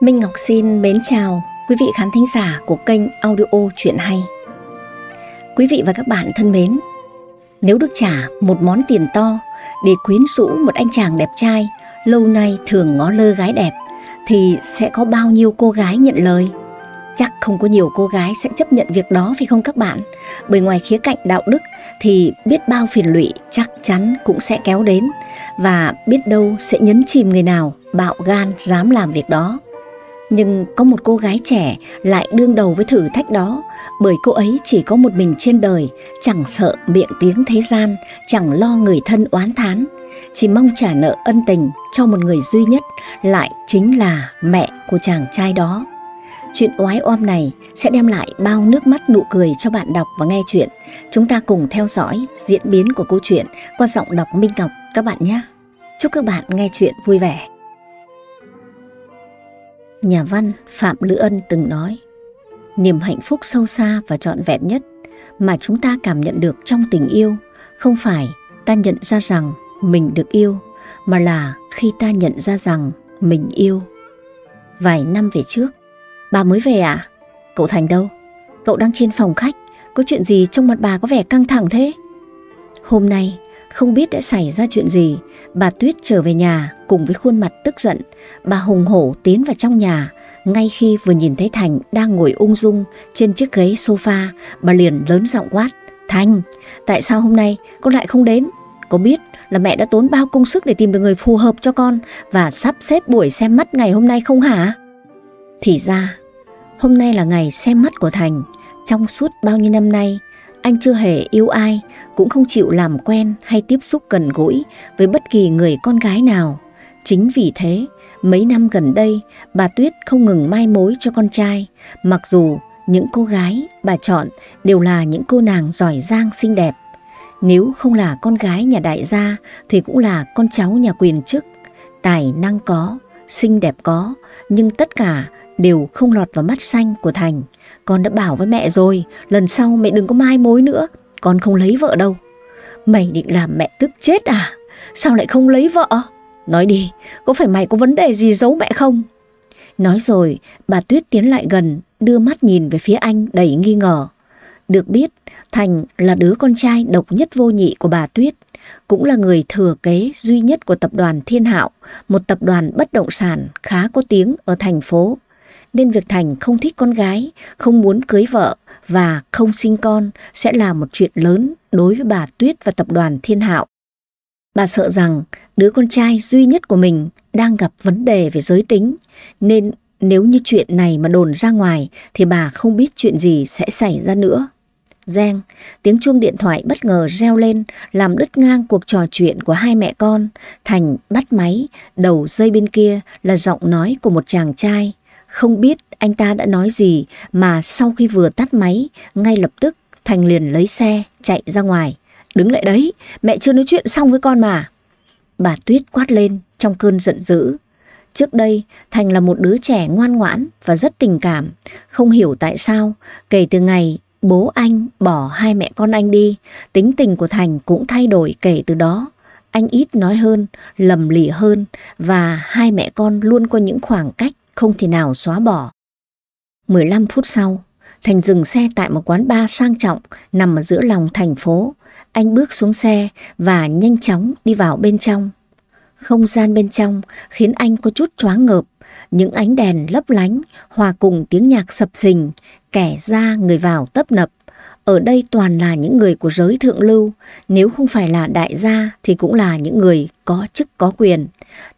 Minh Ngọc xin mến chào quý vị khán thính giả của kênh audio chuyện hay. Quý vị và các bạn thân mến, nếu được trả một món tiền to để quyến rũ một anh chàng đẹp trai lâu nay thường ngó lơ gái đẹp thì sẽ có bao nhiêu cô gái nhận lời? Chắc không có nhiều cô gái sẽ chấp nhận việc đó phải không các bạn? Bởi ngoài khía cạnh đạo đức thì biết bao phiền lụy chắc chắn cũng sẽ kéo đến và biết đâu sẽ nhấn chìm người nào bạo gan dám làm việc đó. Nhưng có một cô gái trẻ lại đương đầu với thử thách đó bởi cô ấy chỉ có một mình trên đời, chẳng sợ miệng tiếng thế gian, chẳng lo người thân oán thán, chỉ mong trả nợ ân tình cho một người duy nhất lại chính là mẹ của chàng trai đó. Chuyện oái oăm này sẽ đem lại bao nước mắt nụ cười cho bạn đọc và nghe chuyện. Chúng ta cùng theo dõi diễn biến của câu chuyện qua giọng đọc Minh Ngọc các bạn nhé. Chúc các bạn nghe chuyện vui vẻ. Nhà văn Phạm Lữ Ân từng nói, niềm hạnh phúc sâu xa và trọn vẹn nhất mà chúng ta cảm nhận được trong tình yêu không phải ta nhận ra rằng mình được yêu, mà là khi ta nhận ra rằng mình yêu. Vài năm về trước, bà mới về à? Cậu Thành đâu? Cậu đang trên phòng khách, có chuyện gì trong mặt bà có vẻ căng thẳng thế? Hôm nay, không biết đã xảy ra chuyện gì, bà Tuyết trở về nhà cùng với khuôn mặt tức giận. Bà hùng hổ tiến vào trong nhà. Ngay khi vừa nhìn thấy Thành đang ngồi ung dung trên chiếc ghế sofa, bà liền lớn giọng quát. Thành, tại sao hôm nay con lại không đến? Có biết là mẹ đã tốn bao công sức để tìm được người phù hợp cho con và sắp xếp buổi xem mắt ngày hôm nay không hả? Thì ra, hôm nay là ngày xem mắt của Thành. Trong suốt bao nhiêu năm nay, anh chưa hề yêu ai, cũng không chịu làm quen hay tiếp xúc gần gũi với bất kỳ người con gái nào. Chính vì thế, mấy năm gần đây, bà Tuyết không ngừng mai mối cho con trai, mặc dù những cô gái bà chọn đều là những cô nàng giỏi giang xinh đẹp. Nếu không là con gái nhà đại gia thì cũng là con cháu nhà quyền chức. Tài năng có, xinh đẹp có, nhưng tất cả đều không lọt vào mắt xanh của Thành. Con đã bảo với mẹ rồi, lần sau mẹ đừng có mai mối nữa, con không lấy vợ đâu. Mày định làm mẹ tức chết à? Sao lại không lấy vợ? Nói đi, có phải mày có vấn đề gì giấu mẹ không? Nói rồi, bà Tuyết tiến lại gần, đưa mắt nhìn về phía anh đầy nghi ngờ. Được biết, Thành là đứa con trai độc nhất vô nhị của bà Tuyết, cũng là người thừa kế duy nhất của tập đoàn Thiên Hạo, một tập đoàn bất động sản khá có tiếng ở thành phố nên việc Thành không thích con gái, không muốn cưới vợ và không sinh con sẽ là một chuyện lớn đối với bà Tuyết và tập đoàn Thiên Hạo. Bà sợ rằng đứa con trai duy nhất của mình đang gặp vấn đề về giới tính, nên nếu như chuyện này mà đồn ra ngoài thì bà không biết chuyện gì sẽ xảy ra nữa. Giang, tiếng chuông điện thoại bất ngờ reo lên, làm đứt ngang cuộc trò chuyện của hai mẹ con. Thành bắt máy, đầu dây bên kia là giọng nói của một chàng trai. Không biết anh ta đã nói gì mà sau khi vừa tắt máy, ngay lập tức Thành liền lấy xe, chạy ra ngoài. Đứng lại đấy, mẹ chưa nói chuyện xong với con mà. Bà Tuyết quát lên trong cơn giận dữ. Trước đây, Thành là một đứa trẻ ngoan ngoãn và rất tình cảm. Không hiểu tại sao, kể từ ngày bố anh bỏ hai mẹ con anh đi, tính tình của Thành cũng thay đổi kể từ đó. Anh ít nói hơn, lầm lì hơn và hai mẹ con luôn có những khoảng cách không thể nào xóa bỏ. 15 phút sau, Thành dừng xe tại một quán bar sang trọng nằm ở giữa lòng thành phố. Anh bước xuống xe và nhanh chóng đi vào bên trong. Không gian bên trong khiến anh có chút choáng ngợp. Những ánh đèn lấp lánh hòa cùng tiếng nhạc sập sình, kẻ ra người vào tấp nập. Ở đây toàn là những người của giới thượng lưu, nếu không phải là đại gia thì cũng là những người có chức có quyền.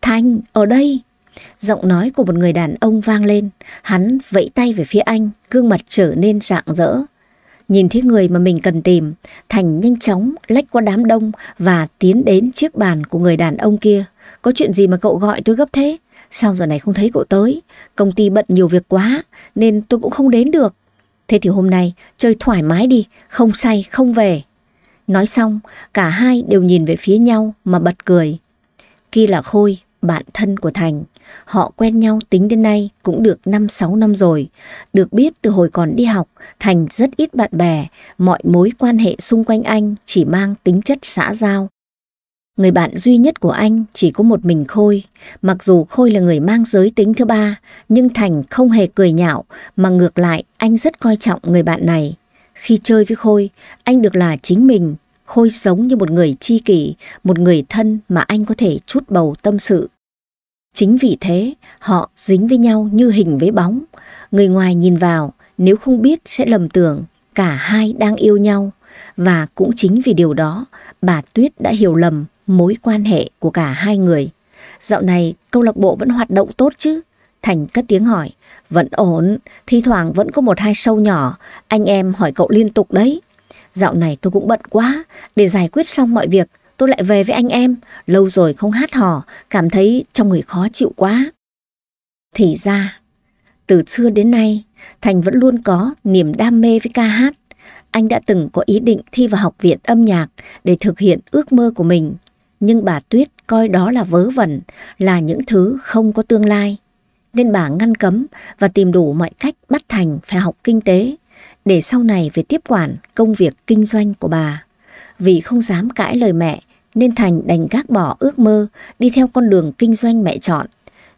Thanh, ở đây, Giọng nói của một người đàn ông vang lên, hắn vẫy tay về phía anh, gương mặt trở nên rạng rỡ. Nhìn thấy người mà mình cần tìm, Thành nhanh chóng lách qua đám đông và tiến đến chiếc bàn của người đàn ông kia. Có chuyện gì mà cậu gọi tôi gấp thế? Sao giờ này không thấy cậu tới? Công ty bận nhiều việc quá nên tôi cũng không đến được. Thế thì hôm nay chơi thoải mái đi, không say không về. Nói xong, cả hai đều nhìn về phía nhau mà bật cười. Kia là Khôi, bạn thân của Thành. Họ quen nhau tính đến nay cũng được 5-6 năm rồi. Được biết từ hồi còn đi học, Thành rất ít bạn bè, mọi mối quan hệ xung quanh anh chỉ mang tính chất xã giao. Người bạn duy nhất của anh chỉ có một mình Khôi. Mặc dù Khôi là người mang giới tính thứ ba, nhưng Thành không hề cười nhạo, mà ngược lại anh rất coi trọng người bạn này. Khi chơi với Khôi, anh được là chính mình, Khôi sống như một người chi kỷ, một người thân mà anh có thể chút bầu tâm sự. Chính vì thế, họ dính với nhau như hình với bóng. Người ngoài nhìn vào, nếu không biết sẽ lầm tưởng cả hai đang yêu nhau. Và cũng chính vì điều đó, bà Tuyết đã hiểu lầm mối quan hệ của cả hai người. Dạo này, câu lạc bộ vẫn hoạt động tốt chứ? Thành cất tiếng hỏi, vẫn ổn, thi thoảng vẫn có một hai sâu nhỏ, anh em hỏi cậu liên tục đấy. Dạo này tôi cũng bận quá, để giải quyết xong mọi việc, tôi lại về với anh em, lâu rồi không hát hò, cảm thấy trong người khó chịu quá. Thì ra, từ xưa đến nay, Thành vẫn luôn có niềm đam mê với ca hát. Anh đã từng có ý định thi vào học viện âm nhạc để thực hiện ước mơ của mình. Nhưng bà Tuyết coi đó là vớ vẩn, là những thứ không có tương lai. Nên bà ngăn cấm và tìm đủ mọi cách bắt Thành phải học kinh tế để sau này về tiếp quản công việc kinh doanh của bà. Vì không dám cãi lời mẹ nên Thành đành gác bỏ ước mơ đi theo con đường kinh doanh mẹ chọn.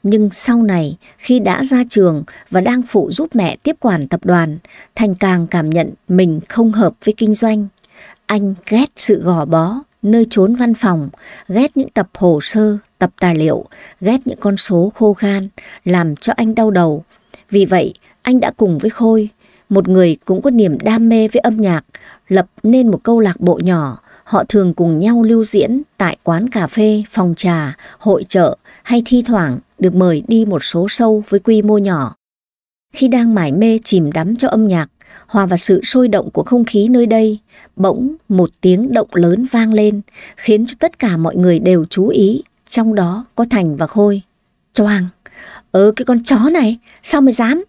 Nhưng sau này, khi đã ra trường và đang phụ giúp mẹ tiếp quản tập đoàn, Thành càng cảm nhận mình không hợp với kinh doanh. Anh ghét sự gò bó, nơi trốn văn phòng, ghét những tập hồ sơ, tập tài liệu, ghét những con số khô khan, làm cho anh đau đầu. Vì vậy, anh đã cùng với Khôi một người cũng có niềm đam mê với âm nhạc, lập nên một câu lạc bộ nhỏ. Họ thường cùng nhau lưu diễn tại quán cà phê, phòng trà, hội chợ hay thi thoảng được mời đi một số sâu với quy mô nhỏ. Khi đang mải mê chìm đắm cho âm nhạc, hòa vào sự sôi động của không khí nơi đây, bỗng một tiếng động lớn vang lên, khiến cho tất cả mọi người đều chú ý, trong đó có Thành và Khôi. Choang! Ơ ờ, cái con chó này, sao mày dám?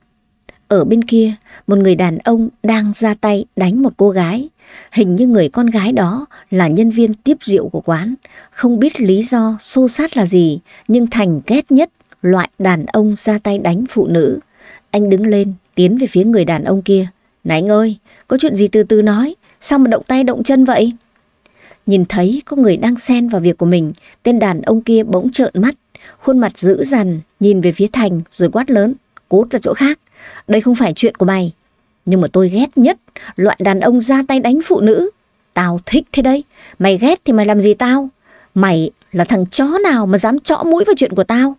Ở bên kia, một người đàn ông đang ra tay đánh một cô gái. Hình như người con gái đó là nhân viên tiếp rượu của quán. Không biết lý do xô sát là gì, nhưng Thành ghét nhất loại đàn ông ra tay đánh phụ nữ. Anh đứng lên, tiến về phía người đàn ông kia. Này anh ơi, có chuyện gì từ từ nói, sao mà động tay động chân vậy? Nhìn thấy có người đang xen vào việc của mình, tên đàn ông kia bỗng trợn mắt, khuôn mặt dữ dằn, nhìn về phía Thành rồi quát lớn cút ra chỗ khác. Đây không phải chuyện của mày. Nhưng mà tôi ghét nhất loại đàn ông ra tay đánh phụ nữ. Tao thích thế đấy. Mày ghét thì mày làm gì tao? Mày là thằng chó nào mà dám chõ mũi vào chuyện của tao?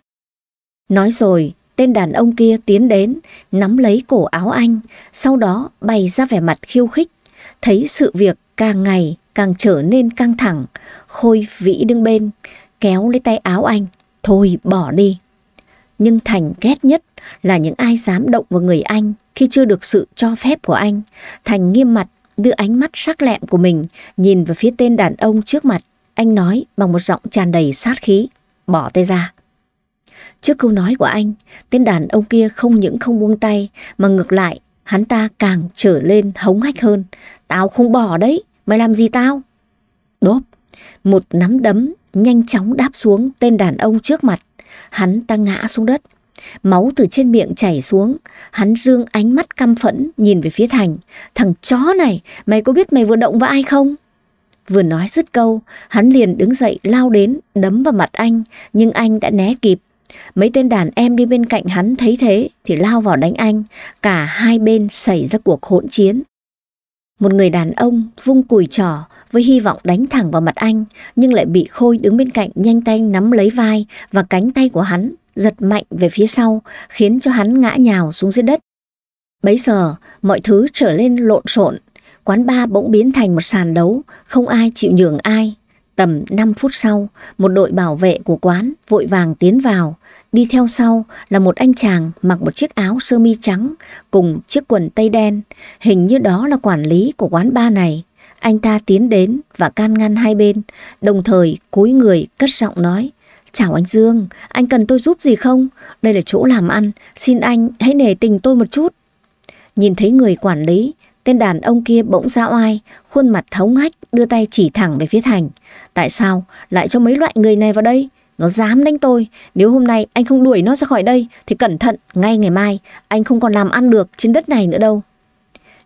Nói rồi, tên đàn ông kia tiến đến, nắm lấy cổ áo anh, sau đó bày ra vẻ mặt khiêu khích. Thấy sự việc càng ngày càng trở nên căng thẳng, Khôi vĩ đứng bên, kéo lấy tay áo anh. Thôi bỏ đi. Nhưng Thành ghét nhất là những ai dám động vào người anh khi chưa được sự cho phép của anh. Thành nghiêm mặt đưa ánh mắt sắc lẹm của mình nhìn vào phía tên đàn ông trước mặt. Anh nói bằng một giọng tràn đầy sát khí, bỏ tay ra. Trước câu nói của anh, tên đàn ông kia không những không buông tay mà ngược lại, hắn ta càng trở lên hống hách hơn. Tao không bỏ đấy, mày làm gì tao? Đốp, một nắm đấm nhanh chóng đáp xuống tên đàn ông trước mặt. Hắn ta ngã xuống đất, Máu từ trên miệng chảy xuống, hắn dương ánh mắt căm phẫn nhìn về phía Thành. Thằng chó này, mày có biết mày vừa động vào ai không? Vừa nói dứt câu, hắn liền đứng dậy lao đến, đấm vào mặt anh, nhưng anh đã né kịp. Mấy tên đàn em đi bên cạnh hắn thấy thế thì lao vào đánh anh, cả hai bên xảy ra cuộc hỗn chiến. Một người đàn ông vung cùi trỏ với hy vọng đánh thẳng vào mặt anh nhưng lại bị Khôi đứng bên cạnh nhanh tay nắm lấy vai và cánh tay của hắn giật mạnh về phía sau, khiến cho hắn ngã nhào xuống dưới đất. Bấy giờ, mọi thứ trở lên lộn xộn, quán ba bỗng biến thành một sàn đấu, không ai chịu nhường ai. Tầm 5 phút sau, một đội bảo vệ của quán vội vàng tiến vào. Đi theo sau là một anh chàng mặc một chiếc áo sơ mi trắng cùng chiếc quần tây đen. Hình như đó là quản lý của quán ba này. Anh ta tiến đến và can ngăn hai bên, đồng thời cúi người cất giọng nói. Chào anh Dương, anh cần tôi giúp gì không? Đây là chỗ làm ăn, xin anh hãy nể tình tôi một chút. Nhìn thấy người quản lý, tên đàn ông kia bỗng ra oai, khuôn mặt thống hách đưa tay chỉ thẳng về phía Thành. Tại sao lại cho mấy loại người này vào đây? Nó dám đánh tôi, nếu hôm nay anh không đuổi nó ra khỏi đây thì cẩn thận, ngay ngày mai anh không còn làm ăn được trên đất này nữa đâu.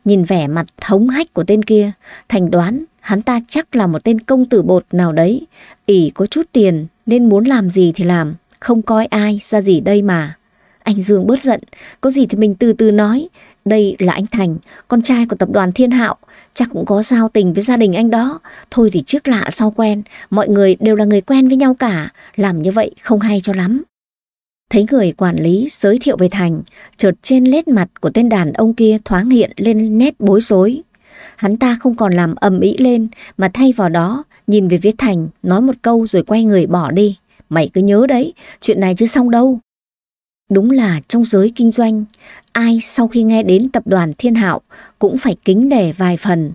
Nhìn vẻ mặt thống hách của tên kia, Thành đoán hắn ta chắc là một tên công tử bột nào đấy, ỉ có chút tiền nên muốn làm gì thì làm, không coi ai ra gì đây mà. Anh Dương bớt giận, có gì thì mình từ từ nói. Đây là anh Thành, con trai của tập đoàn Thiên Hạo, chắc cũng có giao tình với gia đình anh đó. Thôi thì trước lạ sau quen, mọi người đều là người quen với nhau cả, làm như vậy không hay cho lắm. Thấy người quản lý giới thiệu về Thành, chợt trên lết mặt của tên đàn ông kia thoáng hiện lên nét bối rối. Hắn ta không còn làm ầm ĩ lên mà thay vào đó nhìn về phía Thành, nói một câu rồi quay người bỏ đi. Mày cứ nhớ đấy, chuyện này chưa xong đâu. Đúng là trong giới kinh doanh, ai sau khi nghe đến tập đoàn Thiên Hạo cũng phải kính nể vài phần,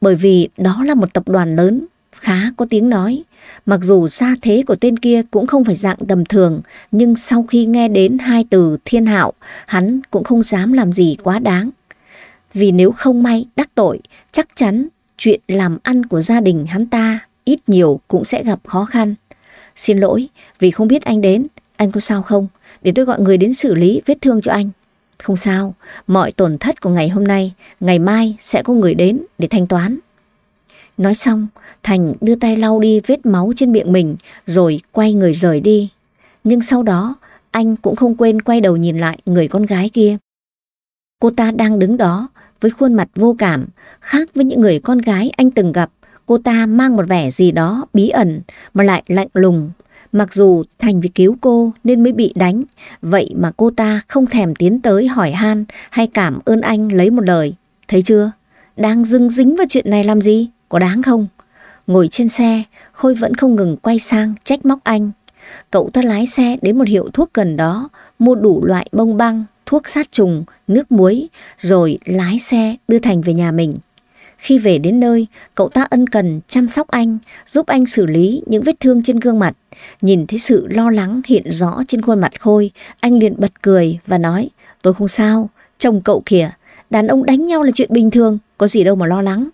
bởi vì đó là một tập đoàn lớn, khá có tiếng nói. Mặc dù gia thế của tên kia cũng không phải dạng tầm thường, nhưng sau khi nghe đến hai từ Thiên Hạo, hắn cũng không dám làm gì quá đáng. Vì nếu không may đắc tội, chắc chắn chuyện làm ăn của gia đình hắn ta ít nhiều cũng sẽ gặp khó khăn. Xin lỗi, vì không biết anh đến, anh có sao không? Để tôi gọi người đến xử lý vết thương cho anh. Không sao, mọi tổn thất của ngày hôm nay, ngày mai sẽ có người đến để thanh toán. Nói xong, Thành đưa tay lau đi vết máu trên miệng mình rồi quay người rời đi. Nhưng sau đó, anh cũng không quên quay đầu nhìn lại người con gái kia. Cô ta đang đứng đó với khuôn mặt vô cảm, khác với những người con gái anh từng gặp cô ta mang một vẻ gì đó bí ẩn mà lại lạnh lùng. Mặc dù Thành vì cứu cô nên mới bị đánh, vậy mà cô ta không thèm tiến tới hỏi han hay cảm ơn anh lấy một lời. Thấy chưa? Đang dưng dính vào chuyện này làm gì? Có đáng không? Ngồi trên xe, Khôi vẫn không ngừng quay sang trách móc anh. Cậu ta lái xe đến một hiệu thuốc gần đó, mua đủ loại bông băng, thuốc sát trùng, nước muối, rồi lái xe đưa Thành về nhà mình. Khi về đến nơi, cậu ta ân cần chăm sóc anh, giúp anh xử lý những vết thương trên gương mặt. Nhìn thấy sự lo lắng hiện rõ trên khuôn mặt Khôi, anh liền bật cười và nói, tôi không sao, chồng cậu kìa, đàn ông đánh nhau là chuyện bình thường, có gì đâu mà lo lắng.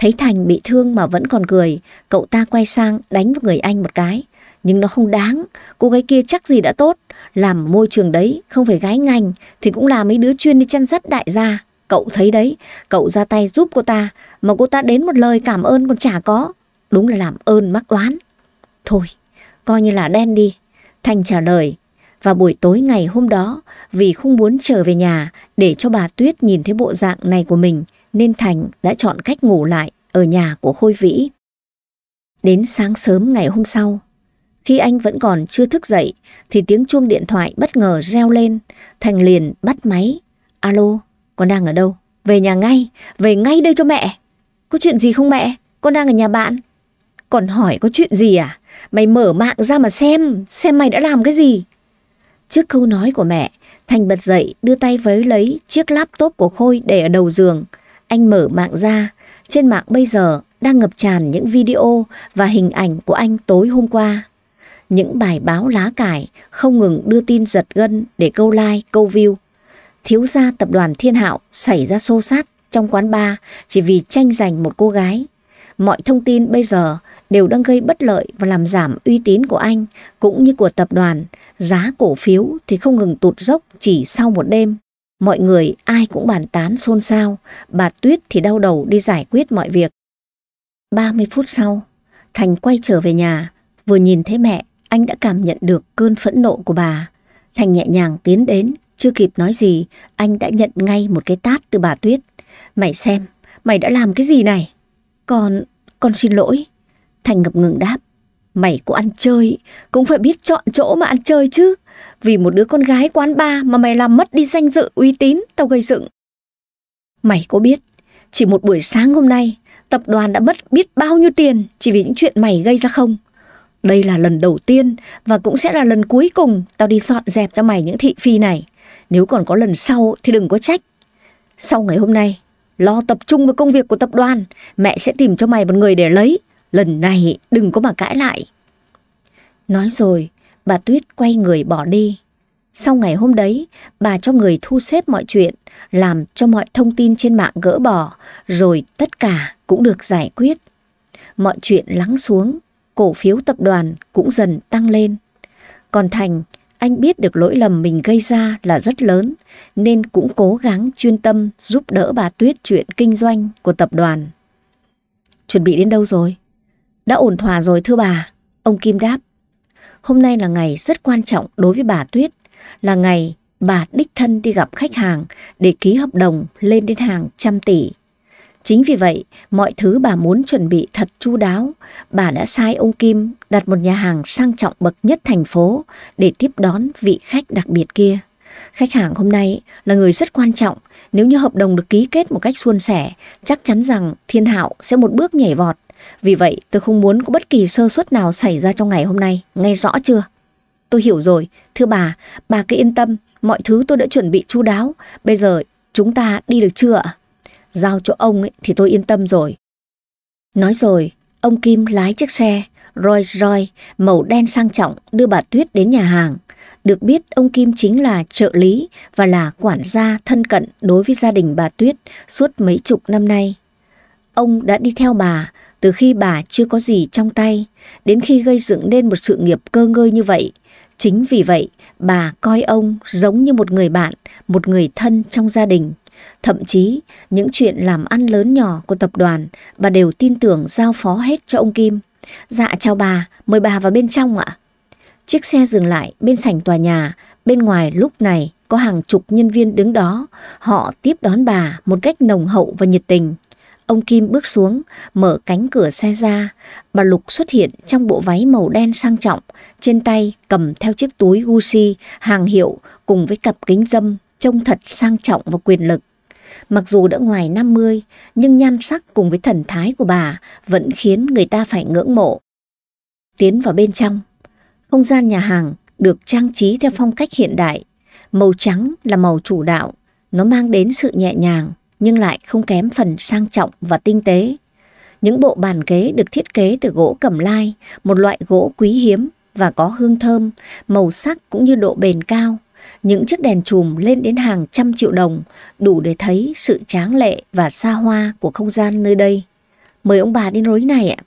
Thấy Thành bị thương mà vẫn còn cười, cậu ta quay sang đánh vào người anh một cái. Nhưng nó không đáng, cô gái kia chắc gì đã tốt, làm môi trường đấy, không phải gái ngành thì cũng là mấy đứa chuyên đi chăn dắt đại gia. Cậu thấy đấy, cậu ra tay giúp cô ta, mà cô ta đến một lời cảm ơn còn chả có. Đúng là làm ơn mắc oán. Thôi, coi như là đen đi. Thành trả lời. Và buổi tối ngày hôm đó, vì không muốn trở về nhà để cho bà Tuyết nhìn thấy bộ dạng này của mình, nên Thành đã chọn cách ngủ lại ở nhà của Khôi Vĩ. Đến sáng sớm ngày hôm sau, khi anh vẫn còn chưa thức dậy thì tiếng chuông điện thoại bất ngờ reo lên, Thành liền bắt máy. Alo, con đang ở đâu? Về nhà ngay, về ngay đây cho mẹ. Có chuyện gì không mẹ? Con đang ở nhà bạn. Còn hỏi có chuyện gì à? Mày mở mạng ra mà xem, xem mày đã làm cái gì. Trước câu nói của mẹ, Thành bật dậy đưa tay với lấy chiếc laptop của Khôi để ở đầu giường. Anh mở mạng ra, trên mạng bây giờ đang ngập tràn những video và hình ảnh của anh tối hôm qua. Những bài báo lá cải không ngừng đưa tin giật gân để câu like, câu view thiếu gia tập đoàn Thiên Hạo xảy ra xô xát trong quán bar chỉ vì tranh giành một cô gái. Mọi thông tin bây giờ đều đang gây bất lợi và làm giảm uy tín của anh cũng như của tập đoàn. Giá cổ phiếu thì không ngừng tụt dốc chỉ sau một đêm. Mọi người ai cũng bàn tán xôn xao, bà Tuyết thì đau đầu đi giải quyết mọi việc. 30 phút sau, Thành quay trở về nhà, vừa nhìn thấy mẹ, anh đã cảm nhận được cơn phẫn nộ của bà. Thành nhẹ nhàng tiến đến, chưa kịp nói gì, anh đã nhận ngay một cái tát từ bà Tuyết. Mày xem, mày đã làm cái gì này? Con, con xin lỗi. Thành ngập ngừng đáp. Mày có ăn chơi, cũng phải biết chọn chỗ mà ăn chơi chứ. Vì một đứa con gái quán ba mà mày làm mất đi danh dự uy tín, tao gây dựng. Mày có biết, chỉ một buổi sáng hôm nay, tập đoàn đã mất biết bao nhiêu tiền chỉ vì những chuyện mày gây ra không? Đây là lần đầu tiên và cũng sẽ là lần cuối cùng tao đi dọn dẹp cho mày những thị phi này. Nếu còn có lần sau thì đừng có trách. Sau ngày hôm nay, lo tập trung với công việc của tập đoàn, mẹ sẽ tìm cho mày một người để lấy. Lần này đừng có mà cãi lại. Nói rồi, bà Tuyết quay người bỏ đi. Sau ngày hôm đấy, bà cho người thu xếp mọi chuyện, làm cho mọi thông tin trên mạng gỡ bỏ, rồi tất cả cũng được giải quyết. Mọi chuyện lắng xuống, cổ phiếu tập đoàn cũng dần tăng lên. Còn Thành anh biết được lỗi lầm mình gây ra là rất lớn nên cũng cố gắng chuyên tâm giúp đỡ bà Tuyết chuyện kinh doanh của tập đoàn. Chuẩn bị đến đâu rồi? Đã ổn thỏa rồi thưa bà, ông Kim đáp. Hôm nay là ngày rất quan trọng đối với bà Tuyết, là ngày bà đích thân đi gặp khách hàng để ký hợp đồng lên đến hàng trăm tỷ. Chính vì vậy, mọi thứ bà muốn chuẩn bị thật chu đáo. Bà đã sai ông Kim đặt một nhà hàng sang trọng bậc nhất thành phố để tiếp đón vị khách đặc biệt kia. Khách hàng hôm nay là người rất quan trọng, nếu như hợp đồng được ký kết một cách suôn sẻ, chắc chắn rằng Thiên Hạo sẽ một bước nhảy vọt. Vì vậy, tôi không muốn có bất kỳ sơ suất nào xảy ra trong ngày hôm nay, nghe rõ chưa? Tôi hiểu rồi, thưa bà, bà cứ yên tâm, mọi thứ tôi đã chuẩn bị chu đáo, bây giờ chúng ta đi được chưa ạ? giao cho ông ấy, thì tôi yên tâm rồi. Nói rồi, ông Kim lái chiếc xe Rolls Royce màu đen sang trọng đưa bà Tuyết đến nhà hàng. Được biết ông Kim chính là trợ lý và là quản gia thân cận đối với gia đình bà Tuyết suốt mấy chục năm nay. Ông đã đi theo bà từ khi bà chưa có gì trong tay đến khi gây dựng nên một sự nghiệp cơ ngơi như vậy. Chính vì vậy, bà coi ông giống như một người bạn, một người thân trong gia đình. Thậm chí, những chuyện làm ăn lớn nhỏ của tập đoàn, bà đều tin tưởng giao phó hết cho ông Kim. Dạ chào bà, mời bà vào bên trong ạ. Chiếc xe dừng lại bên sảnh tòa nhà, bên ngoài lúc này có hàng chục nhân viên đứng đó. Họ tiếp đón bà một cách nồng hậu và nhiệt tình. Ông Kim bước xuống, mở cánh cửa xe ra. Bà Lục xuất hiện trong bộ váy màu đen sang trọng, trên tay cầm theo chiếc túi Gucci hàng hiệu cùng với cặp kính dâm trông thật sang trọng và quyền lực. Mặc dù đã ngoài 50, nhưng nhan sắc cùng với thần thái của bà vẫn khiến người ta phải ngưỡng mộ. Tiến vào bên trong, không gian nhà hàng được trang trí theo phong cách hiện đại. Màu trắng là màu chủ đạo, nó mang đến sự nhẹ nhàng nhưng lại không kém phần sang trọng và tinh tế. Những bộ bàn ghế được thiết kế từ gỗ cẩm lai, một loại gỗ quý hiếm và có hương thơm, màu sắc cũng như độ bền cao những chiếc đèn chùm lên đến hàng trăm triệu đồng, đủ để thấy sự tráng lệ và xa hoa của không gian nơi đây. Mời ông bà đến lối này ạ.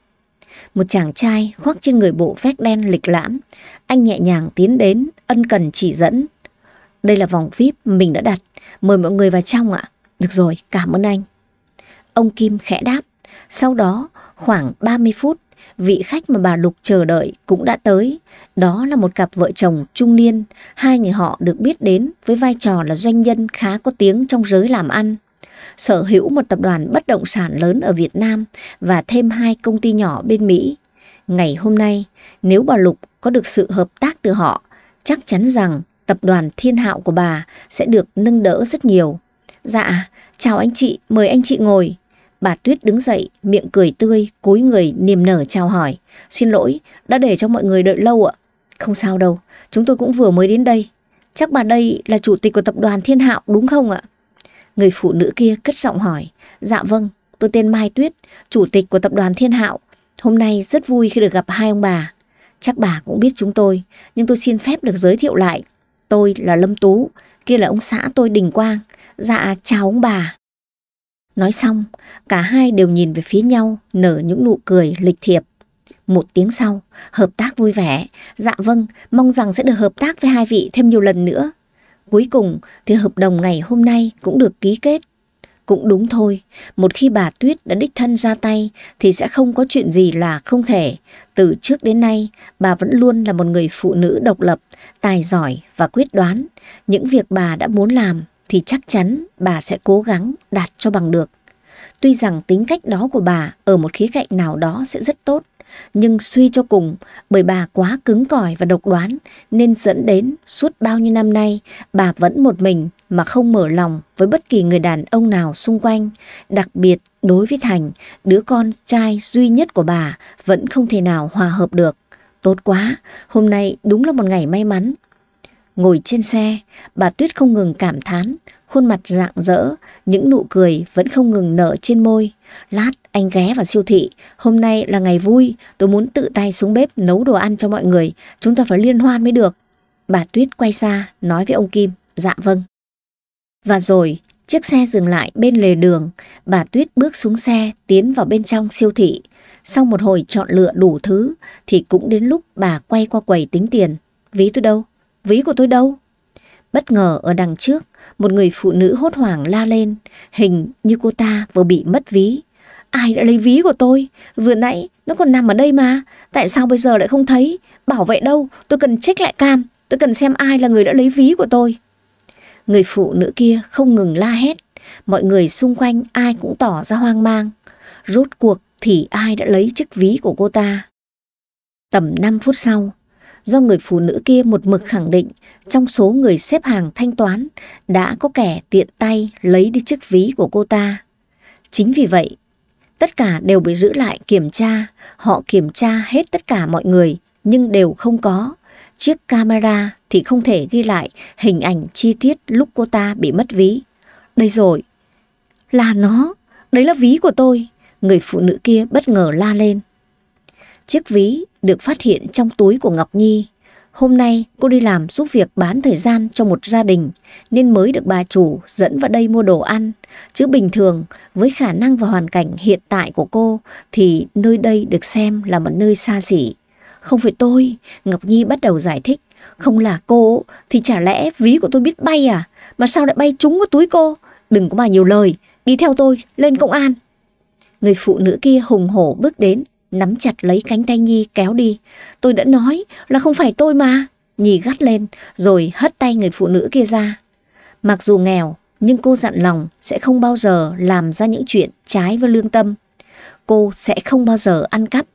Một chàng trai khoác trên người bộ vest đen lịch lãm, anh nhẹ nhàng tiến đến, ân cần chỉ dẫn. Đây là vòng VIP mình đã đặt, mời mọi người vào trong ạ. Được rồi, cảm ơn anh. Ông Kim khẽ đáp, sau đó khoảng 30 phút vị khách mà bà Lục chờ đợi cũng đã tới. Đó là một cặp vợ chồng trung niên, hai người họ được biết đến với vai trò là doanh nhân khá có tiếng trong giới làm ăn. Sở hữu một tập đoàn bất động sản lớn ở Việt Nam và thêm hai công ty nhỏ bên Mỹ. Ngày hôm nay, nếu bà Lục có được sự hợp tác từ họ, chắc chắn rằng tập đoàn thiên hạo của bà sẽ được nâng đỡ rất nhiều. Dạ, chào anh chị, mời anh chị ngồi. Bà Tuyết đứng dậy, miệng cười tươi, cúi người niềm nở chào hỏi. Xin lỗi, đã để cho mọi người đợi lâu ạ. Không sao đâu, chúng tôi cũng vừa mới đến đây. Chắc bà đây là chủ tịch của tập đoàn Thiên Hạo đúng không ạ? Người phụ nữ kia cất giọng hỏi. Dạ vâng, tôi tên Mai Tuyết, chủ tịch của tập đoàn Thiên Hạo. Hôm nay rất vui khi được gặp hai ông bà. Chắc bà cũng biết chúng tôi, nhưng tôi xin phép được giới thiệu lại. Tôi là Lâm Tú, kia là ông xã tôi Đình Quang. Dạ chào ông bà. Nói xong, cả hai đều nhìn về phía nhau, nở những nụ cười lịch thiệp. Một tiếng sau, hợp tác vui vẻ. Dạ vâng, mong rằng sẽ được hợp tác với hai vị thêm nhiều lần nữa. Cuối cùng thì hợp đồng ngày hôm nay cũng được ký kết. Cũng đúng thôi, một khi bà Tuyết đã đích thân ra tay thì sẽ không có chuyện gì là không thể. Từ trước đến nay, bà vẫn luôn là một người phụ nữ độc lập, tài giỏi và quyết đoán. Những việc bà đã muốn làm thì chắc chắn bà sẽ cố gắng đạt cho bằng được. Tuy rằng tính cách đó của bà ở một khía cạnh nào đó sẽ rất tốt, nhưng suy cho cùng, bởi bà quá cứng cỏi và độc đoán nên dẫn đến suốt bao nhiêu năm nay bà vẫn một mình mà không mở lòng với bất kỳ người đàn ông nào xung quanh. Đặc biệt đối với Thành, đứa con trai duy nhất của bà vẫn không thể nào hòa hợp được. Tốt quá, hôm nay đúng là một ngày may mắn Ngồi trên xe, bà Tuyết không ngừng cảm thán, khuôn mặt rạng rỡ, những nụ cười vẫn không ngừng nở trên môi. Lát anh ghé vào siêu thị, hôm nay là ngày vui, tôi muốn tự tay xuống bếp nấu đồ ăn cho mọi người, chúng ta phải liên hoan mới được. Bà Tuyết quay xa, nói với ông Kim, dạ vâng. Và rồi, chiếc xe dừng lại bên lề đường, bà Tuyết bước xuống xe, tiến vào bên trong siêu thị. Sau một hồi chọn lựa đủ thứ, thì cũng đến lúc bà quay qua quầy tính tiền. Ví tôi đâu? ví của tôi đâu? Bất ngờ ở đằng trước, một người phụ nữ hốt hoảng la lên, hình như cô ta vừa bị mất ví. Ai đã lấy ví của tôi? Vừa nãy nó còn nằm ở đây mà, tại sao bây giờ lại không thấy? Bảo vệ đâu, tôi cần check lại cam, tôi cần xem ai là người đã lấy ví của tôi. Người phụ nữ kia không ngừng la hét, mọi người xung quanh ai cũng tỏ ra hoang mang. Rốt cuộc thì ai đã lấy chiếc ví của cô ta? Tầm 5 phút sau, do người phụ nữ kia một mực khẳng định trong số người xếp hàng thanh toán đã có kẻ tiện tay lấy đi chiếc ví của cô ta. Chính vì vậy, tất cả đều bị giữ lại kiểm tra, họ kiểm tra hết tất cả mọi người nhưng đều không có. Chiếc camera thì không thể ghi lại hình ảnh chi tiết lúc cô ta bị mất ví. Đây rồi, là nó, đấy là ví của tôi. Người phụ nữ kia bất ngờ la lên. Chiếc ví được phát hiện trong túi của Ngọc Nhi. Hôm nay cô đi làm giúp việc bán thời gian cho một gia đình nên mới được bà chủ dẫn vào đây mua đồ ăn. Chứ bình thường với khả năng và hoàn cảnh hiện tại của cô thì nơi đây được xem là một nơi xa xỉ. Không phải tôi, Ngọc Nhi bắt đầu giải thích. Không là cô thì chả lẽ ví của tôi biết bay à? Mà sao lại bay trúng vào túi cô? Đừng có mà nhiều lời, đi theo tôi, lên công an. Người phụ nữ kia hùng hổ bước đến, nắm chặt lấy cánh tay Nhi kéo đi. Tôi đã nói là không phải tôi mà. Nhi gắt lên rồi hất tay người phụ nữ kia ra. Mặc dù nghèo nhưng cô dặn lòng sẽ không bao giờ làm ra những chuyện trái với lương tâm. Cô sẽ không bao giờ ăn cắp,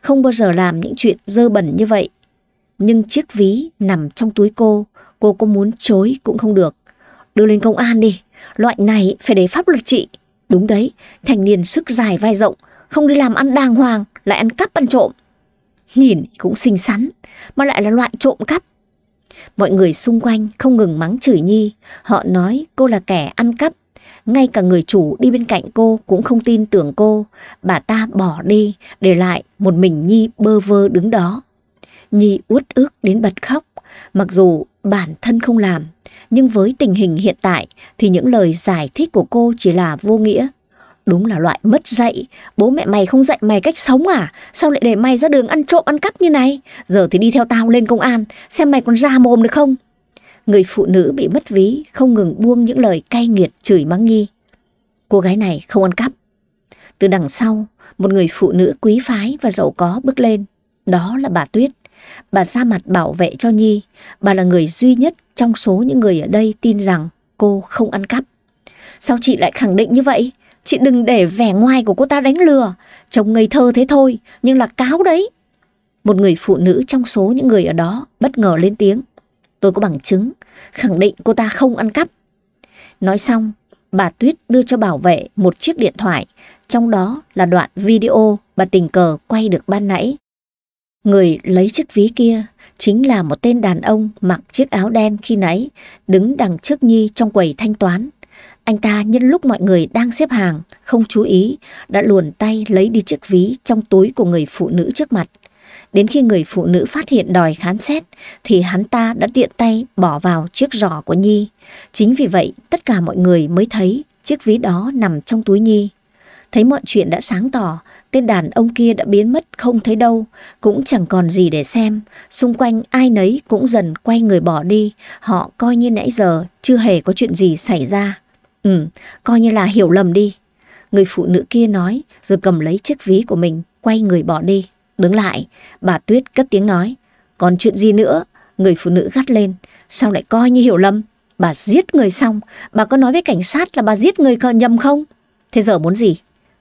không bao giờ làm những chuyện dơ bẩn như vậy. Nhưng chiếc ví nằm trong túi cô, cô có muốn chối cũng không được. Đưa lên công an đi, loại này phải để pháp luật trị. Đúng đấy, thành niên sức dài vai rộng, không đi làm ăn đàng hoàng lại ăn cắp ăn trộm. Nhìn cũng xinh xắn, mà lại là loại trộm cắp. Mọi người xung quanh không ngừng mắng chửi Nhi, họ nói cô là kẻ ăn cắp. Ngay cả người chủ đi bên cạnh cô cũng không tin tưởng cô, bà ta bỏ đi, để lại một mình Nhi bơ vơ đứng đó. Nhi uất ức đến bật khóc, mặc dù bản thân không làm, nhưng với tình hình hiện tại thì những lời giải thích của cô chỉ là vô nghĩa. Đúng là loại mất dạy Bố mẹ mày không dạy mày cách sống à Sao lại để mày ra đường ăn trộm ăn cắp như này Giờ thì đi theo tao lên công an Xem mày còn ra mồm được không Người phụ nữ bị mất ví Không ngừng buông những lời cay nghiệt chửi mắng Nhi Cô gái này không ăn cắp Từ đằng sau Một người phụ nữ quý phái và giàu có bước lên Đó là bà Tuyết Bà ra mặt bảo vệ cho Nhi Bà là người duy nhất trong số những người ở đây tin rằng cô không ăn cắp Sao chị lại khẳng định như vậy? Chị đừng để vẻ ngoài của cô ta đánh lừa. Chồng ngây thơ thế thôi, nhưng là cáo đấy. Một người phụ nữ trong số những người ở đó bất ngờ lên tiếng. Tôi có bằng chứng, khẳng định cô ta không ăn cắp. Nói xong, bà Tuyết đưa cho bảo vệ một chiếc điện thoại, trong đó là đoạn video bà tình cờ quay được ban nãy. Người lấy chiếc ví kia chính là một tên đàn ông mặc chiếc áo đen khi nãy, đứng đằng trước Nhi trong quầy thanh toán. Anh ta nhân lúc mọi người đang xếp hàng, không chú ý, đã luồn tay lấy đi chiếc ví trong túi của người phụ nữ trước mặt. Đến khi người phụ nữ phát hiện đòi khám xét, thì hắn ta đã tiện tay bỏ vào chiếc giỏ của Nhi. Chính vì vậy, tất cả mọi người mới thấy chiếc ví đó nằm trong túi Nhi. Thấy mọi chuyện đã sáng tỏ, tên đàn ông kia đã biến mất không thấy đâu, cũng chẳng còn gì để xem. Xung quanh ai nấy cũng dần quay người bỏ đi, họ coi như nãy giờ chưa hề có chuyện gì xảy ra. Ừ, coi như là hiểu lầm đi. Người phụ nữ kia nói rồi cầm lấy chiếc ví của mình, quay người bỏ đi. Đứng lại, bà Tuyết cất tiếng nói. Còn chuyện gì nữa? Người phụ nữ gắt lên. Sao lại coi như hiểu lầm? Bà giết người xong, bà có nói với cảnh sát là bà giết người nhầm không? Thế giờ muốn gì?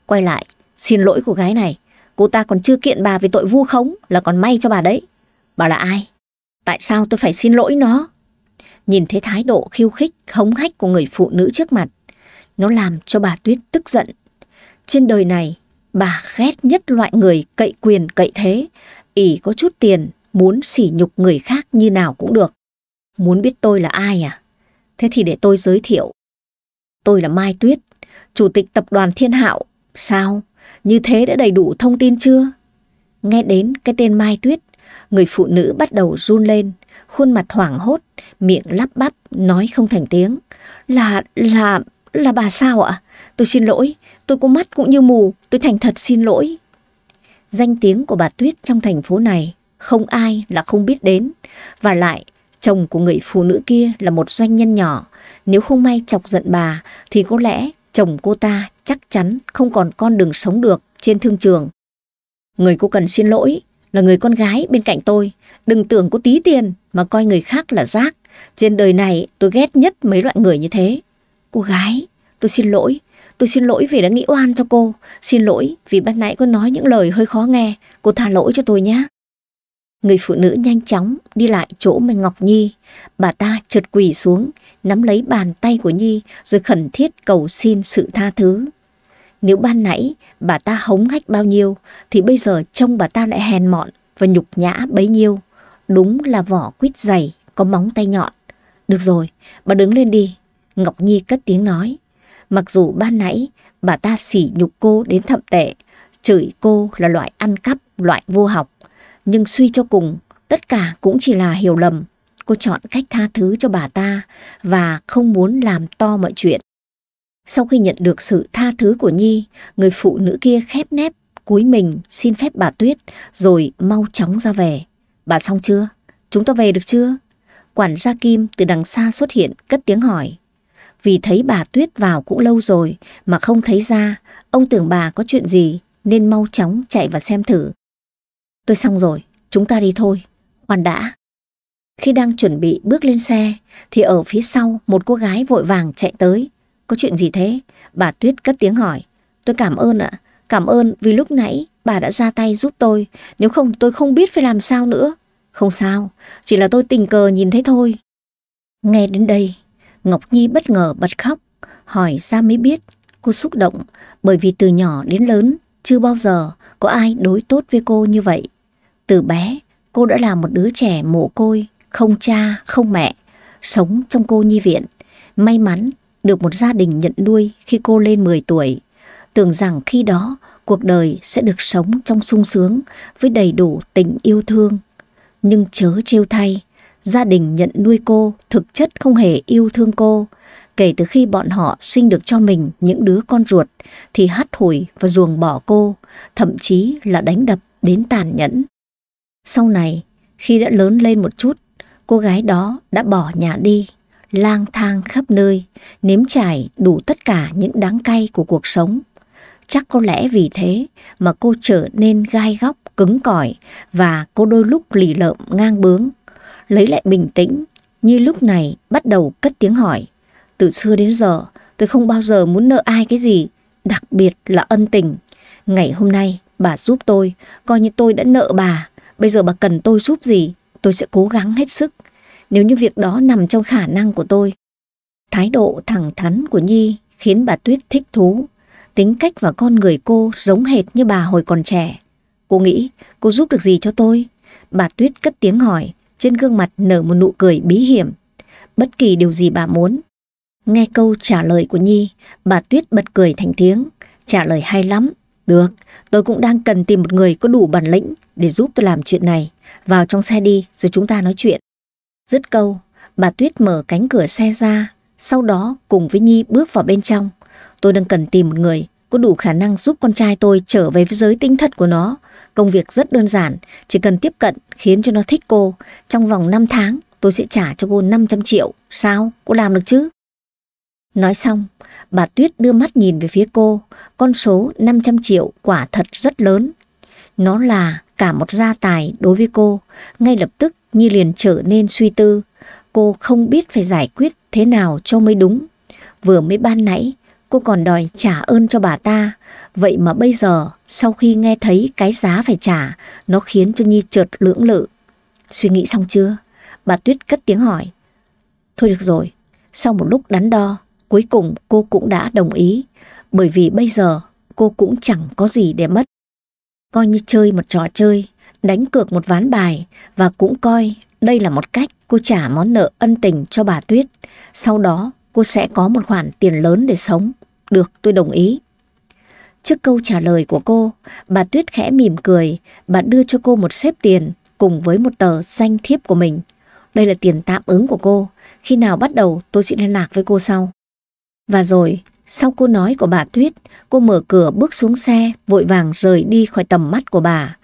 Quay lại, xin lỗi cô gái này. Cô ta còn chưa kiện bà vì tội vu khống là còn may cho bà đấy. Bà là ai? Tại sao tôi phải xin lỗi nó? Nhìn thấy thái độ khiêu khích, hống hách của người phụ nữ trước mặt, nó làm cho bà Tuyết tức giận. Trên đời này, bà ghét nhất loại người cậy quyền cậy thế, ỉ có chút tiền, muốn sỉ nhục người khác như nào cũng được. Muốn biết tôi là ai à? Thế thì để tôi giới thiệu. Tôi là Mai Tuyết, chủ tịch tập đoàn Thiên Hạo. Sao? Như thế đã đầy đủ thông tin chưa? Nghe đến cái tên Mai Tuyết, Người phụ nữ bắt đầu run lên, khuôn mặt hoảng hốt, miệng lắp bắp, nói không thành tiếng. Là, là, là bà sao ạ? Tôi xin lỗi, tôi có mắt cũng như mù, tôi thành thật xin lỗi. Danh tiếng của bà Tuyết trong thành phố này không ai là không biết đến. Và lại, chồng của người phụ nữ kia là một doanh nhân nhỏ. Nếu không may chọc giận bà thì có lẽ chồng cô ta chắc chắn không còn con đường sống được trên thương trường. Người cô cần xin lỗi là người con gái bên cạnh tôi. Đừng tưởng có tí tiền mà coi người khác là rác. Trên đời này tôi ghét nhất mấy loại người như thế. Cô gái, tôi xin lỗi. Tôi xin lỗi vì đã nghĩ oan cho cô. Xin lỗi vì ban nãy cô nói những lời hơi khó nghe. Cô tha lỗi cho tôi nhé. Người phụ nữ nhanh chóng đi lại chỗ mẹ Ngọc Nhi. Bà ta trượt quỳ xuống, nắm lấy bàn tay của Nhi rồi khẩn thiết cầu xin sự tha thứ. Nếu ban nãy bà ta hống hách bao nhiêu thì bây giờ trông bà ta lại hèn mọn và nhục nhã bấy nhiêu. Đúng là vỏ quýt dày, có móng tay nhọn. Được rồi, bà đứng lên đi. Ngọc Nhi cất tiếng nói. Mặc dù ban nãy bà ta sỉ nhục cô đến thậm tệ, chửi cô là loại ăn cắp, loại vô học. Nhưng suy cho cùng, tất cả cũng chỉ là hiểu lầm. Cô chọn cách tha thứ cho bà ta và không muốn làm to mọi chuyện. Sau khi nhận được sự tha thứ của Nhi, người phụ nữ kia khép nép, cúi mình xin phép bà Tuyết rồi mau chóng ra về. Bà xong chưa? Chúng ta về được chưa? Quản gia Kim từ đằng xa xuất hiện cất tiếng hỏi. Vì thấy bà Tuyết vào cũng lâu rồi mà không thấy ra, ông tưởng bà có chuyện gì nên mau chóng chạy và xem thử. Tôi xong rồi, chúng ta đi thôi. Khoan đã. Khi đang chuẩn bị bước lên xe thì ở phía sau một cô gái vội vàng chạy tới có chuyện gì thế? Bà Tuyết cất tiếng hỏi. Tôi cảm ơn ạ. Cảm ơn vì lúc nãy bà đã ra tay giúp tôi. Nếu không tôi không biết phải làm sao nữa. Không sao, chỉ là tôi tình cờ nhìn thấy thôi. Nghe đến đây, Ngọc Nhi bất ngờ bật khóc. Hỏi ra mới biết, cô xúc động bởi vì từ nhỏ đến lớn chưa bao giờ có ai đối tốt với cô như vậy. Từ bé, cô đã là một đứa trẻ mồ côi, không cha, không mẹ, sống trong cô nhi viện. May mắn được một gia đình nhận nuôi khi cô lên 10 tuổi. Tưởng rằng khi đó cuộc đời sẽ được sống trong sung sướng với đầy đủ tình yêu thương. Nhưng chớ trêu thay, gia đình nhận nuôi cô thực chất không hề yêu thương cô. Kể từ khi bọn họ sinh được cho mình những đứa con ruột thì hắt hủi và ruồng bỏ cô, thậm chí là đánh đập đến tàn nhẫn. Sau này, khi đã lớn lên một chút, cô gái đó đã bỏ nhà đi lang thang khắp nơi, nếm trải đủ tất cả những đắng cay của cuộc sống. Chắc có lẽ vì thế mà cô trở nên gai góc, cứng cỏi và cô đôi lúc lì lợm ngang bướng. Lấy lại bình tĩnh, như lúc này bắt đầu cất tiếng hỏi. Từ xưa đến giờ, tôi không bao giờ muốn nợ ai cái gì, đặc biệt là ân tình. Ngày hôm nay, bà giúp tôi, coi như tôi đã nợ bà. Bây giờ bà cần tôi giúp gì, tôi sẽ cố gắng hết sức nếu như việc đó nằm trong khả năng của tôi. Thái độ thẳng thắn của Nhi khiến bà Tuyết thích thú. Tính cách và con người cô giống hệt như bà hồi còn trẻ. Cô nghĩ cô giúp được gì cho tôi? Bà Tuyết cất tiếng hỏi, trên gương mặt nở một nụ cười bí hiểm. Bất kỳ điều gì bà muốn. Nghe câu trả lời của Nhi, bà Tuyết bật cười thành tiếng. Trả lời hay lắm. Được, tôi cũng đang cần tìm một người có đủ bản lĩnh để giúp tôi làm chuyện này. Vào trong xe đi rồi chúng ta nói chuyện. Dứt câu, bà Tuyết mở cánh cửa xe ra, sau đó cùng với Nhi bước vào bên trong. Tôi đang cần tìm một người có đủ khả năng giúp con trai tôi trở về với giới tinh thật của nó. Công việc rất đơn giản, chỉ cần tiếp cận khiến cho nó thích cô. Trong vòng 5 tháng, tôi sẽ trả cho cô 500 triệu. Sao? Cô làm được chứ? Nói xong, bà Tuyết đưa mắt nhìn về phía cô. Con số 500 triệu quả thật rất lớn. Nó là cả một gia tài đối với cô. Ngay lập tức Nhi liền trở nên suy tư, cô không biết phải giải quyết thế nào cho mới đúng. Vừa mới ban nãy, cô còn đòi trả ơn cho bà ta, vậy mà bây giờ, sau khi nghe thấy cái giá phải trả, nó khiến cho Nhi chợt lưỡng lự. Suy nghĩ xong chưa? Bà Tuyết cất tiếng hỏi. Thôi được rồi, sau một lúc đắn đo, cuối cùng cô cũng đã đồng ý, bởi vì bây giờ cô cũng chẳng có gì để mất. Coi như chơi một trò chơi, đánh cược một ván bài và cũng coi đây là một cách cô trả món nợ ân tình cho bà Tuyết. Sau đó cô sẽ có một khoản tiền lớn để sống. Được, tôi đồng ý. Trước câu trả lời của cô, bà Tuyết khẽ mỉm cười, bà đưa cho cô một xếp tiền cùng với một tờ danh thiếp của mình. Đây là tiền tạm ứng của cô, khi nào bắt đầu tôi sẽ liên lạc với cô sau. Và rồi, sau câu nói của bà Tuyết, cô mở cửa bước xuống xe, vội vàng rời đi khỏi tầm mắt của bà.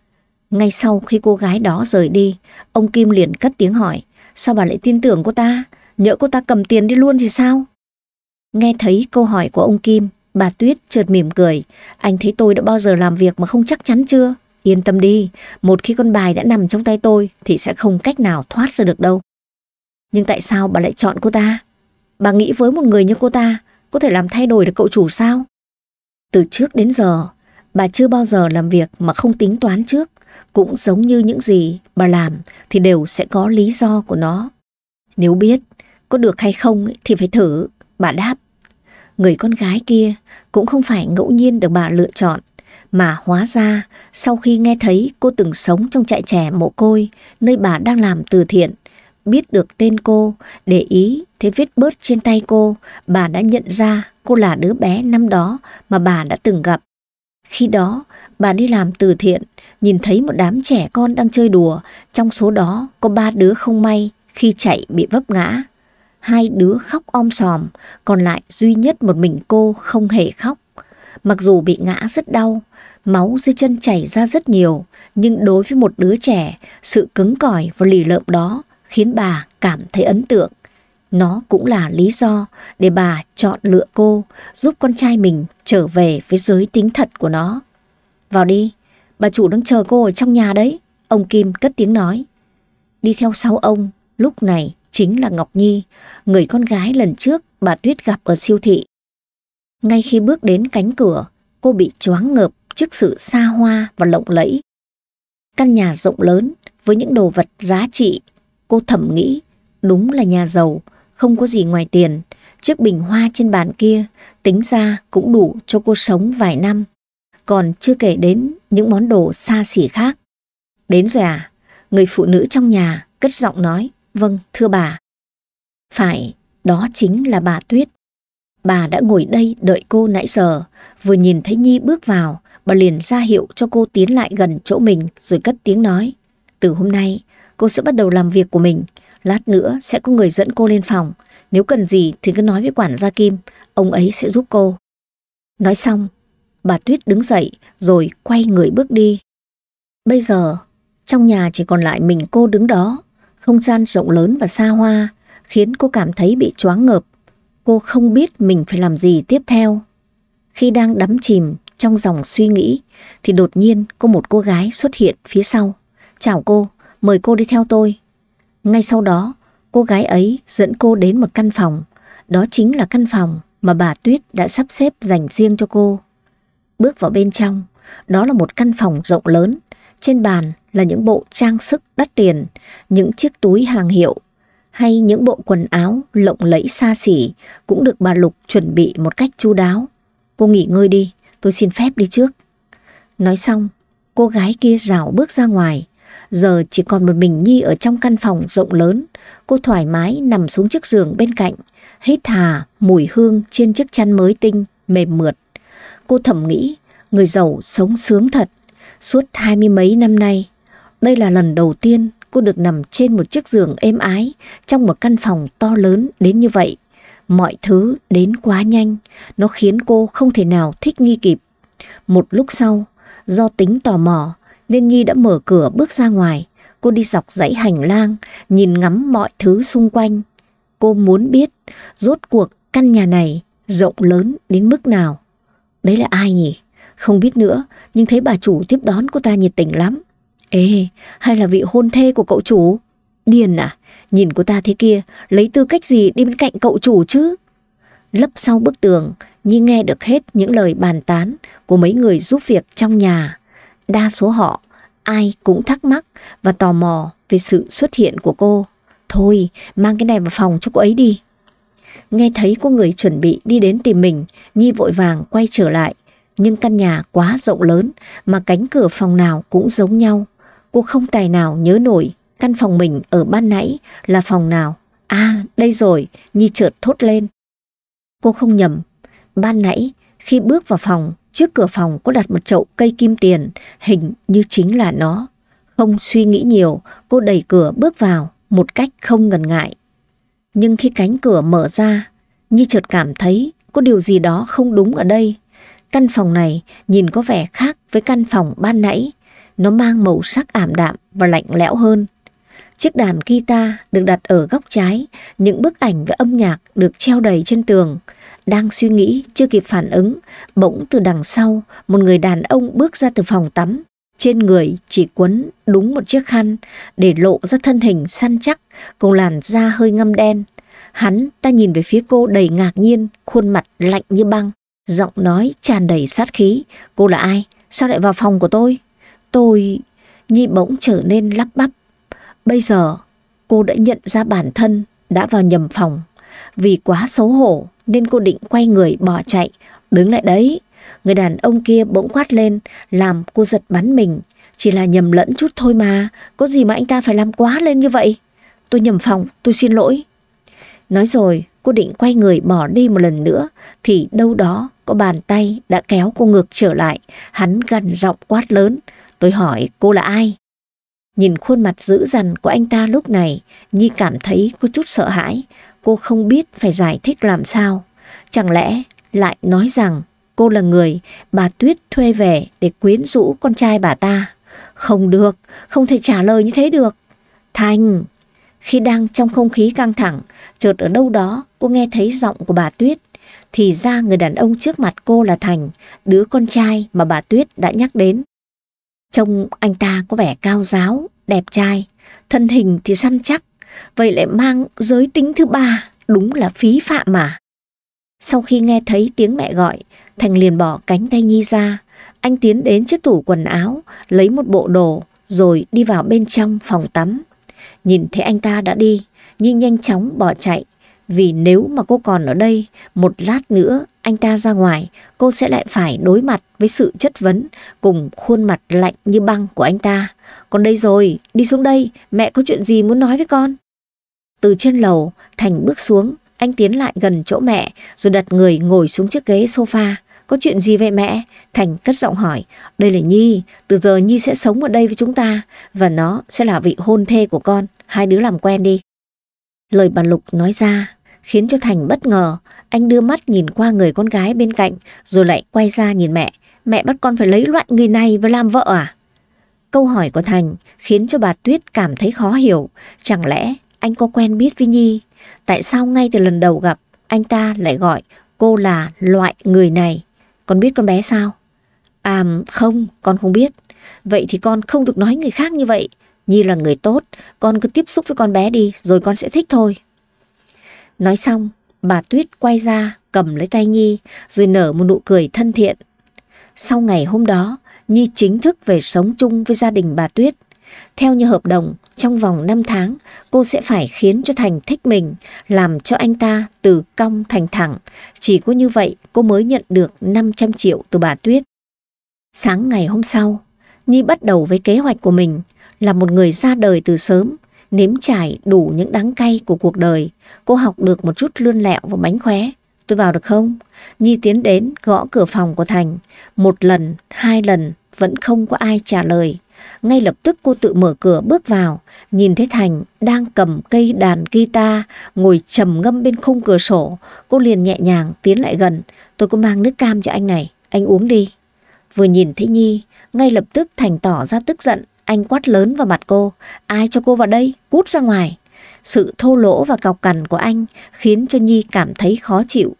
Ngay sau khi cô gái đó rời đi, ông Kim liền cất tiếng hỏi, sao bà lại tin tưởng cô ta, nhỡ cô ta cầm tiền đi luôn thì sao? Nghe thấy câu hỏi của ông Kim, bà Tuyết chợt mỉm cười, anh thấy tôi đã bao giờ làm việc mà không chắc chắn chưa? Yên tâm đi, một khi con bài đã nằm trong tay tôi thì sẽ không cách nào thoát ra được đâu. Nhưng tại sao bà lại chọn cô ta? Bà nghĩ với một người như cô ta có thể làm thay đổi được cậu chủ sao? Từ trước đến giờ, bà chưa bao giờ làm việc mà không tính toán trước cũng giống như những gì bà làm thì đều sẽ có lý do của nó. Nếu biết có được hay không thì phải thử, bà đáp. Người con gái kia cũng không phải ngẫu nhiên được bà lựa chọn, mà hóa ra sau khi nghe thấy cô từng sống trong trại trẻ mồ côi nơi bà đang làm từ thiện, biết được tên cô, để ý thế viết bớt trên tay cô, bà đã nhận ra cô là đứa bé năm đó mà bà đã từng gặp. Khi đó, bà đi làm từ thiện, nhìn thấy một đám trẻ con đang chơi đùa, trong số đó có ba đứa không may khi chạy bị vấp ngã. Hai đứa khóc om sòm, còn lại duy nhất một mình cô không hề khóc. Mặc dù bị ngã rất đau, máu dưới chân chảy ra rất nhiều, nhưng đối với một đứa trẻ, sự cứng cỏi và lì lợm đó khiến bà cảm thấy ấn tượng. Nó cũng là lý do để bà chọn lựa cô, giúp con trai mình trở về với giới tính thật của nó. Vào đi, bà chủ đang chờ cô ở trong nhà đấy. Ông Kim cất tiếng nói. Đi theo sau ông, lúc này chính là Ngọc Nhi, người con gái lần trước bà Tuyết gặp ở siêu thị. Ngay khi bước đến cánh cửa, cô bị choáng ngợp trước sự xa hoa và lộng lẫy. Căn nhà rộng lớn với những đồ vật giá trị, cô thẩm nghĩ đúng là nhà giàu, không có gì ngoài tiền. Chiếc bình hoa trên bàn kia tính ra cũng đủ cho cô sống vài năm còn chưa kể đến những món đồ xa xỉ khác. Đến rồi à? Người phụ nữ trong nhà cất giọng nói, vâng, thưa bà. Phải, đó chính là bà Tuyết. Bà đã ngồi đây đợi cô nãy giờ, vừa nhìn thấy Nhi bước vào, bà liền ra hiệu cho cô tiến lại gần chỗ mình rồi cất tiếng nói. Từ hôm nay, cô sẽ bắt đầu làm việc của mình, lát nữa sẽ có người dẫn cô lên phòng, nếu cần gì thì cứ nói với quản gia Kim, ông ấy sẽ giúp cô. Nói xong, Bà Tuyết đứng dậy rồi quay người bước đi. Bây giờ, trong nhà chỉ còn lại mình cô đứng đó, không gian rộng lớn và xa hoa, khiến cô cảm thấy bị choáng ngợp. Cô không biết mình phải làm gì tiếp theo. Khi đang đắm chìm trong dòng suy nghĩ, thì đột nhiên có một cô gái xuất hiện phía sau. Chào cô, mời cô đi theo tôi. Ngay sau đó, cô gái ấy dẫn cô đến một căn phòng. Đó chính là căn phòng mà bà Tuyết đã sắp xếp dành riêng cho cô. Bước vào bên trong, đó là một căn phòng rộng lớn. Trên bàn là những bộ trang sức đắt tiền, những chiếc túi hàng hiệu hay những bộ quần áo lộng lẫy xa xỉ cũng được bà Lục chuẩn bị một cách chu đáo. Cô nghỉ ngơi đi, tôi xin phép đi trước. Nói xong, cô gái kia rảo bước ra ngoài. Giờ chỉ còn một mình Nhi ở trong căn phòng rộng lớn. Cô thoải mái nằm xuống chiếc giường bên cạnh, hít hà mùi hương trên chiếc chăn mới tinh, mềm mượt. Cô thầm nghĩ, người giàu sống sướng thật. Suốt hai mươi mấy năm nay, đây là lần đầu tiên cô được nằm trên một chiếc giường êm ái trong một căn phòng to lớn đến như vậy. Mọi thứ đến quá nhanh, nó khiến cô không thể nào thích nghi kịp. Một lúc sau, do tính tò mò, nên Nhi đã mở cửa bước ra ngoài. Cô đi dọc dãy hành lang, nhìn ngắm mọi thứ xung quanh. Cô muốn biết rốt cuộc căn nhà này rộng lớn đến mức nào. Đấy là ai nhỉ? Không biết nữa, nhưng thấy bà chủ tiếp đón cô ta nhiệt tình lắm. Ê, hay là vị hôn thê của cậu chủ? Điền à, nhìn cô ta thế kia, lấy tư cách gì đi bên cạnh cậu chủ chứ? Lấp sau bức tường, Nhi nghe được hết những lời bàn tán của mấy người giúp việc trong nhà. Đa số họ, ai cũng thắc mắc và tò mò về sự xuất hiện của cô. Thôi, mang cái này vào phòng cho cô ấy đi. Nghe thấy có người chuẩn bị đi đến tìm mình, Nhi vội vàng quay trở lại. Nhưng căn nhà quá rộng lớn mà cánh cửa phòng nào cũng giống nhau. Cô không tài nào nhớ nổi căn phòng mình ở ban nãy là phòng nào. À, đây rồi, Nhi chợt thốt lên. Cô không nhầm, ban nãy khi bước vào phòng, trước cửa phòng có đặt một chậu cây kim tiền, hình như chính là nó. Không suy nghĩ nhiều, cô đẩy cửa bước vào một cách không ngần ngại. Nhưng khi cánh cửa mở ra, Nhi chợt cảm thấy có điều gì đó không đúng ở đây. Căn phòng này nhìn có vẻ khác với căn phòng ban nãy. Nó mang màu sắc ảm đạm và lạnh lẽo hơn. Chiếc đàn guitar được đặt ở góc trái, những bức ảnh và âm nhạc được treo đầy trên tường. Đang suy nghĩ, chưa kịp phản ứng, bỗng từ đằng sau, một người đàn ông bước ra từ phòng tắm, trên người chỉ quấn đúng một chiếc khăn để lộ ra thân hình săn chắc cùng làn da hơi ngâm đen. Hắn ta nhìn về phía cô đầy ngạc nhiên, khuôn mặt lạnh như băng, giọng nói tràn đầy sát khí. Cô là ai? Sao lại vào phòng của tôi? Tôi... Nhi bỗng trở nên lắp bắp. Bây giờ cô đã nhận ra bản thân đã vào nhầm phòng. Vì quá xấu hổ nên cô định quay người bỏ chạy. Đứng lại đấy, Người đàn ông kia bỗng quát lên, làm cô giật bắn mình. Chỉ là nhầm lẫn chút thôi mà, có gì mà anh ta phải làm quá lên như vậy? Tôi nhầm phòng, tôi xin lỗi. Nói rồi, cô định quay người bỏ đi một lần nữa, thì đâu đó có bàn tay đã kéo cô ngược trở lại. Hắn gần giọng quát lớn, tôi hỏi cô là ai? Nhìn khuôn mặt dữ dằn của anh ta lúc này, Nhi cảm thấy có chút sợ hãi. Cô không biết phải giải thích làm sao. Chẳng lẽ lại nói rằng cô là người bà Tuyết thuê về để quyến rũ con trai bà ta. Không được, không thể trả lời như thế được. Thành, khi đang trong không khí căng thẳng, chợt ở đâu đó cô nghe thấy giọng của bà Tuyết. Thì ra người đàn ông trước mặt cô là Thành, đứa con trai mà bà Tuyết đã nhắc đến. Trông anh ta có vẻ cao giáo, đẹp trai, thân hình thì săn chắc, vậy lại mang giới tính thứ ba, đúng là phí phạm mà. Sau khi nghe thấy tiếng mẹ gọi, Thành liền bỏ cánh tay Nhi ra. Anh tiến đến chiếc tủ quần áo, lấy một bộ đồ, rồi đi vào bên trong phòng tắm. Nhìn thấy anh ta đã đi, Nhi nhanh chóng bỏ chạy. Vì nếu mà cô còn ở đây, một lát nữa anh ta ra ngoài, cô sẽ lại phải đối mặt với sự chất vấn cùng khuôn mặt lạnh như băng của anh ta. còn đây rồi, đi xuống đây, mẹ có chuyện gì muốn nói với con? Từ trên lầu, Thành bước xuống, anh tiến lại gần chỗ mẹ rồi đặt người ngồi xuống chiếc ghế sofa. Có chuyện gì vậy mẹ? Thành cất giọng hỏi. Đây là Nhi, từ giờ Nhi sẽ sống ở đây với chúng ta và nó sẽ là vị hôn thê của con. Hai đứa làm quen đi. Lời bà Lục nói ra khiến cho Thành bất ngờ. Anh đưa mắt nhìn qua người con gái bên cạnh rồi lại quay ra nhìn mẹ. Mẹ bắt con phải lấy loại người này và làm vợ à? Câu hỏi của Thành khiến cho bà Tuyết cảm thấy khó hiểu. Chẳng lẽ anh có quen biết với Nhi Tại sao ngay từ lần đầu gặp, anh ta lại gọi cô là loại người này? Con biết con bé sao? À không, con không biết. Vậy thì con không được nói người khác như vậy. Nhi là người tốt, con cứ tiếp xúc với con bé đi rồi con sẽ thích thôi. Nói xong, bà Tuyết quay ra cầm lấy tay Nhi rồi nở một nụ cười thân thiện. Sau ngày hôm đó, Nhi chính thức về sống chung với gia đình bà Tuyết. Theo như hợp đồng, trong vòng 5 tháng, cô sẽ phải khiến cho Thành thích mình, làm cho anh ta từ cong thành thẳng. Chỉ có như vậy cô mới nhận được 500 triệu từ bà Tuyết. Sáng ngày hôm sau, Nhi bắt đầu với kế hoạch của mình là một người ra đời từ sớm, nếm trải đủ những đắng cay của cuộc đời. Cô học được một chút lươn lẹo và bánh khóe. Tôi vào được không? Nhi tiến đến gõ cửa phòng của Thành. Một lần, hai lần, vẫn không có ai trả lời. Ngay lập tức cô tự mở cửa bước vào, nhìn thấy Thành đang cầm cây đàn guitar, ngồi trầm ngâm bên khung cửa sổ. Cô liền nhẹ nhàng tiến lại gần, tôi có mang nước cam cho anh này, anh uống đi. Vừa nhìn thấy Nhi, ngay lập tức Thành tỏ ra tức giận, anh quát lớn vào mặt cô, ai cho cô vào đây, cút ra ngoài. Sự thô lỗ và cọc cằn của anh khiến cho Nhi cảm thấy khó chịu.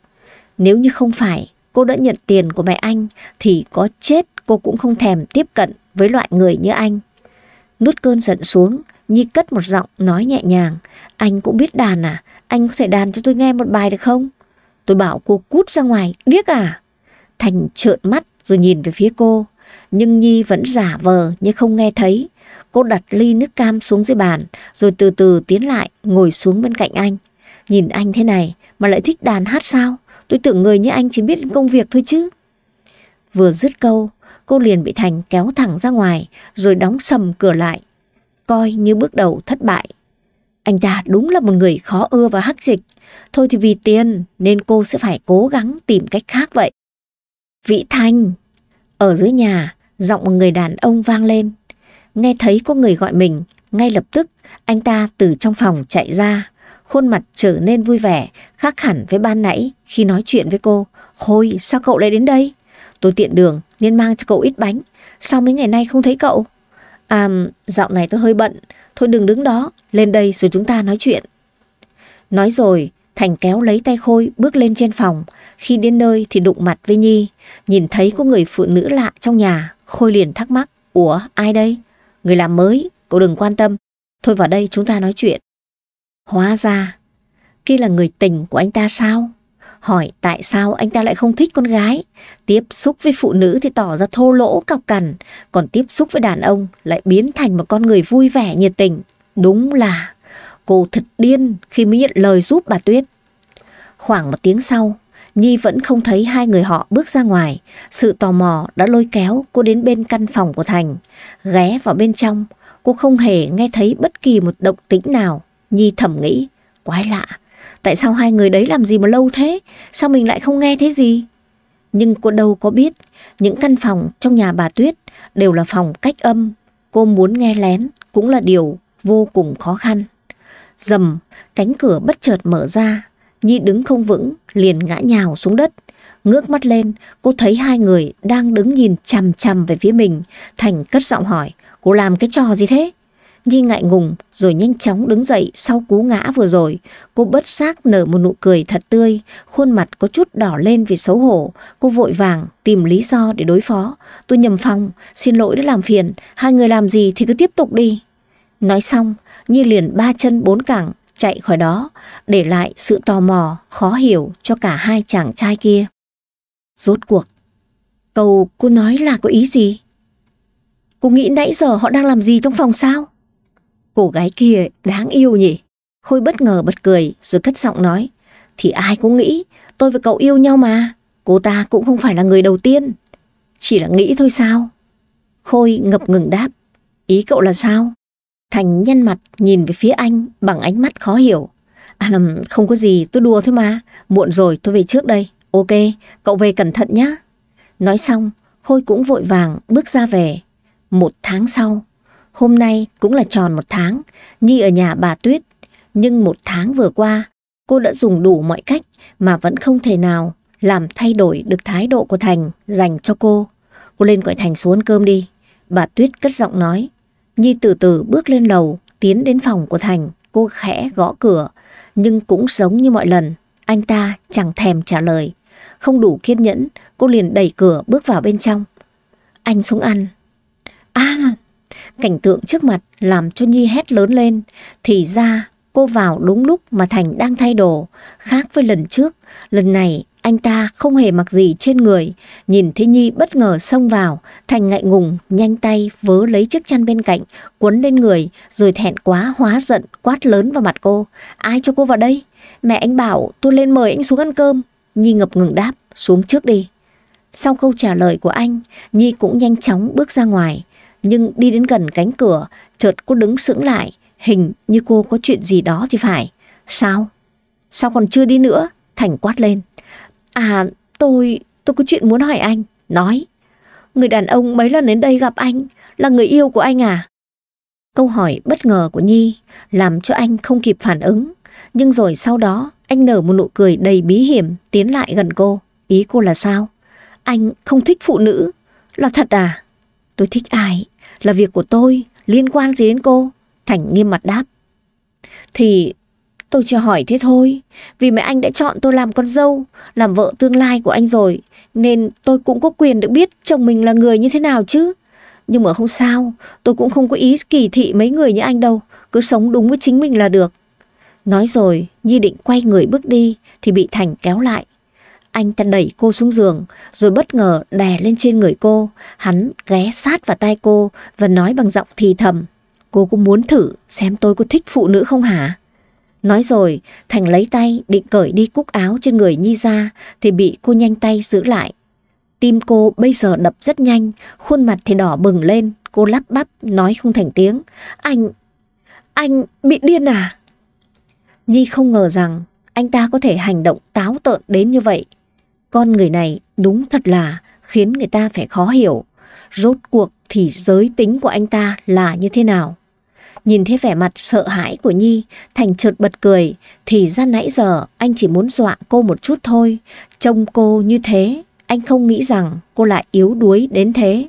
Nếu như không phải cô đã nhận tiền của mẹ anh thì có chết cô cũng không thèm tiếp cận với loại người như anh. Nút cơn giận xuống, Nhi cất một giọng nói nhẹ nhàng. Anh cũng biết đàn à, anh có thể đàn cho tôi nghe một bài được không? Tôi bảo cô cút ra ngoài, điếc à? Thành trợn mắt rồi nhìn về phía cô. Nhưng Nhi vẫn giả vờ như không nghe thấy. Cô đặt ly nước cam xuống dưới bàn rồi từ từ tiến lại ngồi xuống bên cạnh anh. Nhìn anh thế này mà lại thích đàn hát sao? Tôi tưởng người như anh chỉ biết công việc thôi chứ. Vừa dứt câu, cô liền bị Thành kéo thẳng ra ngoài rồi đóng sầm cửa lại. Coi như bước đầu thất bại. Anh ta đúng là một người khó ưa và hắc dịch. Thôi thì vì tiền nên cô sẽ phải cố gắng tìm cách khác vậy. Vĩ Thành! Ở dưới nhà, giọng một người đàn ông vang lên. Nghe thấy có người gọi mình, ngay lập tức anh ta từ trong phòng chạy ra. Khuôn mặt trở nên vui vẻ, khác hẳn với ban nãy khi nói chuyện với cô. Khôi, sao cậu lại đến đây? Tôi tiện đường, nên mang cho cậu ít bánh. Sao mấy ngày nay không thấy cậu? À, dạo này tôi hơi bận. Thôi đừng đứng đó, lên đây rồi chúng ta nói chuyện. Nói rồi, Thành kéo lấy tay Khôi bước lên trên phòng. Khi đến nơi thì đụng mặt với Nhi. Nhìn thấy có người phụ nữ lạ trong nhà, Khôi liền thắc mắc. Ủa, ai đây? Người làm mới, cậu đừng quan tâm. Thôi vào đây chúng ta nói chuyện. Hóa ra, kia là người tình của anh ta sao? hỏi tại sao anh ta lại không thích con gái. Tiếp xúc với phụ nữ thì tỏ ra thô lỗ, cọc cằn, còn tiếp xúc với đàn ông lại biến thành một con người vui vẻ, nhiệt tình. Đúng là cô thật điên khi mới nhận lời giúp bà Tuyết. Khoảng một tiếng sau, Nhi vẫn không thấy hai người họ bước ra ngoài. Sự tò mò đã lôi kéo cô đến bên căn phòng của Thành. Ghé vào bên trong, cô không hề nghe thấy bất kỳ một động tĩnh nào. Nhi thầm nghĩ, quái lạ, Tại sao hai người đấy làm gì mà lâu thế? Sao mình lại không nghe thấy gì? Nhưng cô đâu có biết, những căn phòng trong nhà bà Tuyết đều là phòng cách âm. Cô muốn nghe lén cũng là điều vô cùng khó khăn. Dầm, cánh cửa bất chợt mở ra, Nhi đứng không vững, liền ngã nhào xuống đất. Ngước mắt lên, cô thấy hai người đang đứng nhìn chằm chằm về phía mình. Thành cất giọng hỏi, cô làm cái trò gì thế? Nhi ngại ngùng rồi nhanh chóng đứng dậy sau cú ngã vừa rồi. Cô bất giác nở một nụ cười thật tươi, khuôn mặt có chút đỏ lên vì xấu hổ. Cô vội vàng tìm lý do để đối phó. Tôi nhầm phòng, xin lỗi đã làm phiền, hai người làm gì thì cứ tiếp tục đi. Nói xong, Nhi liền ba chân bốn cẳng chạy khỏi đó, để lại sự tò mò, khó hiểu cho cả hai chàng trai kia. Rốt cuộc, cầu cô nói là có ý gì? Cô nghĩ nãy giờ họ đang làm gì trong phòng sao? cô gái kia đáng yêu nhỉ? Khôi bất ngờ bật cười rồi cất giọng nói. Thì ai cũng nghĩ tôi với cậu yêu nhau mà. Cô ta cũng không phải là người đầu tiên. Chỉ là nghĩ thôi sao? Khôi ngập ngừng đáp. Ý cậu là sao? Thành nhăn mặt nhìn về phía anh bằng ánh mắt khó hiểu. À, không có gì tôi đùa thôi mà. Muộn rồi tôi về trước đây. Ok, cậu về cẩn thận nhé. Nói xong, Khôi cũng vội vàng bước ra về. Một tháng sau, Hôm nay cũng là tròn một tháng, Nhi ở nhà bà Tuyết. Nhưng một tháng vừa qua, cô đã dùng đủ mọi cách mà vẫn không thể nào làm thay đổi được thái độ của Thành dành cho cô. Cô lên gọi Thành xuống cơm đi. Bà Tuyết cất giọng nói. Nhi từ từ bước lên lầu, tiến đến phòng của Thành. Cô khẽ gõ cửa, nhưng cũng giống như mọi lần. Anh ta chẳng thèm trả lời. Không đủ kiên nhẫn, cô liền đẩy cửa bước vào bên trong. Anh xuống ăn. À! Cảnh tượng trước mặt làm cho Nhi hét lớn lên. Thì ra cô vào đúng lúc mà Thành đang thay đồ. Khác với lần trước, lần này anh ta không hề mặc gì trên người. Nhìn thấy Nhi bất ngờ xông vào, Thành ngại ngùng, nhanh tay vớ lấy chiếc chăn bên cạnh, cuốn lên người, rồi thẹn quá hóa giận quát lớn vào mặt cô. Ai cho cô vào đây? Mẹ anh bảo tôi lên mời anh xuống ăn cơm. Nhi ngập ngừng đáp, xuống trước đi. Sau câu trả lời của anh, Nhi cũng nhanh chóng bước ra ngoài nhưng đi đến gần cánh cửa, chợt cô đứng sững lại, hình như cô có chuyện gì đó thì phải. Sao? Sao còn chưa đi nữa? Thành quát lên. À, tôi, tôi có chuyện muốn hỏi anh. Nói. Người đàn ông mấy lần đến đây gặp anh, là người yêu của anh à? Câu hỏi bất ngờ của Nhi làm cho anh không kịp phản ứng. Nhưng rồi sau đó, anh nở một nụ cười đầy bí hiểm tiến lại gần cô. Ý cô là sao? Anh không thích phụ nữ. Là thật à? Tôi thích ai? Là việc của tôi, liên quan gì đến cô? Thành nghiêm mặt đáp. Thì tôi chưa hỏi thế thôi, vì mẹ anh đã chọn tôi làm con dâu, làm vợ tương lai của anh rồi, nên tôi cũng có quyền được biết chồng mình là người như thế nào chứ. Nhưng mà không sao, tôi cũng không có ý kỳ thị mấy người như anh đâu, cứ sống đúng với chính mình là được. Nói rồi, Nhi định quay người bước đi thì bị Thành kéo lại. Anh ta đẩy cô xuống giường, rồi bất ngờ đè lên trên người cô. Hắn ghé sát vào tai cô và nói bằng giọng thì thầm. Cô cũng muốn thử xem tôi có thích phụ nữ không hả? Nói rồi, Thành lấy tay định cởi đi cúc áo trên người Nhi ra thì bị cô nhanh tay giữ lại. Tim cô bây giờ đập rất nhanh, khuôn mặt thì đỏ bừng lên, cô lắp bắp nói không thành tiếng. Anh... anh bị điên à? Nhi không ngờ rằng anh ta có thể hành động táo tợn đến như vậy. Con người này đúng thật là khiến người ta phải khó hiểu. Rốt cuộc thì giới tính của anh ta là như thế nào? Nhìn thấy vẻ mặt sợ hãi của Nhi, Thành chợt bật cười, thì ra nãy giờ anh chỉ muốn dọa cô một chút thôi. Trông cô như thế, anh không nghĩ rằng cô lại yếu đuối đến thế.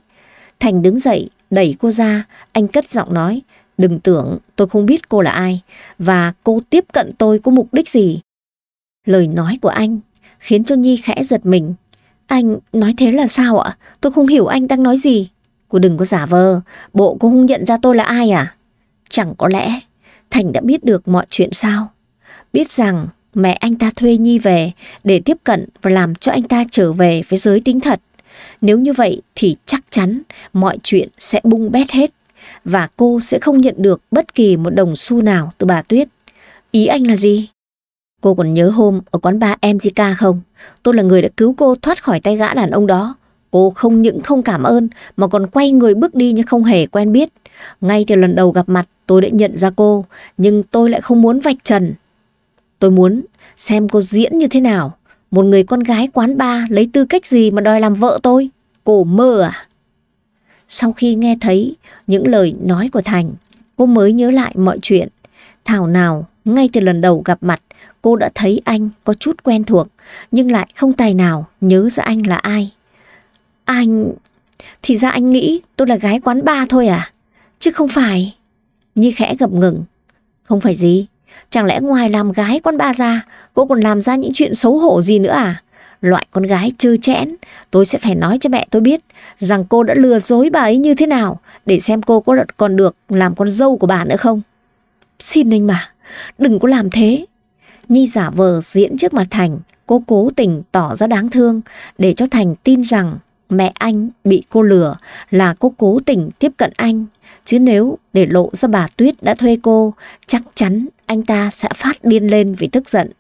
Thành đứng dậy, đẩy cô ra, anh cất giọng nói, đừng tưởng tôi không biết cô là ai, và cô tiếp cận tôi có mục đích gì. Lời nói của anh khiến cho Nhi khẽ giật mình. Anh nói thế là sao ạ? Tôi không hiểu anh đang nói gì. Cô đừng có giả vờ, bộ cô không nhận ra tôi là ai à? Chẳng có lẽ Thành đã biết được mọi chuyện sao? Biết rằng mẹ anh ta thuê Nhi về để tiếp cận và làm cho anh ta trở về với giới tính thật. Nếu như vậy thì chắc chắn mọi chuyện sẽ bung bét hết và cô sẽ không nhận được bất kỳ một đồng xu nào từ bà Tuyết. Ý anh là gì? Cô còn nhớ hôm ở quán bar MGK không? Tôi là người đã cứu cô thoát khỏi tay gã đàn ông đó. Cô không những không cảm ơn mà còn quay người bước đi như không hề quen biết. Ngay từ lần đầu gặp mặt tôi đã nhận ra cô, nhưng tôi lại không muốn vạch trần. Tôi muốn xem cô diễn như thế nào. Một người con gái quán bar lấy tư cách gì mà đòi làm vợ tôi? Cô mơ à? Sau khi nghe thấy những lời nói của Thành, cô mới nhớ lại mọi chuyện. Thảo nào, ngay từ lần đầu gặp mặt, Cô đã thấy anh có chút quen thuộc, nhưng lại không tài nào nhớ ra anh là ai. Anh... Thì ra anh nghĩ tôi là gái quán ba thôi à? Chứ không phải... Nhi khẽ gập ngừng. Không phải gì, chẳng lẽ ngoài làm gái quán ba ra, cô còn làm ra những chuyện xấu hổ gì nữa à? Loại con gái trơ chẽn, tôi sẽ phải nói cho mẹ tôi biết rằng cô đã lừa dối bà ấy như thế nào để xem cô có còn được làm con dâu của bà nữa không. Xin anh mà, đừng có làm thế. Nhi giả vờ diễn trước mặt Thành, cô cố tình tỏ ra đáng thương để cho Thành tin rằng mẹ anh bị cô lừa là cô cố tình tiếp cận anh. Chứ nếu để lộ ra bà Tuyết đã thuê cô, chắc chắn anh ta sẽ phát điên lên vì tức giận.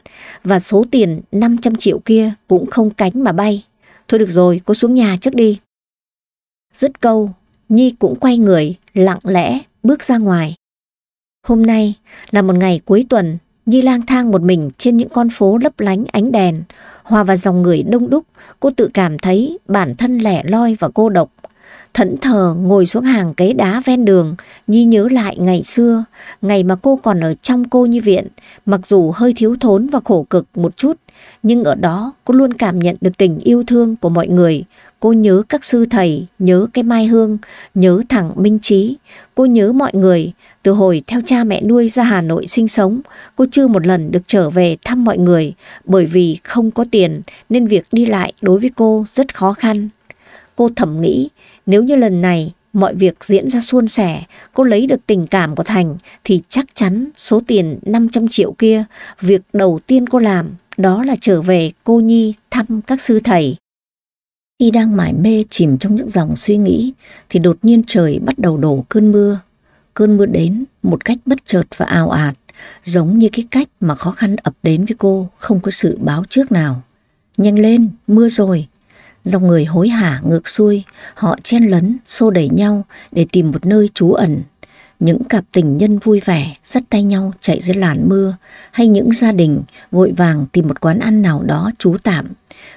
Và số tiền 500 triệu kia cũng không cánh mà bay. Thôi được rồi, cô xuống nhà trước đi. Dứt câu, Nhi cũng quay người, lặng lẽ, bước ra ngoài. Hôm nay là một ngày cuối tuần, như lang thang một mình trên những con phố lấp lánh ánh đèn, hòa vào dòng người đông đúc, cô tự cảm thấy bản thân lẻ loi và cô độc. Thẫn thờ ngồi xuống hàng cấy đá ven đường, Nhi nhớ lại ngày xưa, ngày mà cô còn ở trong cô như viện, mặc dù hơi thiếu thốn và khổ cực một chút, nhưng ở đó cô luôn cảm nhận được tình yêu thương của mọi người. Cô nhớ các sư thầy, nhớ cái mai hương, nhớ thẳng minh trí, cô nhớ mọi người, từ hồi theo cha mẹ nuôi ra Hà Nội sinh sống, cô chưa một lần được trở về thăm mọi người bởi vì không có tiền nên việc đi lại đối với cô rất khó khăn. Cô thẩm nghĩ nếu như lần này mọi việc diễn ra suôn sẻ, cô lấy được tình cảm của Thành thì chắc chắn số tiền 500 triệu kia, việc đầu tiên cô làm đó là trở về cô Nhi thăm các sư thầy. Khi đang mải mê chìm trong những dòng suy nghĩ thì đột nhiên trời bắt đầu đổ cơn mưa. Cơn mưa đến một cách bất chợt và ào ạt, giống như cái cách mà khó khăn ập đến với cô không có sự báo trước nào. Nhanh lên, mưa rồi. Dòng người hối hả ngược xuôi, họ chen lấn, xô đẩy nhau để tìm một nơi trú ẩn. Những cặp tình nhân vui vẻ dắt tay nhau chạy dưới làn mưa hay những gia đình vội vàng tìm một quán ăn nào đó trú tạm.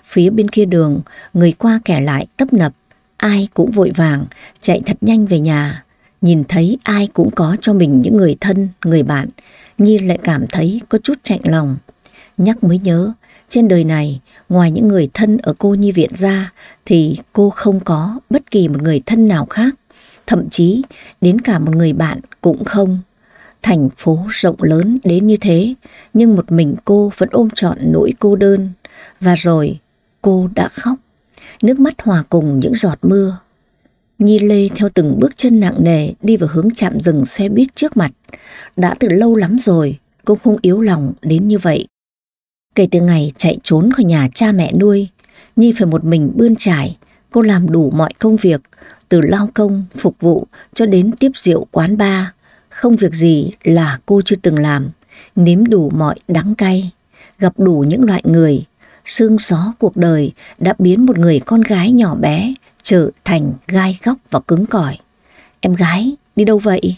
Phía bên kia đường, người qua kẻ lại tấp nập, ai cũng vội vàng chạy thật nhanh về nhà Nhìn thấy ai cũng có cho mình những người thân, người bạn, Nhi lại cảm thấy có chút chạnh lòng. Nhắc mới nhớ, trên đời này, ngoài những người thân ở cô nhi viện ra, thì cô không có bất kỳ một người thân nào khác. Thậm chí, đến cả một người bạn cũng không. Thành phố rộng lớn đến như thế, nhưng một mình cô vẫn ôm trọn nỗi cô đơn. Và rồi, cô đã khóc, nước mắt hòa cùng những giọt mưa. Nhi Lê theo từng bước chân nặng nề đi vào hướng chạm rừng xe buýt trước mặt. Đã từ lâu lắm rồi, cô không yếu lòng đến như vậy. Kể từ ngày chạy trốn khỏi nhà cha mẹ nuôi, Nhi phải một mình bươn trải, cô làm đủ mọi công việc, từ lao công, phục vụ cho đến tiếp rượu quán bar. Không việc gì là cô chưa từng làm, nếm đủ mọi đắng cay, gặp đủ những loại người. Sương gió cuộc đời đã biến một người con gái nhỏ bé trở thành gai góc và cứng cỏi. Em gái, đi đâu vậy?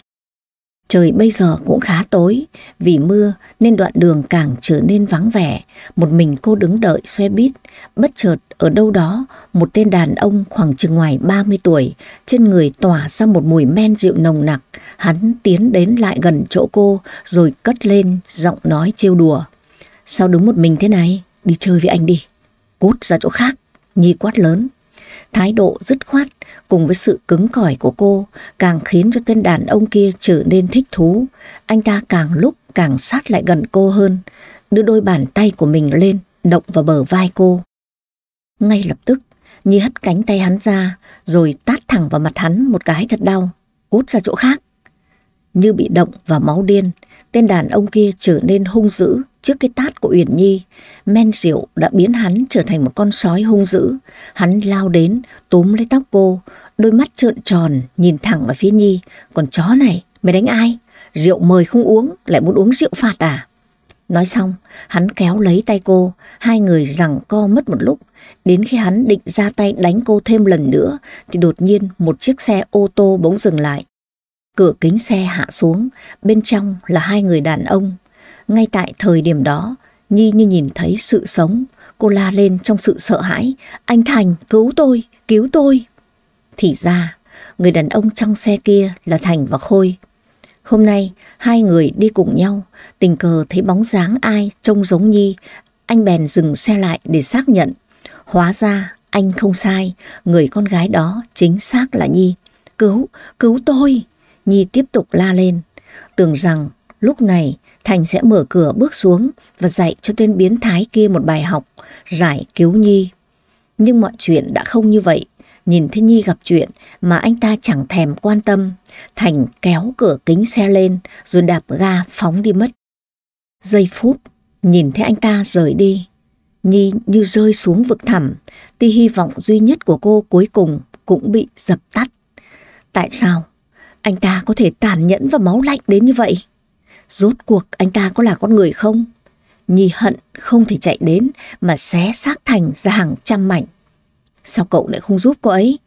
Trời bây giờ cũng khá tối, vì mưa nên đoạn đường càng trở nên vắng vẻ. Một mình cô đứng đợi xe buýt, bất chợt ở đâu đó, một tên đàn ông khoảng chừng ngoài 30 tuổi, trên người tỏa ra một mùi men rượu nồng nặc. Hắn tiến đến lại gần chỗ cô rồi cất lên giọng nói trêu đùa. Sao đứng một mình thế này? Đi chơi với anh đi. Cút ra chỗ khác, Nhi quát lớn. Thái độ dứt khoát cùng với sự cứng cỏi của cô càng khiến cho tên đàn ông kia trở nên thích thú. Anh ta càng lúc càng sát lại gần cô hơn, đưa đôi bàn tay của mình lên, động vào bờ vai cô. Ngay lập tức, Nhi hất cánh tay hắn ra, rồi tát thẳng vào mặt hắn một cái thật đau, cút ra chỗ khác. Như bị động và máu điên, Tên đàn ông kia trở nên hung dữ trước cái tát của Uyển Nhi. Men rượu đã biến hắn trở thành một con sói hung dữ. Hắn lao đến, túm lấy tóc cô, đôi mắt trợn tròn, nhìn thẳng vào phía Nhi. Còn chó này, mày đánh ai? Rượu mời không uống, lại muốn uống rượu phạt à? Nói xong, hắn kéo lấy tay cô, hai người rằng co mất một lúc. Đến khi hắn định ra tay đánh cô thêm lần nữa, thì đột nhiên một chiếc xe ô tô bỗng dừng lại. Cửa kính xe hạ xuống, bên trong là hai người đàn ông. Ngay tại thời điểm đó, Nhi như nhìn thấy sự sống. Cô la lên trong sự sợ hãi. Anh Thành, cứu tôi, cứu tôi. Thì ra, người đàn ông trong xe kia là Thành và Khôi. Hôm nay, hai người đi cùng nhau. Tình cờ thấy bóng dáng ai trông giống Nhi. Anh bèn dừng xe lại để xác nhận. Hóa ra, anh không sai. Người con gái đó chính xác là Nhi. Cứu, cứu tôi. Nhi tiếp tục la lên, tưởng rằng lúc này Thành sẽ mở cửa bước xuống và dạy cho tên biến thái kia một bài học, giải cứu Nhi. Nhưng mọi chuyện đã không như vậy. Nhìn thấy Nhi gặp chuyện mà anh ta chẳng thèm quan tâm. Thành kéo cửa kính xe lên rồi đạp ga phóng đi mất. Giây phút, nhìn thấy anh ta rời đi. Nhi như rơi xuống vực thẳm, tia hy vọng duy nhất của cô cuối cùng cũng bị dập tắt. Tại sao anh ta có thể tàn nhẫn và máu lạnh đến như vậy. Rốt cuộc anh ta có là con người không? Nhi hận không thể chạy đến mà xé xác thành ra hàng trăm mảnh. Sao cậu lại không giúp cô ấy?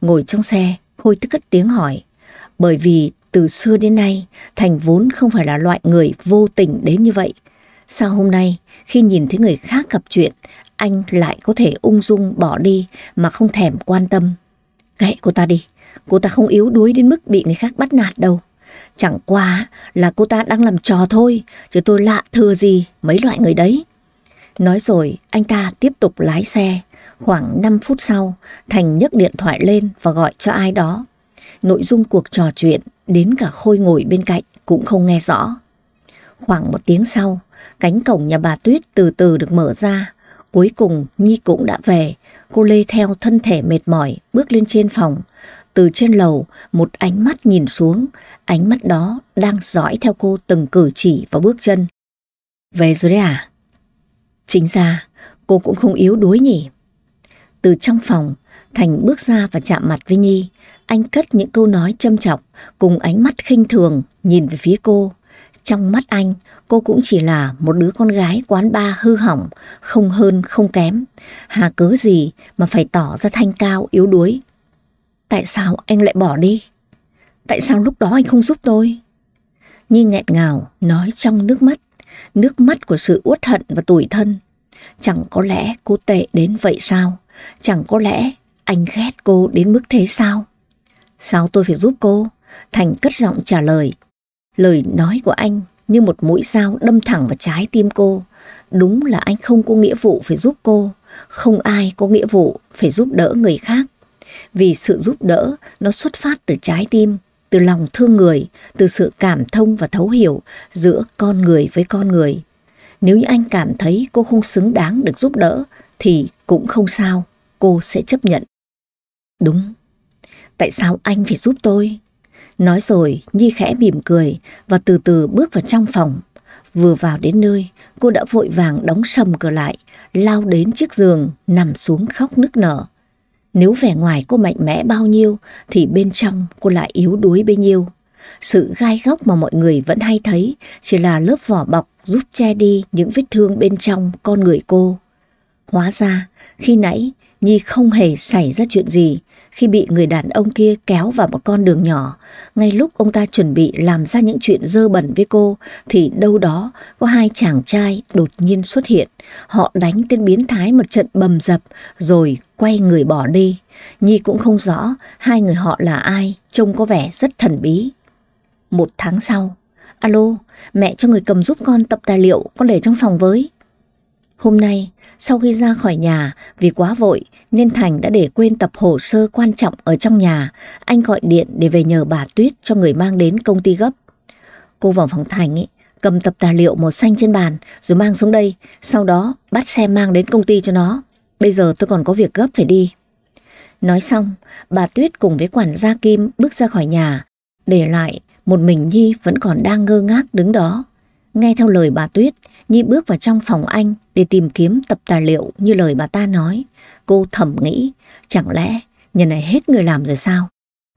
Ngồi trong xe, Khôi tức cất tiếng hỏi. Bởi vì từ xưa đến nay, Thành vốn không phải là loại người vô tình đến như vậy. Sao hôm nay, khi nhìn thấy người khác gặp chuyện, anh lại có thể ung dung bỏ đi mà không thèm quan tâm? Kệ cô ta đi, cô ta không yếu đuối đến mức bị người khác bắt nạt đâu. Chẳng qua là cô ta đang làm trò thôi, chứ tôi lạ thừa gì mấy loại người đấy. Nói rồi, anh ta tiếp tục lái xe. Khoảng 5 phút sau, Thành nhấc điện thoại lên và gọi cho ai đó. Nội dung cuộc trò chuyện đến cả Khôi ngồi bên cạnh cũng không nghe rõ. Khoảng một tiếng sau, cánh cổng nhà bà Tuyết từ từ được mở ra. Cuối cùng, Nhi cũng đã về. Cô lê theo thân thể mệt mỏi, bước lên trên phòng từ trên lầu, một ánh mắt nhìn xuống, ánh mắt đó đang dõi theo cô từng cử chỉ và bước chân. Về rồi đấy à? Chính ra, cô cũng không yếu đuối nhỉ. Từ trong phòng, Thành bước ra và chạm mặt với Nhi, anh cất những câu nói châm chọc cùng ánh mắt khinh thường nhìn về phía cô. Trong mắt anh, cô cũng chỉ là một đứa con gái quán ba hư hỏng, không hơn không kém. Hà cớ gì mà phải tỏ ra thanh cao yếu đuối Tại sao anh lại bỏ đi? Tại sao lúc đó anh không giúp tôi? Nhi nghẹn ngào, nói trong nước mắt, nước mắt của sự uất hận và tủi thân. Chẳng có lẽ cô tệ đến vậy sao? Chẳng có lẽ anh ghét cô đến mức thế sao? Sao tôi phải giúp cô? Thành cất giọng trả lời. Lời nói của anh như một mũi dao đâm thẳng vào trái tim cô. Đúng là anh không có nghĩa vụ phải giúp cô. Không ai có nghĩa vụ phải giúp đỡ người khác. Vì sự giúp đỡ, nó xuất phát từ trái tim, từ lòng thương người, từ sự cảm thông và thấu hiểu giữa con người với con người. Nếu như anh cảm thấy cô không xứng đáng được giúp đỡ, thì cũng không sao, cô sẽ chấp nhận. Đúng, tại sao anh phải giúp tôi? Nói rồi, Nhi khẽ mỉm cười và từ từ bước vào trong phòng. Vừa vào đến nơi, cô đã vội vàng đóng sầm cửa lại, lao đến chiếc giường, nằm xuống khóc nức nở. Nếu vẻ ngoài cô mạnh mẽ bao nhiêu thì bên trong cô lại yếu đuối bấy nhiêu. Sự gai góc mà mọi người vẫn hay thấy chỉ là lớp vỏ bọc giúp che đi những vết thương bên trong con người cô. Hóa ra, khi nãy Nhi không hề xảy ra chuyện gì, khi bị người đàn ông kia kéo vào một con đường nhỏ. Ngay lúc ông ta chuẩn bị làm ra những chuyện dơ bẩn với cô, thì đâu đó có hai chàng trai đột nhiên xuất hiện. Họ đánh tên biến thái một trận bầm dập, rồi quay người bỏ đi. Nhi cũng không rõ hai người họ là ai, trông có vẻ rất thần bí. Một tháng sau, alo, mẹ cho người cầm giúp con tập tài liệu, con để trong phòng với. Hôm nay, sau khi ra khỏi nhà vì quá vội nên Thành đã để quên tập hồ sơ quan trọng ở trong nhà. Anh gọi điện để về nhờ bà Tuyết cho người mang đến công ty gấp. Cô vào phòng Thành ấy, cầm tập tài liệu màu xanh trên bàn rồi mang xuống đây. Sau đó bắt xe mang đến công ty cho nó. Bây giờ tôi còn có việc gấp phải đi. Nói xong, bà Tuyết cùng với quản gia Kim bước ra khỏi nhà, để lại một mình Nhi vẫn còn đang ngơ ngác đứng đó. Nghe theo lời bà Tuyết, Nhi bước vào trong phòng anh để tìm kiếm tập tài liệu như lời bà ta nói. Cô thầm nghĩ, chẳng lẽ nhà này hết người làm rồi sao?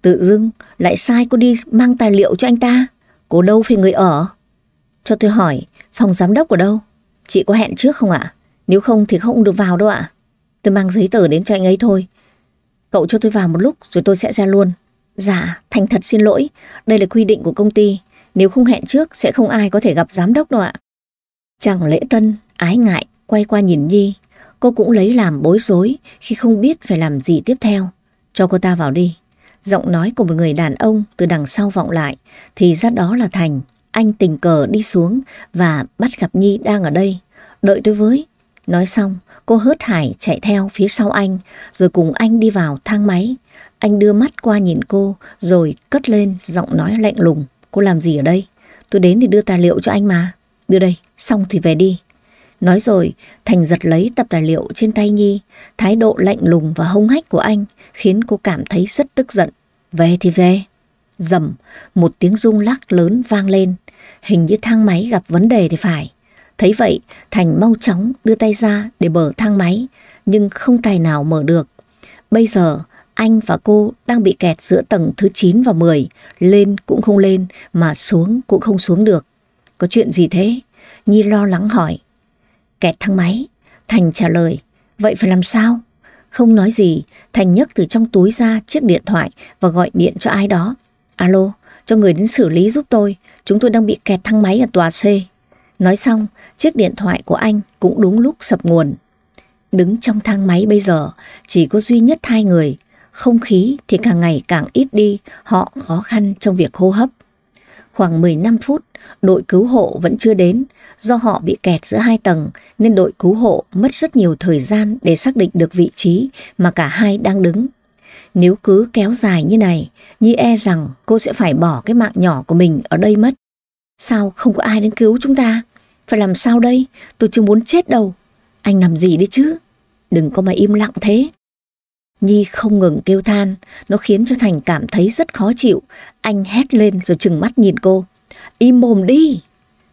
Tự dưng lại sai cô đi mang tài liệu cho anh ta. Cô đâu phải người ở. Cho tôi hỏi, phòng giám đốc ở đâu? Chị có hẹn trước không ạ? Nếu không thì không được vào đâu ạ. Tôi mang giấy tờ đến cho anh ấy thôi. Cậu cho tôi vào một lúc rồi tôi sẽ ra luôn. Dạ, thành thật xin lỗi. Đây là quy định của công ty. Nếu không hẹn trước sẽ không ai có thể gặp giám đốc đâu ạ. Chàng lễ tân, ái ngại, quay qua nhìn Nhi. Cô cũng lấy làm bối rối khi không biết phải làm gì tiếp theo. Cho cô ta vào đi. Giọng nói của một người đàn ông từ đằng sau vọng lại thì ra đó là Thành. Anh tình cờ đi xuống và bắt gặp Nhi đang ở đây. Đợi tôi với. Nói xong, cô hớt hải chạy theo phía sau anh rồi cùng anh đi vào thang máy. Anh đưa mắt qua nhìn cô rồi cất lên giọng nói lạnh lùng. Cô làm gì ở đây? Tôi đến thì đưa tài liệu cho anh mà. Đưa đây, xong thì về đi. Nói rồi, Thành giật lấy tập tài liệu trên tay Nhi, thái độ lạnh lùng và hông hách của anh khiến cô cảm thấy rất tức giận. Về thì về. Dầm, một tiếng rung lắc lớn vang lên, hình như thang máy gặp vấn đề thì phải. Thấy vậy, Thành mau chóng đưa tay ra để mở thang máy, nhưng không tài nào mở được. Bây giờ, anh và cô đang bị kẹt giữa tầng thứ 9 và 10, lên cũng không lên mà xuống cũng không xuống được. Có chuyện gì thế? Nhi lo lắng hỏi. Kẹt thang máy, Thành trả lời, vậy phải làm sao? Không nói gì, Thành nhấc từ trong túi ra chiếc điện thoại và gọi điện cho ai đó. Alo, cho người đến xử lý giúp tôi, chúng tôi đang bị kẹt thang máy ở tòa C. Nói xong, chiếc điện thoại của anh cũng đúng lúc sập nguồn. Đứng trong thang máy bây giờ, chỉ có duy nhất hai người, không khí thì càng ngày càng ít đi, họ khó khăn trong việc hô hấp. Khoảng 15 phút, đội cứu hộ vẫn chưa đến, do họ bị kẹt giữa hai tầng nên đội cứu hộ mất rất nhiều thời gian để xác định được vị trí mà cả hai đang đứng. Nếu cứ kéo dài như này, Nhi e rằng cô sẽ phải bỏ cái mạng nhỏ của mình ở đây mất. Sao không có ai đến cứu chúng ta? Phải làm sao đây? Tôi chưa muốn chết đâu. Anh làm gì đấy chứ? Đừng có mà im lặng thế. Nhi không ngừng kêu than, nó khiến cho Thành cảm thấy rất khó chịu. Anh hét lên rồi trừng mắt nhìn cô. Im mồm đi!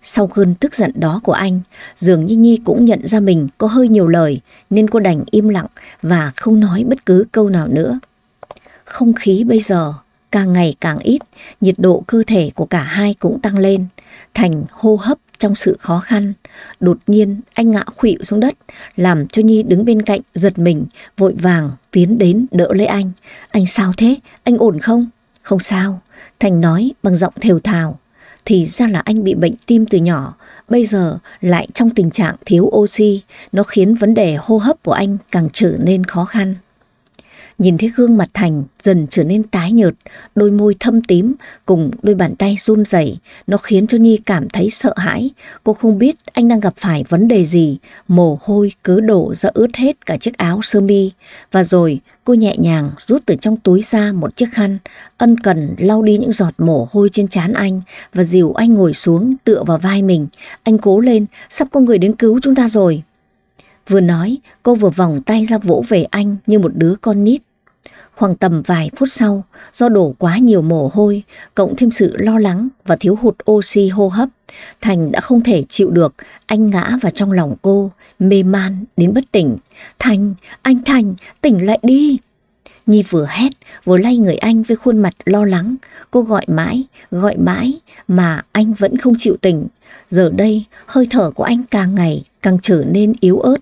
Sau cơn tức giận đó của anh, dường như Nhi cũng nhận ra mình có hơi nhiều lời nên cô đành im lặng và không nói bất cứ câu nào nữa. Không khí bây giờ càng ngày càng ít, nhiệt độ cơ thể của cả hai cũng tăng lên. Thành hô hấp trong sự khó khăn. Đột nhiên anh ngã khuỵu xuống đất, làm cho Nhi đứng bên cạnh giật mình, vội vàng tiến đến đỡ lấy anh. Anh sao thế? Anh ổn không? Không sao, Thành nói bằng giọng thều thào. Thì ra là anh bị bệnh tim từ nhỏ, bây giờ lại trong tình trạng thiếu oxy, nó khiến vấn đề hô hấp của anh càng trở nên khó khăn nhìn thấy gương mặt Thành dần trở nên tái nhợt, đôi môi thâm tím cùng đôi bàn tay run rẩy, nó khiến cho Nhi cảm thấy sợ hãi. Cô không biết anh đang gặp phải vấn đề gì, mồ hôi cứ đổ ra ướt hết cả chiếc áo sơ mi. Và rồi cô nhẹ nhàng rút từ trong túi ra một chiếc khăn, ân cần lau đi những giọt mồ hôi trên trán anh và dìu anh ngồi xuống tựa vào vai mình. Anh cố lên, sắp có người đến cứu chúng ta rồi. Vừa nói, cô vừa vòng tay ra vỗ về anh như một đứa con nít. Khoảng tầm vài phút sau, do đổ quá nhiều mồ hôi, cộng thêm sự lo lắng và thiếu hụt oxy hô hấp, Thành đã không thể chịu được, anh ngã vào trong lòng cô, mê man đến bất tỉnh. Thành, anh Thành, tỉnh lại đi! Nhi vừa hét, vừa lay người anh với khuôn mặt lo lắng. Cô gọi mãi, gọi mãi, mà anh vẫn không chịu tỉnh. Giờ đây, hơi thở của anh càng ngày càng trở nên yếu ớt.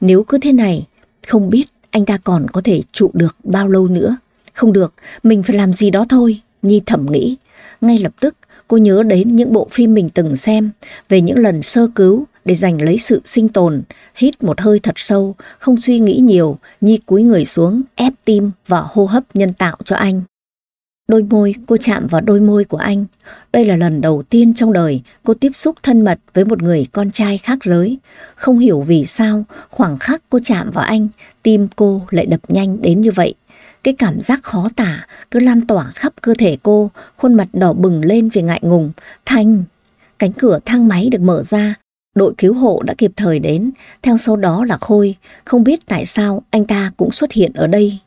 Nếu cứ thế này, không biết anh ta còn có thể trụ được bao lâu nữa. Không được, mình phải làm gì đó thôi, Nhi thẩm nghĩ. Ngay lập tức, cô nhớ đến những bộ phim mình từng xem về những lần sơ cứu để giành lấy sự sinh tồn. Hít một hơi thật sâu, không suy nghĩ nhiều, Nhi cúi người xuống, ép tim và hô hấp nhân tạo cho anh. Đôi môi cô chạm vào đôi môi của anh. Đây là lần đầu tiên trong đời cô tiếp xúc thân mật với một người con trai khác giới. Không hiểu vì sao khoảng khắc cô chạm vào anh, tim cô lại đập nhanh đến như vậy. Cái cảm giác khó tả cứ lan tỏa khắp cơ thể cô, khuôn mặt đỏ bừng lên vì ngại ngùng. Thanh. Cánh cửa thang máy được mở ra, đội cứu hộ đã kịp thời đến, theo sau đó là Khôi, không biết tại sao anh ta cũng xuất hiện ở đây.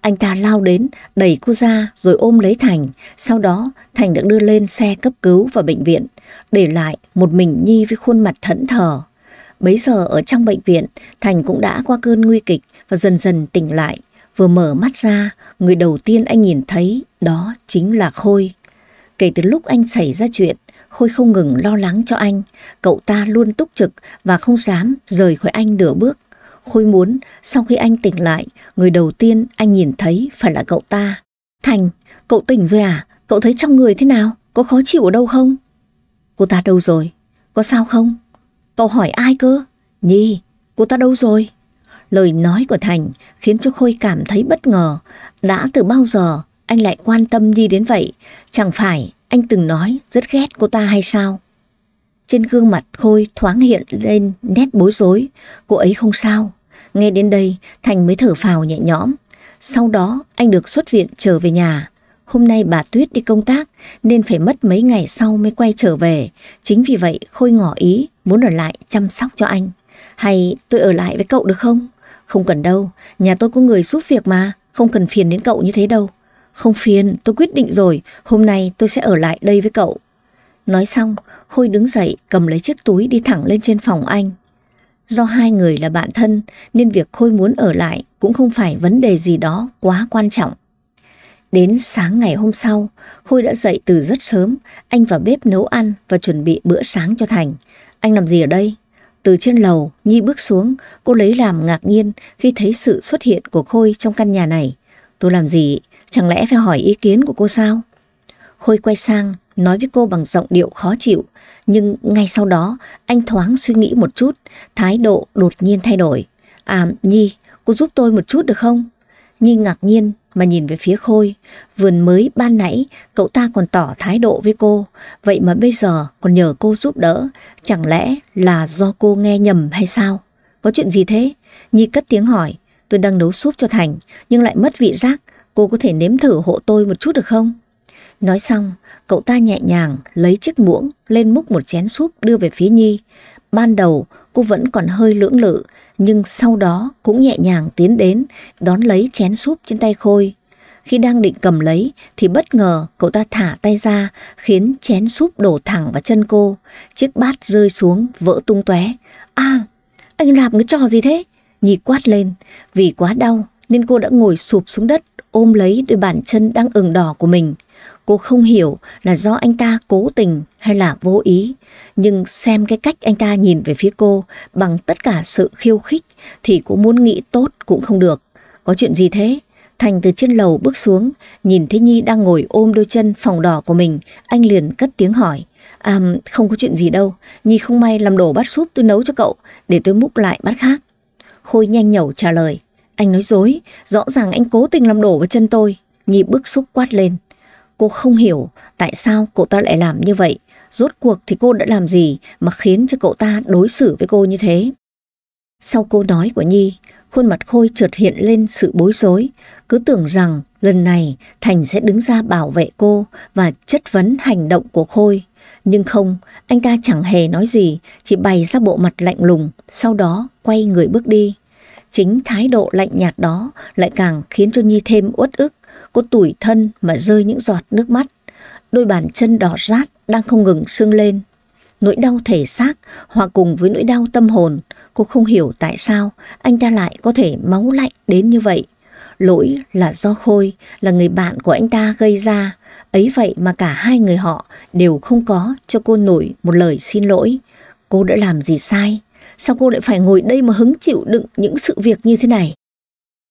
Anh ta lao đến, đẩy cô ra rồi ôm lấy Thành. Sau đó, Thành được đưa lên xe cấp cứu vào bệnh viện, để lại một mình Nhi với khuôn mặt thẫn thờ. Bấy giờ ở trong bệnh viện, Thành cũng đã qua cơn nguy kịch và dần dần tỉnh lại. Vừa mở mắt ra, người đầu tiên anh nhìn thấy đó chính là Khôi. Kể từ lúc anh xảy ra chuyện, Khôi không ngừng lo lắng cho anh. Cậu ta luôn túc trực và không dám rời khỏi anh nửa bước. Khôi muốn sau khi anh tỉnh lại, người đầu tiên anh nhìn thấy phải là cậu ta. Thành, cậu tỉnh rồi à? Cậu thấy trong người thế nào? Có khó chịu ở đâu không? Cô ta đâu rồi? Có sao không? Cậu hỏi ai cơ? Nhi, cô ta đâu rồi? Lời nói của Thành khiến cho Khôi cảm thấy bất ngờ. Đã từ bao giờ anh lại quan tâm Nhi đến vậy? Chẳng phải anh từng nói rất ghét cô ta hay sao? Trên gương mặt Khôi thoáng hiện lên nét bối rối. Cô ấy không sao, Nghe đến đây, Thành mới thở phào nhẹ nhõm. Sau đó, anh được xuất viện trở về nhà. Hôm nay bà Tuyết đi công tác nên phải mất mấy ngày sau mới quay trở về. Chính vì vậy Khôi ngỏ ý muốn ở lại chăm sóc cho anh. Hay tôi ở lại với cậu được không? Không cần đâu, nhà tôi có người giúp việc mà, không cần phiền đến cậu như thế đâu. Không phiền, tôi quyết định rồi, hôm nay tôi sẽ ở lại đây với cậu. Nói xong, Khôi đứng dậy cầm lấy chiếc túi đi thẳng lên trên phòng anh. Do hai người là bạn thân nên việc Khôi muốn ở lại cũng không phải vấn đề gì đó quá quan trọng. Đến sáng ngày hôm sau, Khôi đã dậy từ rất sớm, anh vào bếp nấu ăn và chuẩn bị bữa sáng cho Thành. Anh làm gì ở đây? Từ trên lầu, Nhi bước xuống, cô lấy làm ngạc nhiên khi thấy sự xuất hiện của Khôi trong căn nhà này. Tôi làm gì? Chẳng lẽ phải hỏi ý kiến của cô sao? Khôi quay sang, nói với cô bằng giọng điệu khó chịu, nhưng ngay sau đó, anh thoáng suy nghĩ một chút, thái độ đột nhiên thay đổi. À, Nhi, cô giúp tôi một chút được không? Nhi ngạc nhiên mà nhìn về phía Khôi. Vườn mới ban nãy, cậu ta còn tỏ thái độ với cô. Vậy mà bây giờ còn nhờ cô giúp đỡ. Chẳng lẽ là do cô nghe nhầm hay sao? Có chuyện gì thế? Nhi cất tiếng hỏi. Tôi đang nấu súp cho Thành, nhưng lại mất vị giác. Cô có thể nếm thử hộ tôi một chút được không? Nói xong, cậu ta nhẹ nhàng lấy chiếc muỗng lên múc một chén súp đưa về phía Nhi. Ban đầu, cô vẫn còn hơi lưỡng lự, nhưng sau đó cũng nhẹ nhàng tiến đến, đón lấy chén súp trên tay Khôi. Khi đang định cầm lấy thì bất ngờ cậu ta thả tay ra khiến chén súp đổ thẳng vào chân cô. Chiếc bát rơi xuống vỡ tung tóe. À, anh làm cái trò gì thế? Nhi quát lên. Vì quá đau nên cô đã ngồi sụp xuống đất ôm lấy đôi bàn chân đang ửng đỏ của mình. Cô không hiểu là do anh ta cố tình hay là vô ý, nhưng xem cái cách anh ta nhìn về phía cô bằng tất cả sự khiêu khích thì cô muốn nghĩ tốt cũng không được. Có chuyện gì thế? Thành từ trên lầu bước xuống, nhìn thấy Nhi đang ngồi ôm đôi chân phòng đỏ của mình, anh liền cất tiếng hỏi. À, không có chuyện gì đâu, Nhi không may làm đổ bát súp tôi nấu cho cậu, để tôi múc lại bát khác. Khôi nhanh nhẩu trả lời. Anh nói dối, rõ ràng anh cố tình làm đổ vào chân tôi. Nhi bức xúc quát lên. Cô không hiểu tại sao cậu ta lại làm như vậy. Rốt cuộc thì cô đã làm gì mà khiến cho cậu ta đối xử với cô như thế? Sau câu nói của Nhi, khuôn mặt Khôi chợt hiện lên sự bối rối, cứ tưởng rằng lần này Thành sẽ đứng ra bảo vệ cô và chất vấn hành động của Khôi. Nhưng không, anh ta chẳng hề nói gì, chỉ bày ra bộ mặt lạnh lùng, sau đó quay người bước đi. Chính thái độ lạnh nhạt đó lại càng khiến cho Nhi thêm uất ức. Cô tủi thân mà rơi những giọt nước mắt. Đôi bàn chân đỏ rát đang không ngừng sưng lên. Nỗi đau thể xác hòa cùng với nỗi đau tâm hồn. Cô không hiểu tại sao anh ta lại có thể máu lạnh đến như vậy. Lỗi là do Khôi, là người bạn của anh ta gây ra. Ấy vậy mà cả hai người họ đều không có cho cô nổi một lời xin lỗi. Cô đã làm gì sai? Sao cô lại phải ngồi đây mà hứng chịu đựng những sự việc như thế này?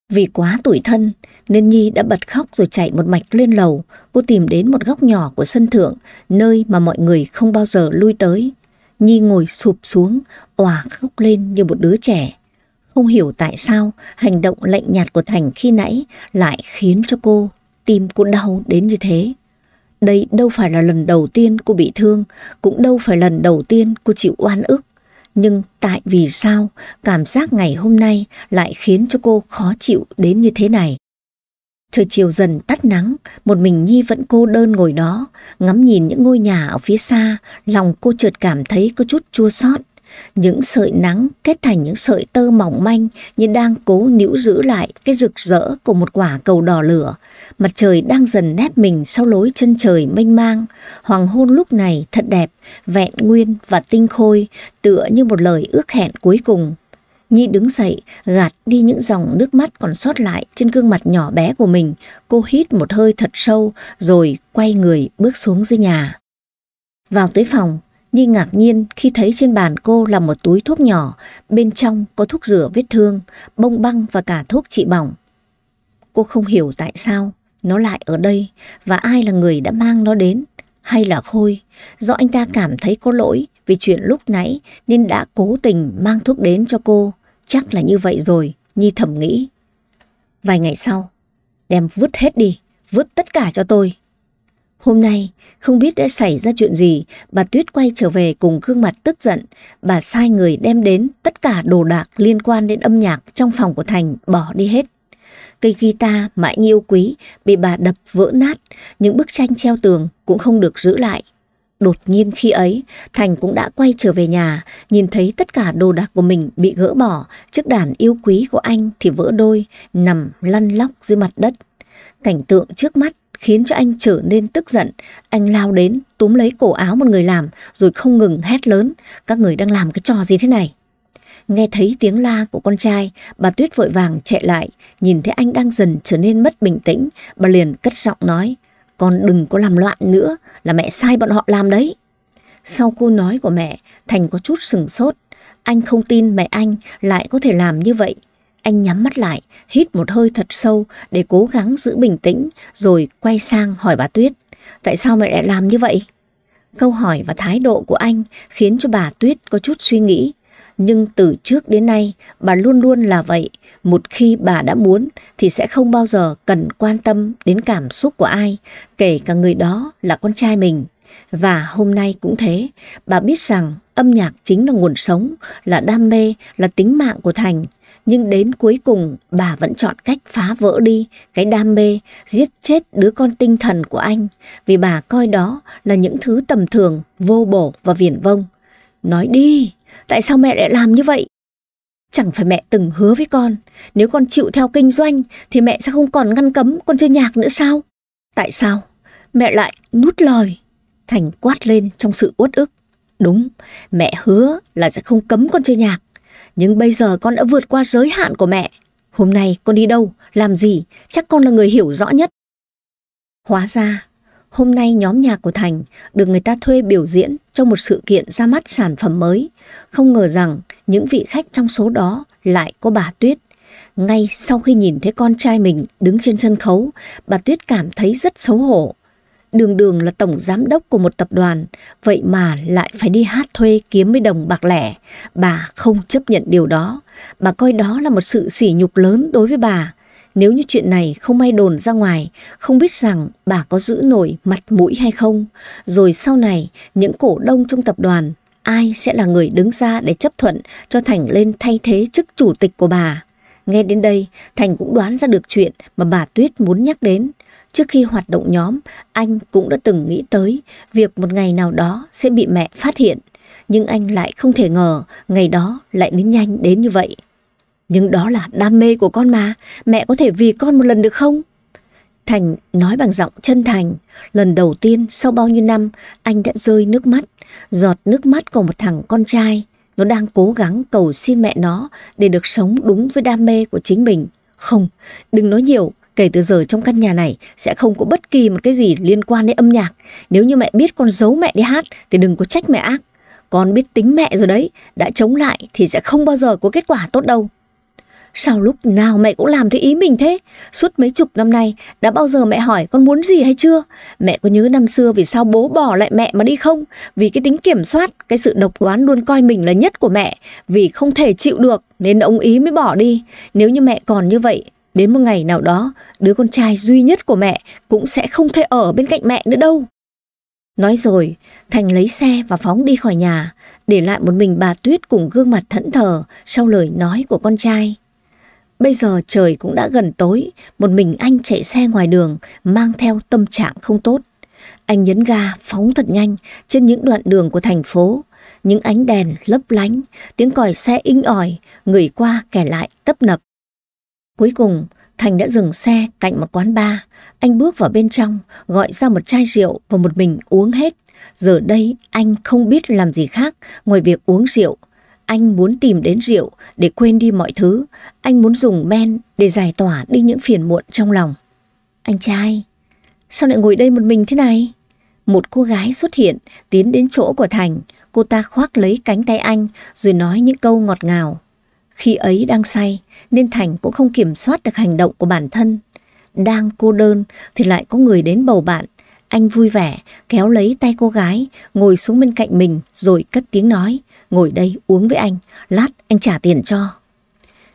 Vì quá tủi thân nên Nhi đã bật khóc rồi chạy một mạch lên lầu. Cô tìm đến một góc nhỏ của sân thượng, nơi mà mọi người không bao giờ lui tới. Nhi ngồi sụp xuống, òa khóc lên như một đứa trẻ. Không hiểu tại sao hành động lạnh nhạt của Thành khi nãy lại khiến cho cô, tim cô đau đến như thế. Đây đâu phải là lần đầu tiên cô bị thương, cũng đâu phải lần đầu tiên cô chịu oan ức. Nhưng tại vì sao cảm giác ngày hôm nay lại khiến cho cô khó chịu đến như thế này? Trời chiều dần tắt nắng, một mình Nhi vẫn cô đơn ngồi đó, ngắm nhìn những ngôi nhà ở phía xa, lòng cô chợt cảm thấy có chút chua xót. Những sợi nắng kết thành những sợi tơ mỏng manh như đang cố níu giữ lại cái rực rỡ của một quả cầu đỏ lửa. Mặt trời đang dần nép mình sau lối chân trời mênh mang. Hoàng hôn lúc này thật đẹp, vẹn nguyên và tinh khôi, tựa như một lời ước hẹn cuối cùng. Nhi đứng dậy, gạt đi những dòng nước mắt còn sót lại trên gương mặt nhỏ bé của mình. Cô hít một hơi thật sâu rồi quay người bước xuống dưới nhà. Vào tới phòng, Nhi ngạc nhiên khi thấy trên bàn cô là một túi thuốc nhỏ, bên trong có thuốc rửa vết thương, bông băng và cả thuốc trị bỏng. Cô không hiểu tại sao nó lại ở đây và ai là người đã mang nó đến, hay là Khôi, do anh ta cảm thấy có lỗi vì chuyện lúc nãy nên đã cố tình mang thuốc đến cho cô, chắc là như vậy rồi, Nhi thầm nghĩ. Vài ngày sau, đem vứt hết đi, vứt tất cả cho tôi. Hôm nay, không biết đã xảy ra chuyện gì, bà Tuyết quay trở về cùng gương mặt tức giận. Bà sai người đem đến tất cả đồ đạc liên quan đến âm nhạc trong phòng của Thành bỏ đi hết. Cây guitar mãi yêu quý bị bà đập vỡ nát, những bức tranh treo tường cũng không được giữ lại. Đột nhiên khi ấy, Thành cũng đã quay trở về nhà, nhìn thấy tất cả đồ đạc của mình bị gỡ bỏ, chiếc đàn yêu quý của anh thì vỡ đôi, nằm lăn lóc dưới mặt đất. Cảnh tượng trước mắt khiến cho anh trở nên tức giận. Anh lao đến, túm lấy cổ áo một người làm, rồi không ngừng hét lớn. Các người đang làm cái trò gì thế này? Nghe thấy tiếng la của con trai, bà Tuyết vội vàng chạy lại, nhìn thấy anh đang dần trở nên mất bình tĩnh, bà liền cất giọng nói, con đừng có làm loạn nữa, là mẹ sai bọn họ làm đấy. Sau câu nói của mẹ, Thành có chút sừng sốt, anh không tin mẹ anh lại có thể làm như vậy, anh nhắm mắt lại, hít một hơi thật sâu để cố gắng giữ bình tĩnh rồi quay sang hỏi bà Tuyết. Tại sao mẹ lại làm như vậy? Câu hỏi và thái độ của anh khiến cho bà Tuyết có chút suy nghĩ. Nhưng từ trước đến nay, bà luôn luôn là vậy. Một khi bà đã muốn thì sẽ không bao giờ cần quan tâm đến cảm xúc của ai, kể cả người đó là con trai mình. Và hôm nay cũng thế, bà biết rằng âm nhạc chính là nguồn sống, là đam mê, là tính mạng của Thành nhưng đến cuối cùng bà vẫn chọn cách phá vỡ đi cái đam mê giết chết đứa con tinh thần của anh vì bà coi đó là những thứ tầm thường, vô bổ và viển vông. Nói đi, tại sao mẹ lại làm như vậy? Chẳng phải mẹ từng hứa với con, nếu con chịu theo kinh doanh thì mẹ sẽ không còn ngăn cấm con chơi nhạc nữa sao? Tại sao? Mẹ lại nuốt lời. Thành quát lên trong sự uất ức. Đúng, mẹ hứa là sẽ không cấm con chơi nhạc, nhưng bây giờ con đã vượt qua giới hạn của mẹ. Hôm nay con đi đâu, làm gì, chắc con là người hiểu rõ nhất. Hóa ra, hôm nay nhóm nhạc của Thành được người ta thuê biểu diễn trong một sự kiện ra mắt sản phẩm mới. Không ngờ rằng những vị khách trong số đó lại có bà Tuyết. Ngay sau khi nhìn thấy con trai mình đứng trên sân khấu, bà Tuyết cảm thấy rất xấu hổ đường đường là tổng giám đốc của một tập đoàn, vậy mà lại phải đi hát thuê kiếm mấy đồng bạc lẻ. Bà không chấp nhận điều đó. Bà coi đó là một sự sỉ nhục lớn đối với bà. Nếu như chuyện này không may đồn ra ngoài, không biết rằng bà có giữ nổi mặt mũi hay không. Rồi sau này, những cổ đông trong tập đoàn, ai sẽ là người đứng ra để chấp thuận cho Thành lên thay thế chức chủ tịch của bà. Nghe đến đây, Thành cũng đoán ra được chuyện mà bà Tuyết muốn nhắc đến. Trước khi hoạt động nhóm, anh cũng đã từng nghĩ tới việc một ngày nào đó sẽ bị mẹ phát hiện, nhưng anh lại không thể ngờ ngày đó lại đến nhanh đến như vậy. Nhưng đó là đam mê của con mà, mẹ có thể vì con một lần được không? Thành nói bằng giọng chân thành, lần đầu tiên sau bao nhiêu năm anh đã rơi nước mắt, giọt nước mắt của một thằng con trai. Nó đang cố gắng cầu xin mẹ nó để được sống đúng với đam mê của chính mình. Không, đừng nói nhiều, Kể từ giờ trong căn nhà này sẽ không có bất kỳ một cái gì liên quan đến âm nhạc. Nếu như mẹ biết con giấu mẹ đi hát thì đừng có trách mẹ ác. Con biết tính mẹ rồi đấy, đã chống lại thì sẽ không bao giờ có kết quả tốt đâu. Sao lúc nào mẹ cũng làm theo ý mình thế? Suốt mấy chục năm nay, đã bao giờ mẹ hỏi con muốn gì hay chưa? Mẹ có nhớ năm xưa vì sao bố bỏ lại mẹ mà đi không? Vì cái tính kiểm soát, cái sự độc đoán luôn coi mình là nhất của mẹ. Vì không thể chịu được nên ông ý mới bỏ đi. Nếu như mẹ còn như vậy, Đến một ngày nào đó, đứa con trai duy nhất của mẹ cũng sẽ không thể ở bên cạnh mẹ nữa đâu. Nói rồi, Thành lấy xe và phóng đi khỏi nhà, để lại một mình bà Tuyết cùng gương mặt thẫn thờ sau lời nói của con trai. Bây giờ trời cũng đã gần tối, một mình anh chạy xe ngoài đường mang theo tâm trạng không tốt. Anh nhấn ga phóng thật nhanh trên những đoạn đường của thành phố, những ánh đèn lấp lánh, tiếng còi xe inh ỏi, người qua kẻ lại tấp nập. Cuối cùng, Thành đã dừng xe cạnh một quán bar. Anh bước vào bên trong, gọi ra một chai rượu và một mình uống hết. Giờ đây, anh không biết làm gì khác ngoài việc uống rượu. Anh muốn tìm đến rượu để quên đi mọi thứ. Anh muốn dùng men để giải tỏa đi những phiền muộn trong lòng. Anh trai, sao lại ngồi đây một mình thế này? Một cô gái xuất hiện, tiến đến chỗ của Thành. Cô ta khoác lấy cánh tay anh rồi nói những câu ngọt ngào. Khi ấy đang say nên Thành cũng không kiểm soát được hành động của bản thân. Đang cô đơn thì lại có người đến bầu bạn. Anh vui vẻ kéo lấy tay cô gái, ngồi xuống bên cạnh mình rồi cất tiếng nói. Ngồi đây uống với anh, lát anh trả tiền cho.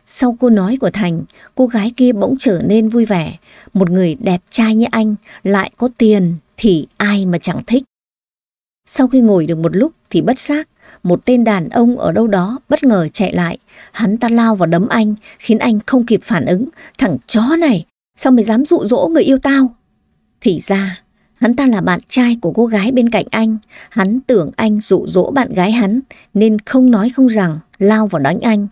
Sau câu nói của Thành, cô gái kia bỗng trở nên vui vẻ. Một người đẹp trai như anh lại có tiền thì ai mà chẳng thích. Sau khi ngồi được một lúc thì bất giác một tên đàn ông ở đâu đó bất ngờ chạy lại. Hắn ta lao vào đấm anh, khiến anh không kịp phản ứng. Thằng chó này, sao mày dám dụ dỗ người yêu tao? Thì ra, hắn ta là bạn trai của cô gái bên cạnh anh. Hắn tưởng anh dụ dỗ bạn gái hắn, nên không nói không rằng lao vào đánh anh.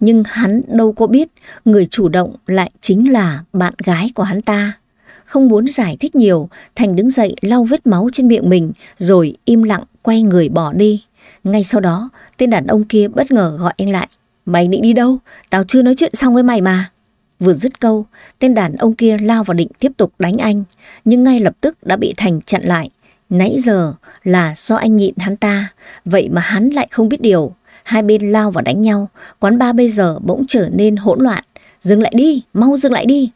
Nhưng hắn đâu có biết người chủ động lại chính là bạn gái của hắn ta. Không muốn giải thích nhiều, Thành đứng dậy lau vết máu trên miệng mình rồi im lặng quay người bỏ đi. Ngay sau đó, tên đàn ông kia bất ngờ gọi anh lại. Mày định đi đâu? Tao chưa nói chuyện xong với mày mà. Vừa dứt câu, tên đàn ông kia lao vào định tiếp tục đánh anh, nhưng ngay lập tức đã bị Thành chặn lại. Nãy giờ là do anh nhịn hắn ta, vậy mà hắn lại không biết điều. Hai bên lao vào đánh nhau, quán ba bây giờ bỗng trở nên hỗn loạn. Dừng lại đi, mau dừng lại đi.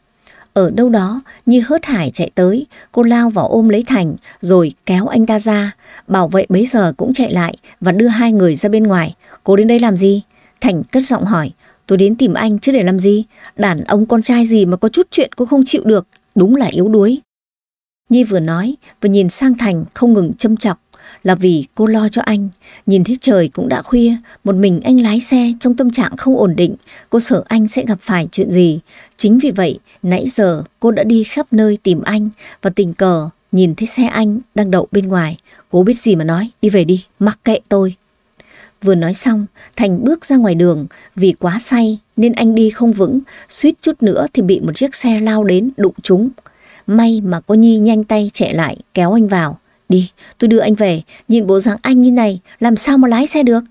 Ở đâu đó, như hớt hải chạy tới, cô lao vào ôm lấy Thành, rồi kéo anh ta ra. Bảo vệ bấy giờ cũng chạy lại và đưa hai người ra bên ngoài. Cô đến đây làm gì? Thành cất giọng hỏi. Tôi đến tìm anh chứ để làm gì? Đàn ông con trai gì mà có chút chuyện cô không chịu được. Đúng là yếu đuối. Nhi vừa nói, và nhìn sang Thành không ngừng châm chọc là vì cô lo cho anh. Nhìn thấy trời cũng đã khuya, một mình anh lái xe trong tâm trạng không ổn định, cô sợ anh sẽ gặp phải chuyện gì. Chính vì vậy, nãy giờ cô đã đi khắp nơi tìm anh và tình cờ nhìn thấy xe anh đang đậu bên ngoài. Cô biết gì mà nói, đi về đi, mặc kệ tôi. Vừa nói xong, Thành bước ra ngoài đường, vì quá say nên anh đi không vững, suýt chút nữa thì bị một chiếc xe lao đến đụng trúng. May mà cô Nhi nhanh tay chạy lại kéo anh vào. Đi, tôi đưa anh về, nhìn bộ dạng anh như này, làm sao mà lái xe được?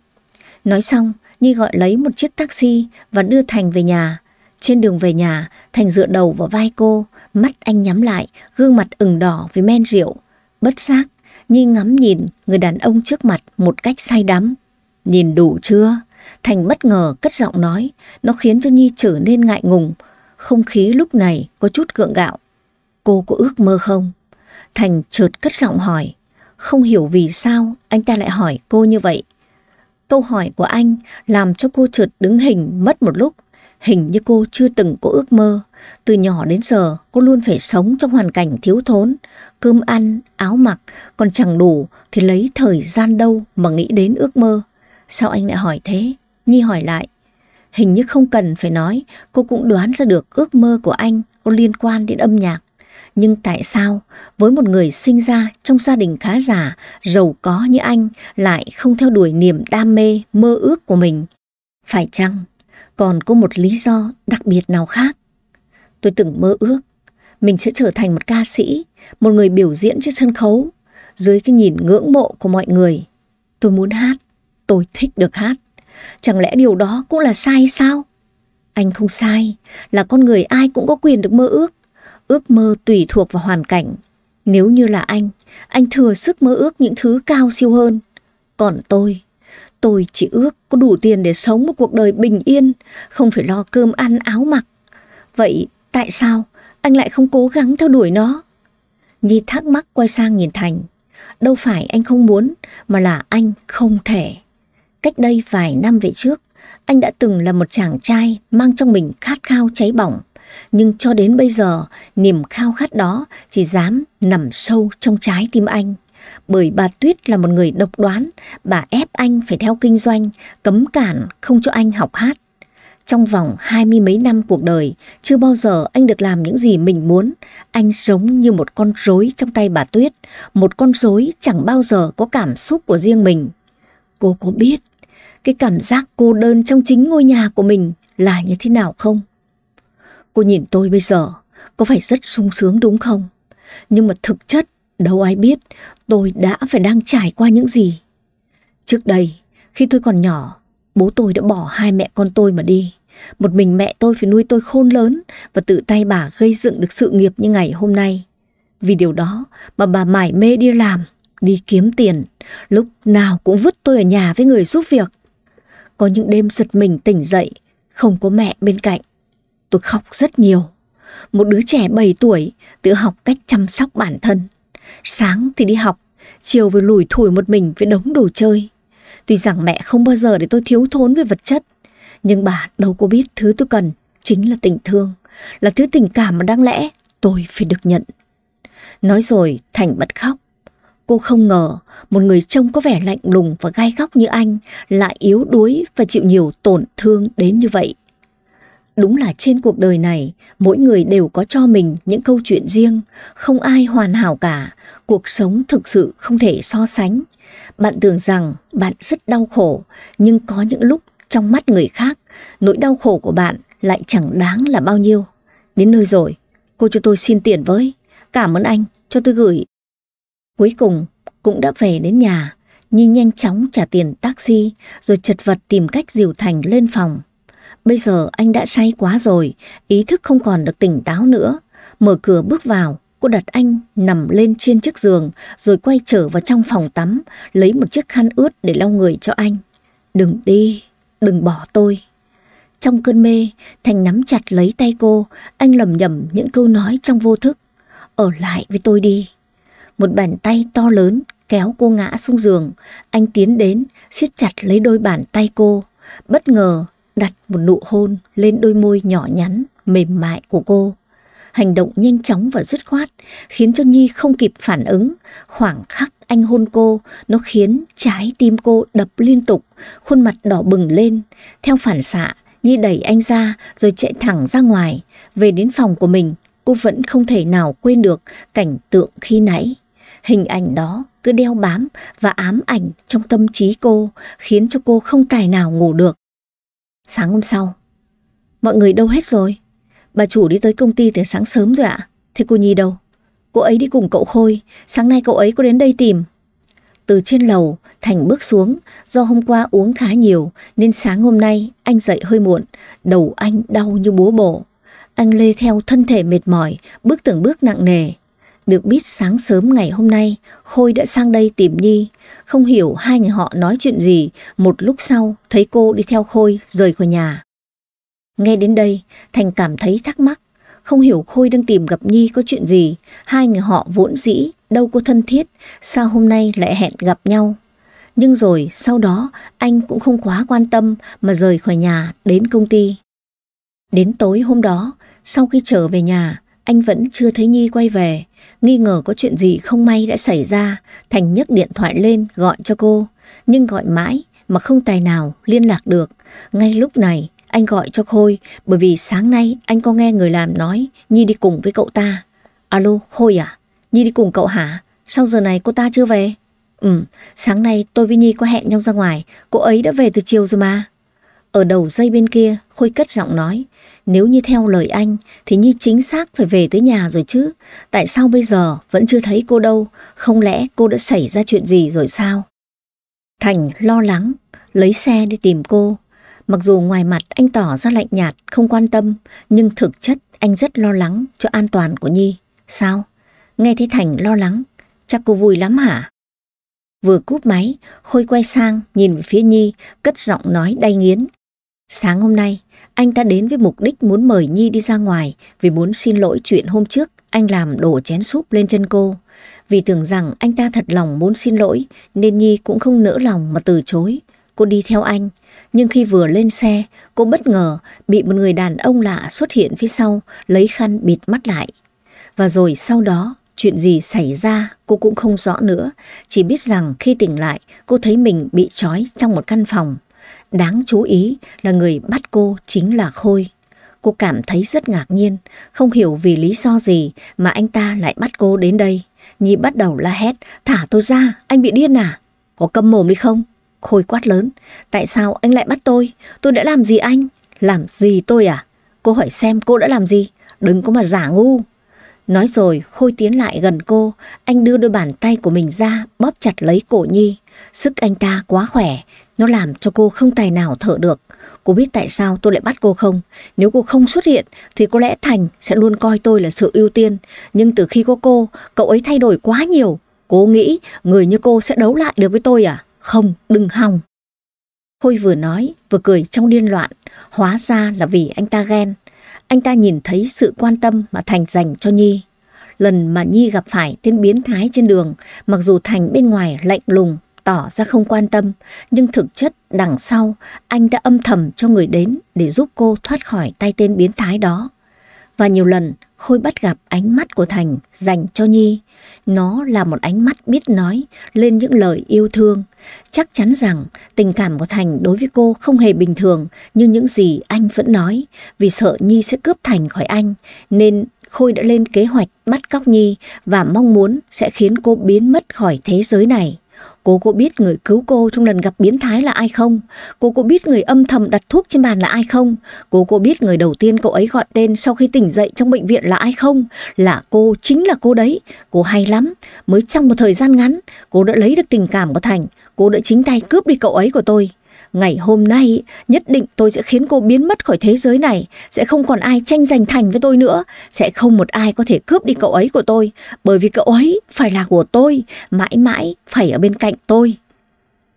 Nói xong, Nhi gọi lấy một chiếc taxi và đưa Thành về nhà. Trên đường về nhà, Thành dựa đầu vào vai cô, mắt anh nhắm lại, gương mặt ửng đỏ vì men rượu. Bất giác, Nhi ngắm nhìn người đàn ông trước mặt một cách say đắm. Nhìn đủ chưa? Thành bất ngờ cất giọng nói, nó khiến cho Nhi trở nên ngại ngùng. Không khí lúc này có chút gượng gạo. Cô có ước mơ không? Thành chợt cất giọng hỏi. Không hiểu vì sao anh ta lại hỏi cô như vậy. Câu hỏi của anh làm cho cô trượt đứng hình mất một lúc. Hình như cô chưa từng có ước mơ. Từ nhỏ đến giờ cô luôn phải sống trong hoàn cảnh thiếu thốn. Cơm ăn, áo mặc còn chẳng đủ thì lấy thời gian đâu mà nghĩ đến ước mơ. Sao anh lại hỏi thế? Nhi hỏi lại. Hình như không cần phải nói, cô cũng đoán ra được ước mơ của anh có liên quan đến âm nhạc. Nhưng tại sao với một người sinh ra trong gia đình khá giả, giàu có như anh lại không theo đuổi niềm đam mê, mơ ước của mình? Phải chăng còn có một lý do đặc biệt nào khác? Tôi từng mơ ước mình sẽ trở thành một ca sĩ, một người biểu diễn trên sân khấu, dưới cái nhìn ngưỡng mộ của mọi người. Tôi muốn hát, tôi thích được hát. Chẳng lẽ điều đó cũng là sai sao? Anh không sai, là con người ai cũng có quyền được mơ ước. Ước mơ tùy thuộc vào hoàn cảnh. Nếu như là anh, anh thừa sức mơ ước những thứ cao siêu hơn. Còn tôi, tôi chỉ ước có đủ tiền để sống một cuộc đời bình yên, không phải lo cơm ăn áo mặc. Vậy tại sao anh lại không cố gắng theo đuổi nó? Nhi thắc mắc quay sang nhìn Thành. Đâu phải anh không muốn, mà là anh không thể. Cách đây vài năm về trước, anh đã từng là một chàng trai mang trong mình khát khao cháy bỏng. Nhưng cho đến bây giờ, niềm khao khát đó chỉ dám nằm sâu trong trái tim anh. Bởi bà Tuyết là một người độc đoán, bà ép anh phải theo kinh doanh, cấm cản không cho anh học hát. Trong vòng hai mươi mấy năm cuộc đời, chưa bao giờ anh được làm những gì mình muốn. Anh sống như một con rối trong tay bà Tuyết, một con rối chẳng bao giờ có cảm xúc của riêng mình. Cô có biết cái cảm giác cô đơn trong chính ngôi nhà của mình là như thế nào không? Cô nhìn tôi bây giờ, có phải rất sung sướng đúng không? Nhưng mà thực chất, đâu ai biết tôi đã phải đang trải qua những gì. Trước đây, khi tôi còn nhỏ, bố tôi đã bỏ hai mẹ con tôi mà đi. Một mình mẹ tôi phải nuôi tôi khôn lớn và tự tay bà gây dựng được sự nghiệp như ngày hôm nay. Vì điều đó mà bà mải mê đi làm, đi kiếm tiền, lúc nào cũng vứt tôi ở nhà với người giúp việc. Có những đêm giật mình tỉnh dậy, không có mẹ bên cạnh. Tôi khóc rất nhiều. Một đứa trẻ 7 tuổi tự học cách chăm sóc bản thân. Sáng thì đi học, chiều về lủi thủi một mình với đống đồ chơi. Tuy rằng mẹ không bao giờ để tôi thiếu thốn về vật chất, nhưng bà đâu có biết thứ tôi cần chính là tình thương, là thứ tình cảm mà đáng lẽ tôi phải được nhận. Nói rồi Thành bật khóc. Cô không ngờ một người trông có vẻ lạnh lùng và gai góc như anh lại yếu đuối và chịu nhiều tổn thương đến như vậy. Đúng là trên cuộc đời này, mỗi người đều có cho mình những câu chuyện riêng, không ai hoàn hảo cả, cuộc sống thực sự không thể so sánh. Bạn tưởng rằng bạn rất đau khổ, nhưng có những lúc trong mắt người khác, nỗi đau khổ của bạn lại chẳng đáng là bao nhiêu. Đến nơi rồi, cô cho tôi xin tiền với, cảm ơn anh, cho tôi gửi. Cuối cùng, cũng đã về đến nhà, Nhi nhanh chóng trả tiền taxi rồi chật vật tìm cách dìu Thành lên phòng. Bây giờ anh đã say quá rồi, ý thức không còn được tỉnh táo nữa. Mở cửa bước vào, cô đặt anh nằm lên trên chiếc giường rồi quay trở vào trong phòng tắm, lấy một chiếc khăn ướt để lau người cho anh. Đừng đi, đừng bỏ tôi. Trong cơn mê, Thành nắm chặt lấy tay cô, anh lầm nhầm những câu nói trong vô thức. Ở lại với tôi đi. Một bàn tay to lớn kéo cô ngã xuống giường, anh tiến đến, siết chặt lấy đôi bàn tay cô. Bất ngờ, đặt một nụ hôn lên đôi môi nhỏ nhắn, mềm mại của cô. Hành động nhanh chóng và dứt khoát khiến cho Nhi không kịp phản ứng. Khoảng khắc anh hôn cô, nó khiến trái tim cô đập liên tục, khuôn mặt đỏ bừng lên. Theo phản xạ, Nhi đẩy anh ra rồi chạy thẳng ra ngoài. Về đến phòng của mình, cô vẫn không thể nào quên được cảnh tượng khi nãy. Hình ảnh đó cứ đeo bám và ám ảnh trong tâm trí cô, khiến cho cô không tài nào ngủ được. Sáng hôm sau, mọi người đâu hết rồi? Bà chủ đi tới công ty từ sáng sớm rồi ạ. Thế cô Nhi đâu? Cô ấy đi cùng cậu Khôi, sáng nay cậu ấy có đến đây tìm. Từ trên lầu, Thành bước xuống, do hôm qua uống khá nhiều nên sáng hôm nay anh dậy hơi muộn, đầu anh đau như búa bổ. Anh lê theo thân thể mệt mỏi, bước từng bước nặng nề. Được biết sáng sớm ngày hôm nay, Khôi đã sang đây tìm Nhi. Không hiểu hai người họ nói chuyện gì, một lúc sau thấy cô đi theo Khôi rời khỏi nhà. Nghe đến đây, Thành cảm thấy thắc mắc. Không hiểu Khôi đang tìm gặp Nhi có chuyện gì, hai người họ vốn dĩ, đâu có thân thiết, sao hôm nay lại hẹn gặp nhau. Nhưng rồi sau đó anh cũng không quá quan tâm mà rời khỏi nhà đến công ty. Đến tối hôm đó, sau khi trở về nhà, anh vẫn chưa thấy Nhi quay về, nghi ngờ có chuyện gì không may đã xảy ra, Thành nhấc điện thoại lên gọi cho cô, nhưng gọi mãi mà không tài nào liên lạc được. Ngay lúc này, anh gọi cho Khôi bởi vì sáng nay anh có nghe người làm nói Nhi đi cùng với cậu ta. Alo, Khôi à? Nhi đi cùng cậu hả? Sao giờ này cô ta chưa về? Ừ, sáng nay tôi với Nhi có hẹn nhau ra ngoài, cô ấy đã về từ chiều rồi mà. Ở đầu dây bên kia, Khôi cất giọng nói, nếu như theo lời anh thì Nhi chính xác phải về tới nhà rồi chứ. Tại sao bây giờ vẫn chưa thấy cô đâu, không lẽ cô đã xảy ra chuyện gì rồi sao? Thành lo lắng, lấy xe đi tìm cô. Mặc dù ngoài mặt anh tỏ ra lạnh nhạt, không quan tâm, nhưng thực chất anh rất lo lắng cho an toàn của Nhi. Sao? Nghe thấy Thành lo lắng, chắc cô vui lắm hả? Vừa cúp máy, Khôi quay sang nhìn về phía Nhi, cất giọng nói đay nghiến. Sáng hôm nay, anh ta đến với mục đích muốn mời Nhi đi ra ngoài vì muốn xin lỗi chuyện hôm trước anh làm đổ chén súp lên chân cô. Vì tưởng rằng anh ta thật lòng muốn xin lỗi nên Nhi cũng không nỡ lòng mà từ chối. Cô đi theo anh, nhưng khi vừa lên xe, cô bất ngờ bị một người đàn ông lạ xuất hiện phía sau, lấy khăn bịt mắt lại. Và rồi sau đó, chuyện gì xảy ra cô cũng không rõ nữa, chỉ biết rằng khi tỉnh lại cô thấy mình bị trói trong một căn phòng. Đáng chú ý là người bắt cô chính là Khôi. Cô cảm thấy rất ngạc nhiên, không hiểu vì lý do gì mà anh ta lại bắt cô đến đây. Nhi bắt đầu la hét, thả tôi ra, anh bị điên à? Có câm mồm đi không? Khôi quát lớn, tại sao anh lại bắt tôi? Tôi đã làm gì anh? Làm gì tôi à? Cô hỏi xem cô đã làm gì? Đừng có mà giả ngu. Nói rồi Khôi tiến lại gần cô, anh đưa đôi bàn tay của mình ra bóp chặt lấy cổ Nhi. Sức anh ta quá khỏe, nó làm cho cô không tài nào thở được. Cô biết tại sao tôi lại bắt cô không? Nếu cô không xuất hiện thì có lẽ Thành sẽ luôn coi tôi là sự ưu tiên. Nhưng từ khi có cô, cậu ấy thay đổi quá nhiều. Cô nghĩ người như cô sẽ đấu lại được với tôi à? Không, đừng hòng. Khôi vừa nói, vừa cười trong điên loạn. Hóa ra là vì anh ta ghen anh ta nhìn thấy sự quan tâm mà Thành dành cho Nhi. Lần mà Nhi gặp phải tên biến thái trên đường, mặc dù Thành bên ngoài lạnh lùng, tỏ ra không quan tâm, nhưng thực chất đằng sau anh đã âm thầm cho người đến để giúp cô thoát khỏi tay tên biến thái đó. Và nhiều lần Khôi bắt gặp ánh mắt của Thành dành cho Nhi. Nó là một ánh mắt biết nói, lên những lời yêu thương. Chắc chắn rằng tình cảm của Thành đối với cô không hề bình thường như những gì anh vẫn nói. Vì sợ Nhi sẽ cướp Thành khỏi anh, nên Khôi đã lên kế hoạch bắt cóc Nhi và mong muốn sẽ khiến cô biến mất khỏi thế giới này. Cô có biết người cứu cô trong lần gặp biến thái là ai không? Cô có biết người âm thầm đặt thuốc trên bàn là ai không? Cô có biết người đầu tiên cậu ấy gọi tên sau khi tỉnh dậy trong bệnh viện là ai không? Là cô, chính là cô đấy. Cô hay lắm. Mới trong một thời gian ngắn, cô đã lấy được tình cảm của Thành. Cô đã chính tay cướp đi cậu ấy của tôi. Ngày hôm nay, nhất định tôi sẽ khiến cô biến mất khỏi thế giới này, sẽ không còn ai tranh giành Thành với tôi nữa, sẽ không một ai có thể cướp đi cậu ấy của tôi, bởi vì cậu ấy phải là của tôi, mãi mãi phải ở bên cạnh tôi.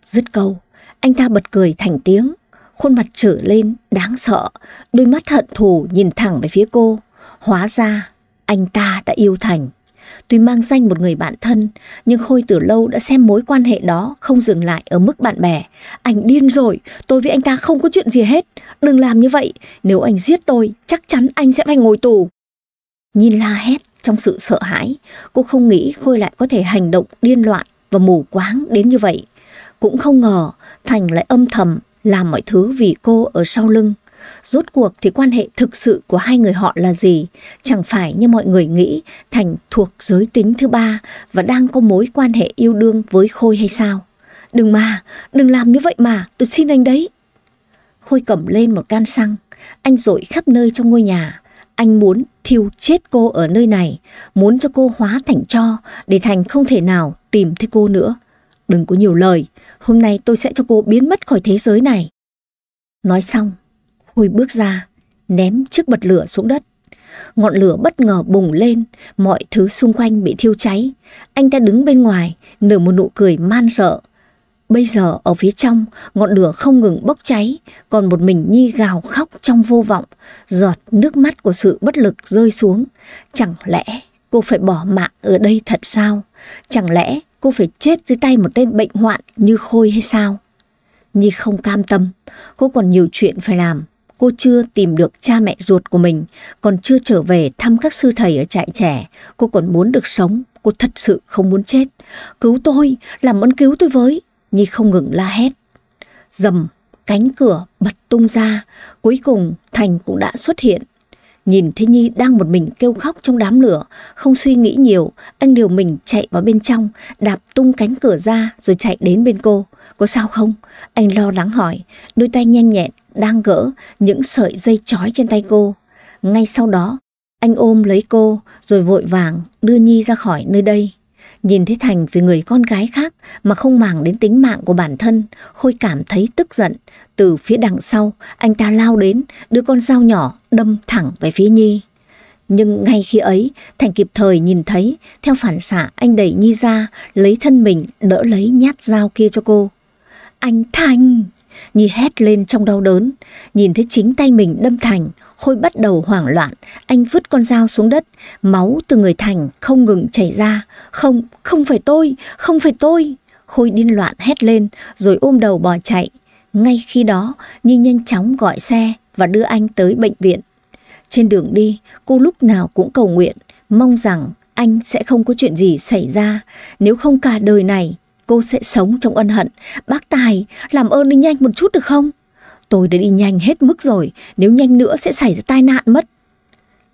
Dứt câu, anh ta bật cười thành tiếng, khuôn mặt trở lên đáng sợ, đôi mắt hận thù nhìn thẳng về phía cô. Hóa ra, anh ta đã yêu Thành. Tuy mang danh một người bạn thân, nhưng Khôi từ lâu đã xem mối quan hệ đó không dừng lại ở mức bạn bè. Anh điên rồi, tôi với anh ta không có chuyện gì hết. Đừng làm như vậy, nếu anh giết tôi, chắc chắn anh sẽ phải ngồi tù. Nhìn la hét trong sự sợ hãi, cô không nghĩ Khôi lại có thể hành động điên loạn và mù quáng đến như vậy. Cũng không ngờ Thành lại âm thầm làm mọi thứ vì cô ở sau lưng. Rốt cuộc thì quan hệ thực sự của hai người họ là gì? Chẳng phải như mọi người nghĩ Thành thuộc giới tính thứ ba và đang có mối quan hệ yêu đương với Khôi hay sao? Đừng mà, đừng làm như vậy mà, tôi xin anh đấy. Khôi cầm lên một can xăng, anh rội khắp nơi trong ngôi nhà. Anh muốn thiêu chết cô ở nơi này, muốn cho cô hóa thành cho, để Thành không thể nào tìm thấy cô nữa. Đừng có nhiều lời, hôm nay tôi sẽ cho cô biến mất khỏi thế giới này. Nói xong, Khôi bước ra, ném chiếc bật lửa xuống đất. Ngọn lửa bất ngờ bùng lên, mọi thứ xung quanh bị thiêu cháy. Anh ta đứng bên ngoài, nở một nụ cười man sợ. Bây giờ ở phía trong, ngọn lửa không ngừng bốc cháy, còn một mình Nhi gào khóc trong vô vọng, giọt nước mắt của sự bất lực rơi xuống. Chẳng lẽ cô phải bỏ mạng ở đây thật sao? Chẳng lẽ cô phải chết dưới tay một tên bệnh hoạn như Khôi hay sao? Nhi không cam tâm, cô còn nhiều chuyện phải làm cô chưa tìm được cha mẹ ruột của mình, còn chưa trở về thăm các sư thầy ở trại trẻ, cô còn muốn được sống, cô thật sự không muốn chết. Cứu tôi, làm ơn cứu tôi với, Nhi không ngừng la hét. Dầm, cánh cửa bật tung ra, cuối cùng Thành cũng đã xuất hiện. Nhìn thấy Nhi đang một mình kêu khóc trong đám lửa, không suy nghĩ nhiều, anh điều mình chạy vào bên trong, đạp tung cánh cửa ra rồi chạy đến bên cô. Có sao không? Anh lo lắng hỏi, đôi tay nhanh nhẹn đang gỡ những sợi dây trói trên tay cô. Ngay sau đó, anh ôm lấy cô rồi vội vàng đưa Nhi ra khỏi nơi đây. Nhìn thấy Thành vì người con gái khác mà không màng đến tính mạng của bản thân, Khôi cảm thấy tức giận. Từ phía đằng sau, anh ta lao đến, đưa con dao nhỏ đâm thẳng về phía Nhi. Nhưng ngay khi ấy, Thành kịp thời nhìn thấy, theo phản xạ anh đẩy Nhi ra, lấy thân mình đỡ lấy nhát dao kia cho cô. Anh Thành! Nhi hét lên trong đau đớn, nhìn thấy chính tay mình đâm Thành, Khôi bắt đầu hoảng loạn, anh vứt con dao xuống đất, máu từ người Thành không ngừng chảy ra. Không, không phải tôi, không phải tôi. Khôi điên loạn hét lên rồi ôm đầu bỏ chạy. Ngay khi đó, Nhi nhanh chóng gọi xe và đưa anh tới bệnh viện. Trên đường đi, cô lúc nào cũng cầu nguyện, mong rằng anh sẽ không có chuyện gì xảy ra, nếu không cả đời này Cô sẽ sống trong ân hận. Bác Tài, làm ơn đi nhanh một chút được không? Tôi đã đi nhanh hết mức rồi, nếu nhanh nữa sẽ xảy ra tai nạn mất.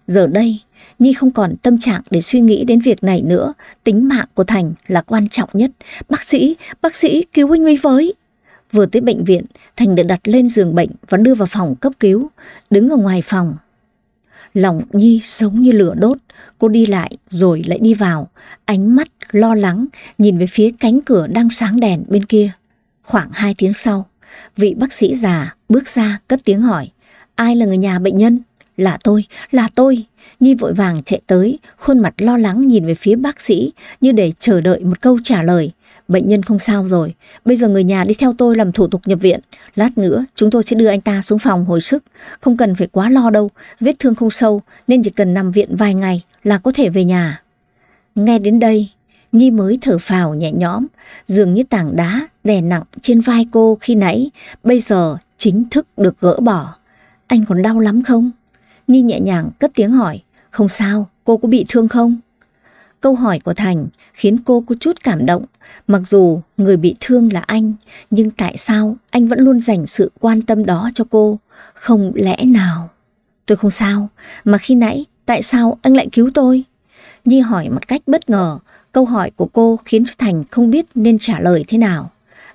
Giờ đây, Nhi không còn tâm trạng để suy nghĩ đến việc này nữa. Tính mạng của Thành là quan trọng nhất. Bác sĩ, bác sĩ cứu huynh huy với. Vừa tới bệnh viện, Thành được đặt lên giường bệnh và đưa vào phòng cấp cứu. Đứng ở ngoài phòng, Lòng Nhi giống như lửa đốt, cô đi lại rồi lại đi vào, ánh mắt lo lắng nhìn về phía cánh cửa đang sáng đèn bên kia. Khoảng 2 tiếng sau, vị bác sĩ già bước ra cất tiếng hỏi, ai là người nhà bệnh nhân? Là tôi, là tôi. Nhi vội vàng chạy tới, khuôn mặt lo lắng nhìn về phía bác sĩ như để chờ đợi một câu trả lời. Bệnh nhân không sao rồi, bây giờ người nhà đi theo tôi làm thủ tục nhập viện. Lát nữa chúng tôi sẽ đưa anh ta xuống phòng hồi sức. Không cần phải quá lo đâu, vết thương không sâu nên chỉ cần nằm viện vài ngày là có thể về nhà. Nghe đến đây, Nhi mới thở phào nhẹ nhõm, dường như tảng đá đè nặng trên vai cô khi nãy, bây giờ chính thức được gỡ bỏ. Anh còn đau lắm không? Nhi nhẹ nhàng cất tiếng hỏi, không sao, cô có bị thương không? Câu hỏi của Thành khiến cô có chút cảm động, mặc dù người bị thương là anh, nhưng tại sao anh vẫn luôn dành sự quan tâm đó cho cô? Không lẽ nào? Tôi không sao, mà khi nãy tại sao anh lại cứu tôi? Nhi hỏi một cách bất ngờ, câu hỏi của cô khiến cho Thành không biết nên trả lời thế nào.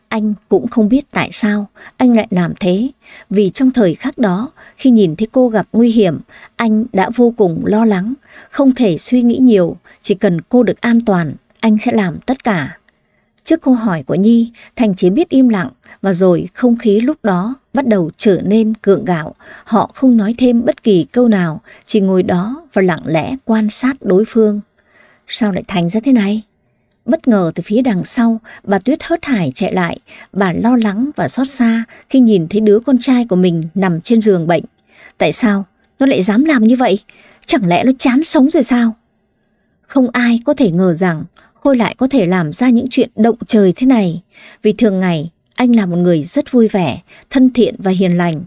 Anh cũng không biết tại sao anh lại làm thế, vì trong thời khắc đó, khi nhìn thấy cô gặp nguy hiểm, anh đã vô cùng lo lắng, không thể suy nghĩ nhiều, chỉ cần cô được an toàn, anh sẽ làm tất cả. Trước câu hỏi của Nhi, Thành chỉ biết im lặng và rồi không khí lúc đó bắt đầu trở nên cượng gạo. Họ không nói thêm bất kỳ câu nào, chỉ ngồi đó và lặng lẽ quan sát đối phương. Sao lại Thành ra thế này? Bất ngờ từ phía đằng sau, bà Tuyết hớt hải chạy lại, bà lo lắng và xót xa khi nhìn thấy đứa con trai của mình nằm trên giường bệnh. Tại sao nó lại dám làm như vậy? Chẳng lẽ nó chán sống rồi sao? Không ai có thể ngờ rằng Khôi lại có thể làm ra những chuyện động trời thế này. Vì thường ngày, anh là một người rất vui vẻ, thân thiện và hiền lành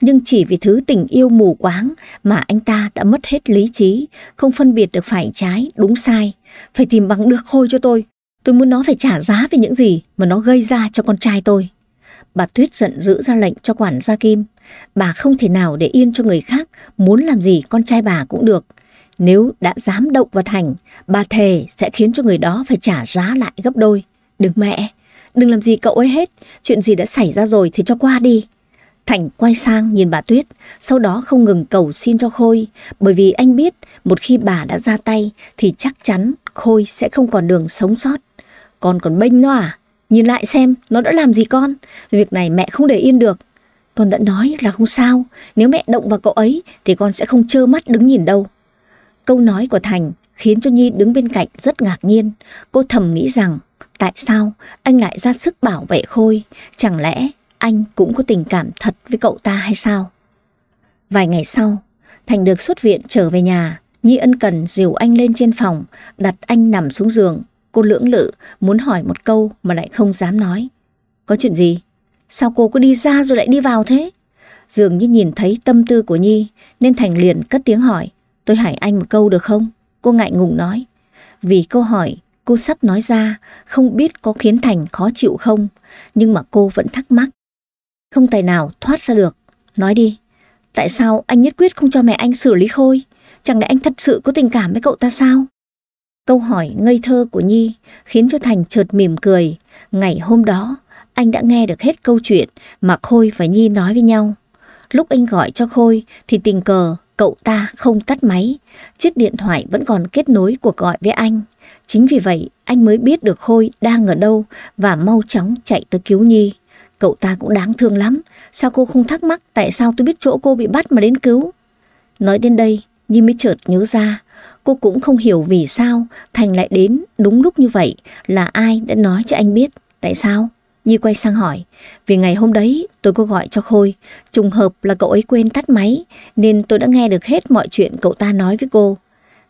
nhưng chỉ vì thứ tình yêu mù quáng mà anh ta đã mất hết lý trí, không phân biệt được phải trái, đúng sai. Phải tìm bằng được khôi cho tôi. Tôi muốn nó phải trả giá về những gì mà nó gây ra cho con trai tôi. Bà Tuyết giận dữ ra lệnh cho quản gia Kim. Bà không thể nào để yên cho người khác, muốn làm gì con trai bà cũng được. Nếu đã dám động vào Thành, bà thề sẽ khiến cho người đó phải trả giá lại gấp đôi. Đừng mẹ, đừng làm gì cậu ấy hết, chuyện gì đã xảy ra rồi thì cho qua đi. Thành quay sang nhìn bà Tuyết, sau đó không ngừng cầu xin cho Khôi, bởi vì anh biết một khi bà đã ra tay thì chắc chắn Khôi sẽ không còn đường sống sót. Con còn bênh nó à? Nhìn lại xem nó đã làm gì con, việc này mẹ không để yên được. Con đã nói là không sao, nếu mẹ động vào cậu ấy thì con sẽ không trơ mắt đứng nhìn đâu. Câu nói của Thành khiến cho Nhi đứng bên cạnh rất ngạc nhiên. Cô thầm nghĩ rằng tại sao anh lại ra sức bảo vệ Khôi? Chẳng lẽ anh cũng có tình cảm thật với cậu ta hay sao? Vài ngày sau, Thành được xuất viện trở về nhà, Nhi ân cần dìu anh lên trên phòng, đặt anh nằm xuống giường. Cô lưỡng lự, muốn hỏi một câu mà lại không dám nói. Có chuyện gì? Sao cô cứ đi ra rồi lại đi vào thế? Dường như nhìn thấy tâm tư của Nhi, nên Thành liền cất tiếng hỏi. Tôi hỏi anh một câu được không? Cô ngại ngùng nói. Vì câu hỏi cô sắp nói ra, không biết có khiến Thành khó chịu không, nhưng mà cô vẫn thắc mắc không tài nào thoát ra được. Nói đi, tại sao anh nhất quyết không cho mẹ anh xử lý Khôi? Chẳng lẽ anh thật sự có tình cảm với cậu ta sao? Câu hỏi ngây thơ của Nhi khiến cho Thành chợt mỉm cười. Ngày hôm đó, anh đã nghe được hết câu chuyện mà Khôi và Nhi nói với nhau. Lúc anh gọi cho Khôi thì tình cờ cậu ta không tắt máy. Chiếc điện thoại vẫn còn kết nối cuộc gọi với anh. Chính vì vậy, anh mới biết được Khôi đang ở đâu và mau chóng chạy tới cứu Nhi. Cậu ta cũng đáng thương lắm, sao cô không thắc mắc tại sao tôi biết chỗ cô bị bắt mà đến cứu? Nói đến đây, Nhi mới chợt nhớ ra, cô cũng không hiểu vì sao Thành lại đến đúng lúc như vậy, là ai đã nói cho anh biết, tại sao? Nhi quay sang hỏi, vì ngày hôm đấy tôi có gọi cho Khôi, trùng hợp là cậu ấy quên tắt máy, nên tôi đã nghe được hết mọi chuyện cậu ta nói với cô.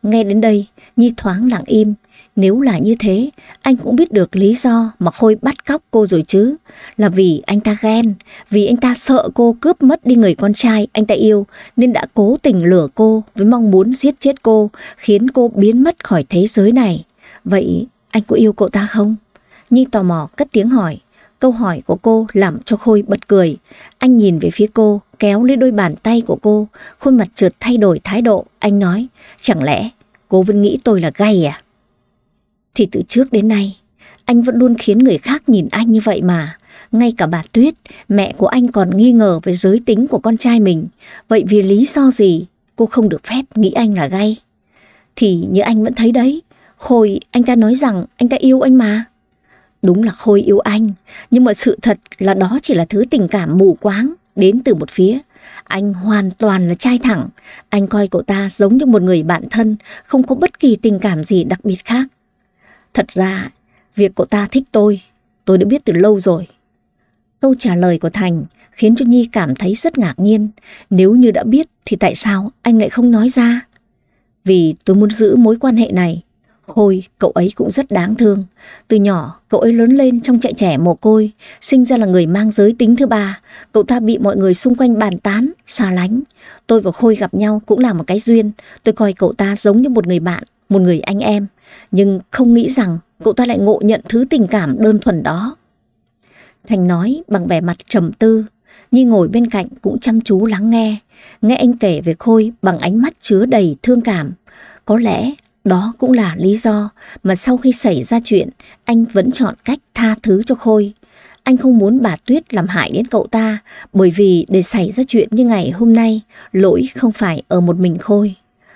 Nghe đến đây, Nhi thoáng lặng im. Nếu là như thế, anh cũng biết được lý do mà Khôi bắt cóc cô rồi chứ. Là vì anh ta ghen, vì anh ta sợ cô cướp mất đi người con trai anh ta yêu, nên đã cố tình lừa cô với mong muốn giết chết cô, khiến cô biến mất khỏi thế giới này. Vậy anh có yêu cậu ta không? Nhi tò mò cất tiếng hỏi. Câu hỏi của cô làm cho Khôi bật cười. Anh nhìn về phía cô, kéo lấy đôi bàn tay của cô. Khuôn mặt trượt thay đổi thái độ. Anh nói, chẳng lẽ cô vẫn nghĩ tôi là gay à? Thì từ trước đến nay, anh vẫn luôn khiến người khác nhìn anh như vậy mà. Ngay cả bà Tuyết, mẹ của anh còn nghi ngờ về giới tính của con trai mình. Vậy vì lý do gì cô không được phép nghĩ anh là gay? Thì như anh vẫn thấy đấy, Khôi anh ta nói rằng anh ta yêu anh mà. Đúng là Khôi yêu anh, nhưng mà sự thật là đó chỉ là thứ tình cảm mù quáng đến từ một phía anh hoàn toàn là trai thẳng, anh coi cậu ta giống như một người bạn thân, không có bất kỳ tình cảm gì đặc biệt khác. Thật ra, việc cậu ta thích tôi, tôi đã biết từ lâu rồi. Câu trả lời của Thành khiến cho Nhi cảm thấy rất ngạc nhiên. Nếu như đã biết thì tại sao anh lại không nói ra? Vì tôi muốn giữ mối quan hệ này Khôi, cậu ấy cũng rất đáng thương. Từ nhỏ, cậu ấy lớn lên trong trại trẻ mồ côi, sinh ra là người mang giới tính thứ ba. Cậu ta bị mọi người xung quanh bàn tán, xa lánh. Tôi và Khôi gặp nhau cũng là một cái duyên. Tôi coi cậu ta giống như một người bạn, một người anh em. Nhưng không nghĩ rằng cậu ta lại ngộ nhận thứ tình cảm đơn thuần đó. Thành nói bằng vẻ mặt trầm tư, Nhi ngồi bên cạnh cũng chăm chú lắng nghe, nghe anh kể về Khôi bằng ánh mắt chứa đầy thương cảm. Có lẽ đó cũng là lý do mà sau khi xảy ra chuyện, anh vẫn chọn cách tha thứ cho Khôi. Anh không muốn bà Tuyết làm hại đến cậu ta, bởi vì để xảy ra chuyện như ngày hôm nay, lỗi không phải ở một mình Khôi.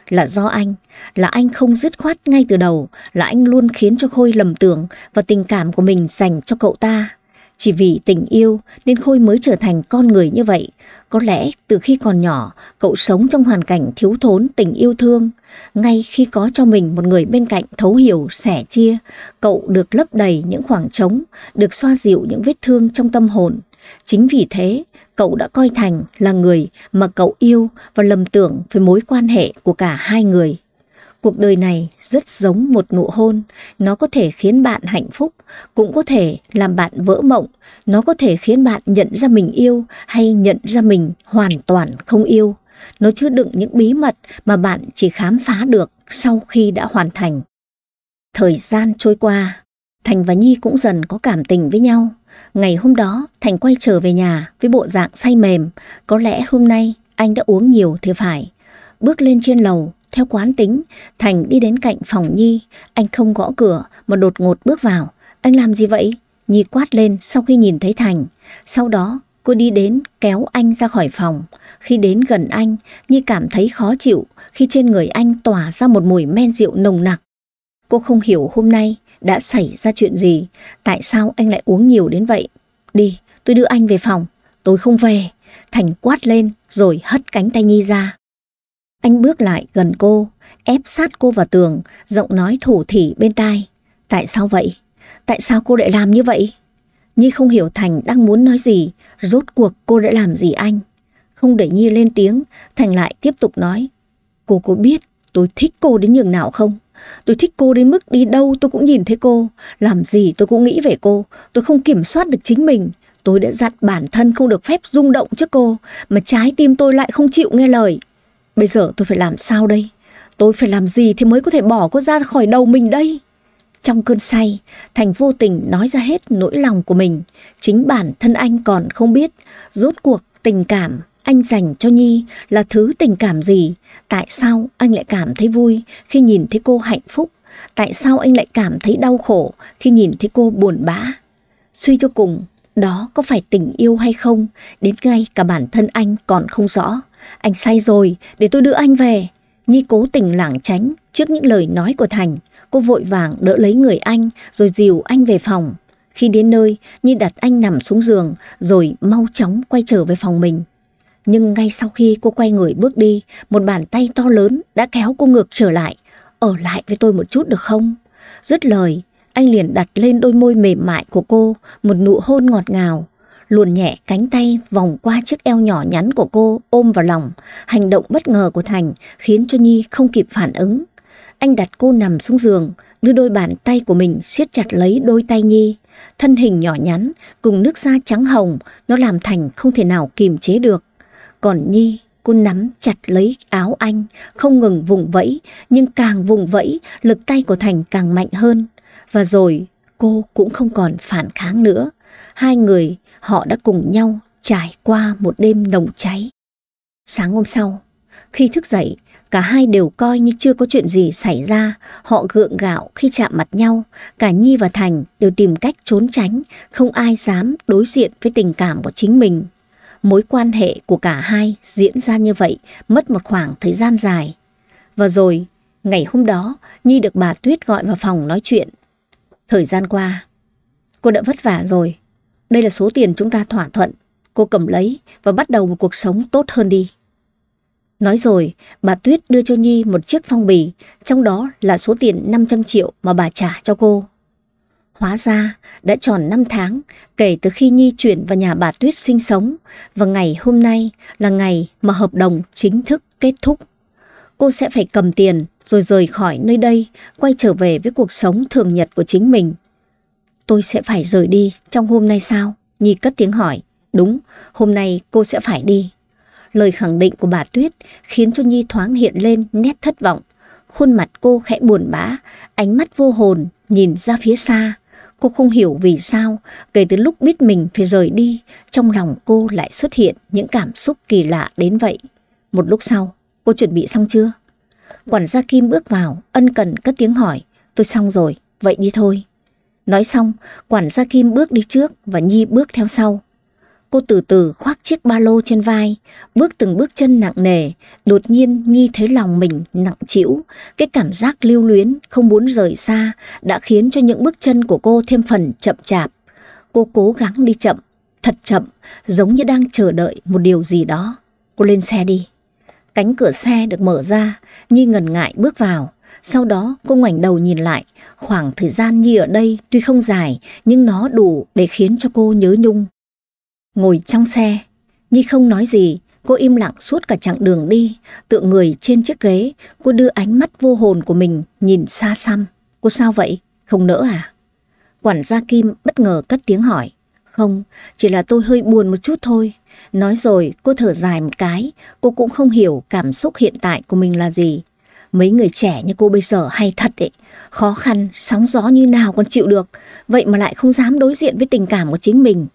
Là do anh, là anh không dứt khoát ngay từ đầu, là anh luôn khiến cho Khôi lầm tưởng và tình cảm của mình dành cho cậu ta. Chỉ vì tình yêu nên Khôi mới trở thành con người như vậy, có lẽ từ khi còn nhỏ, cậu sống trong hoàn cảnh thiếu thốn tình yêu thương. Ngay khi có cho mình một người bên cạnh thấu hiểu, sẻ chia, cậu được lấp đầy những khoảng trống, được xoa dịu những vết thương trong tâm hồn. Chính vì thế, cậu đã coi Thành là người mà cậu yêu và lầm tưởng về mối quan hệ của cả hai người. Cuộc đời này rất giống một nụ hôn, nó có thể khiến bạn hạnh phúc, cũng có thể làm bạn vỡ mộng, nó có thể khiến bạn nhận ra mình yêu hay nhận ra mình hoàn toàn không yêu. Nó chứa đựng những bí mật mà bạn chỉ khám phá được sau khi đã hoàn thành. Thời gian trôi qua, Thành và Nhi cũng dần có cảm tình với nhau. Ngày hôm đó, Thành quay trở về nhà với bộ dạng say mềm. Có lẽ hôm nay anh đã uống nhiều thì phải. Bước lên trên lầu, theo quán tính, Thành đi đến cạnh phòng Nhi, anh không gõ cửa mà đột ngột bước vào. Anh làm gì vậy? Nhi quát lên sau khi nhìn thấy Thành. Sau đó, cô đi đến kéo anh ra khỏi phòng. Khi đến gần anh, Nhi cảm thấy khó chịu khi trên người anh tỏa ra một mùi men rượu nồng nặc. Cô không hiểu hôm nay đã xảy ra chuyện gì, tại sao anh lại uống nhiều đến vậy. Đi, tôi đưa anh về phòng. Tôi không về. Thành quát lên rồi hất cánh tay Nhi ra. Anh bước lại gần cô, ép sát cô vào tường, giọng nói thủ thỉ bên tai. Tại sao vậy? Tại sao cô lại làm như vậy? Nhi không hiểu Thành đang muốn nói gì, rốt cuộc cô đã làm gì anh? Không để Nhi lên tiếng, Thành lại tiếp tục nói. Cô có biết tôi thích cô đến nhường nào không? Tôi thích cô đến mức đi đâu tôi cũng nhìn thấy cô, làm gì tôi cũng nghĩ về cô, tôi không kiểm soát được chính mình. Tôi đã dặn bản thân không được phép rung động trước cô, mà trái tim tôi lại không chịu nghe lời. Bây giờ tôi phải làm sao đây? Tôi phải làm gì thì mới có thể bỏ cô ra khỏi đầu mình đây? Trong cơn say, Thành vô tình nói ra hết nỗi lòng của mình. Chính bản thân anh còn không biết rốt cuộc tình cảm anh dành cho Nhi là thứ tình cảm gì. Tại sao anh lại cảm thấy vui khi nhìn thấy cô hạnh phúc? Tại sao anh lại cảm thấy đau khổ khi nhìn thấy cô buồn bã? Suy cho cùng, đó có phải tình yêu hay không, đến ngay cả bản thân anh còn không rõ. Anh say rồi, để tôi đưa anh về. Nhi cố tình lảng tránh trước những lời nói của Thành. Cô vội vàng đỡ lấy người anh rồi dìu anh về phòng. Khi đến nơi, Nhi đặt anh nằm xuống giường rồi mau chóng quay trở về phòng mình. Nhưng ngay sau khi cô quay người bước đi, một bàn tay to lớn đã kéo cô ngược trở lại. Ở lại với tôi một chút được không? Dứt lời, anh liền đặt lên đôi môi mềm mại của cô một nụ hôn ngọt ngào luồn nhẹ cánh tay vòng qua chiếc eo nhỏ nhắn của cô ôm vào lòng. Hành động bất ngờ của Thành khiến cho Nhi không kịp phản ứng. Anh đặt cô nằm xuống giường, đưa đôi bàn tay của mình siết chặt lấy đôi tay Nhi. Thân hình nhỏ nhắn cùng nước da trắng hồng nó làm Thành không thể nào kiềm chế được. Còn Nhi cô nắm chặt lấy áo anh, không ngừng vùng vẫy, nhưng càng vùng vẫy, lực tay của Thành càng mạnh hơn. Và rồi, cô cũng không còn phản kháng nữa. Hai người họ đã cùng nhau trải qua một đêm nồng cháy. Sáng hôm sau, khi thức dậy, cả hai đều coi như chưa có chuyện gì xảy ra, họ gượng gạo khi chạm mặt nhau, cả Nhi và Thành đều tìm cách trốn tránh, không ai dám đối diện với tình cảm của chính mình. Mối quan hệ của cả hai diễn ra như vậy mất một khoảng thời gian dài. Và rồi, ngày hôm đó, Nhi được bà Tuyết gọi vào phòng nói chuyện. Thời gian qua, cô đã vất vả rồi, đây là số tiền chúng ta thỏa thuận. Cô cầm lấy và bắt đầu một cuộc sống tốt hơn đi. Nói rồi, bà Tuyết đưa cho Nhi một chiếc phong bì, trong đó là số tiền 500 triệu mà bà trả cho cô. Hóa ra, đã tròn 5 tháng kể từ khi Nhi chuyển vào nhà bà Tuyết sinh sống và ngày hôm nay là ngày mà hợp đồng chính thức kết thúc. Cô sẽ phải cầm tiền rồi rời khỏi nơi đây, quay trở về với cuộc sống thường nhật của chính mình tôi sẽ phải rời đi trong hôm nay sao? Nhi cất tiếng hỏi. Đúng, hôm nay cô sẽ phải đi. Lời khẳng định của bà Tuyết khiến cho Nhi thoáng hiện lên nét thất vọng. Khuôn mặt cô khẽ buồn bã, ánh mắt vô hồn, nhìn ra phía xa. Cô không hiểu vì sao, kể từ lúc biết mình phải rời đi, trong lòng cô lại xuất hiện những cảm xúc kỳ lạ đến vậy. Một lúc sau, cô chuẩn bị xong chưa? Quản gia Kim bước vào, ân cần cất tiếng hỏi. Tôi xong rồi, vậy đi thôi. Nói xong, quản gia Kim bước đi trước và Nhi bước theo sau. Cô từ từ khoác chiếc ba lô trên vai, bước từng bước chân nặng nề, đột nhiên Nhi thấy lòng mình nặng chịu, cái cảm giác lưu luyến, không muốn rời xa đã khiến cho những bước chân của cô thêm phần chậm chạp. Cô cố gắng đi chậm, thật chậm, giống như đang chờ đợi một điều gì đó. Cô lên xe đi. Cánh cửa xe được mở ra, Nhi ngần ngại bước vào. Sau đó cô ngoảnh đầu nhìn lại, khoảng thời gian Nhi ở đây tuy không dài nhưng nó đủ để khiến cho cô nhớ nhung. Ngồi trong xe, Nhi không nói gì, cô im lặng suốt cả chặng đường đi, tựa người trên chiếc ghế, cô đưa ánh mắt vô hồn của mình nhìn xa xăm. Cô sao vậy? Không nỡ à? Quản gia Kim bất ngờ cất tiếng hỏi. Không, chỉ là tôi hơi buồn một chút thôi. Nói rồi cô thở dài một cái, cô cũng không hiểu cảm xúc hiện tại của mình là gì. Mấy người trẻ như cô bây giờ hay thật ấy, khó khăn, sóng gió như nào còn chịu được, vậy mà lại không dám đối diện với tình cảm của chính mình.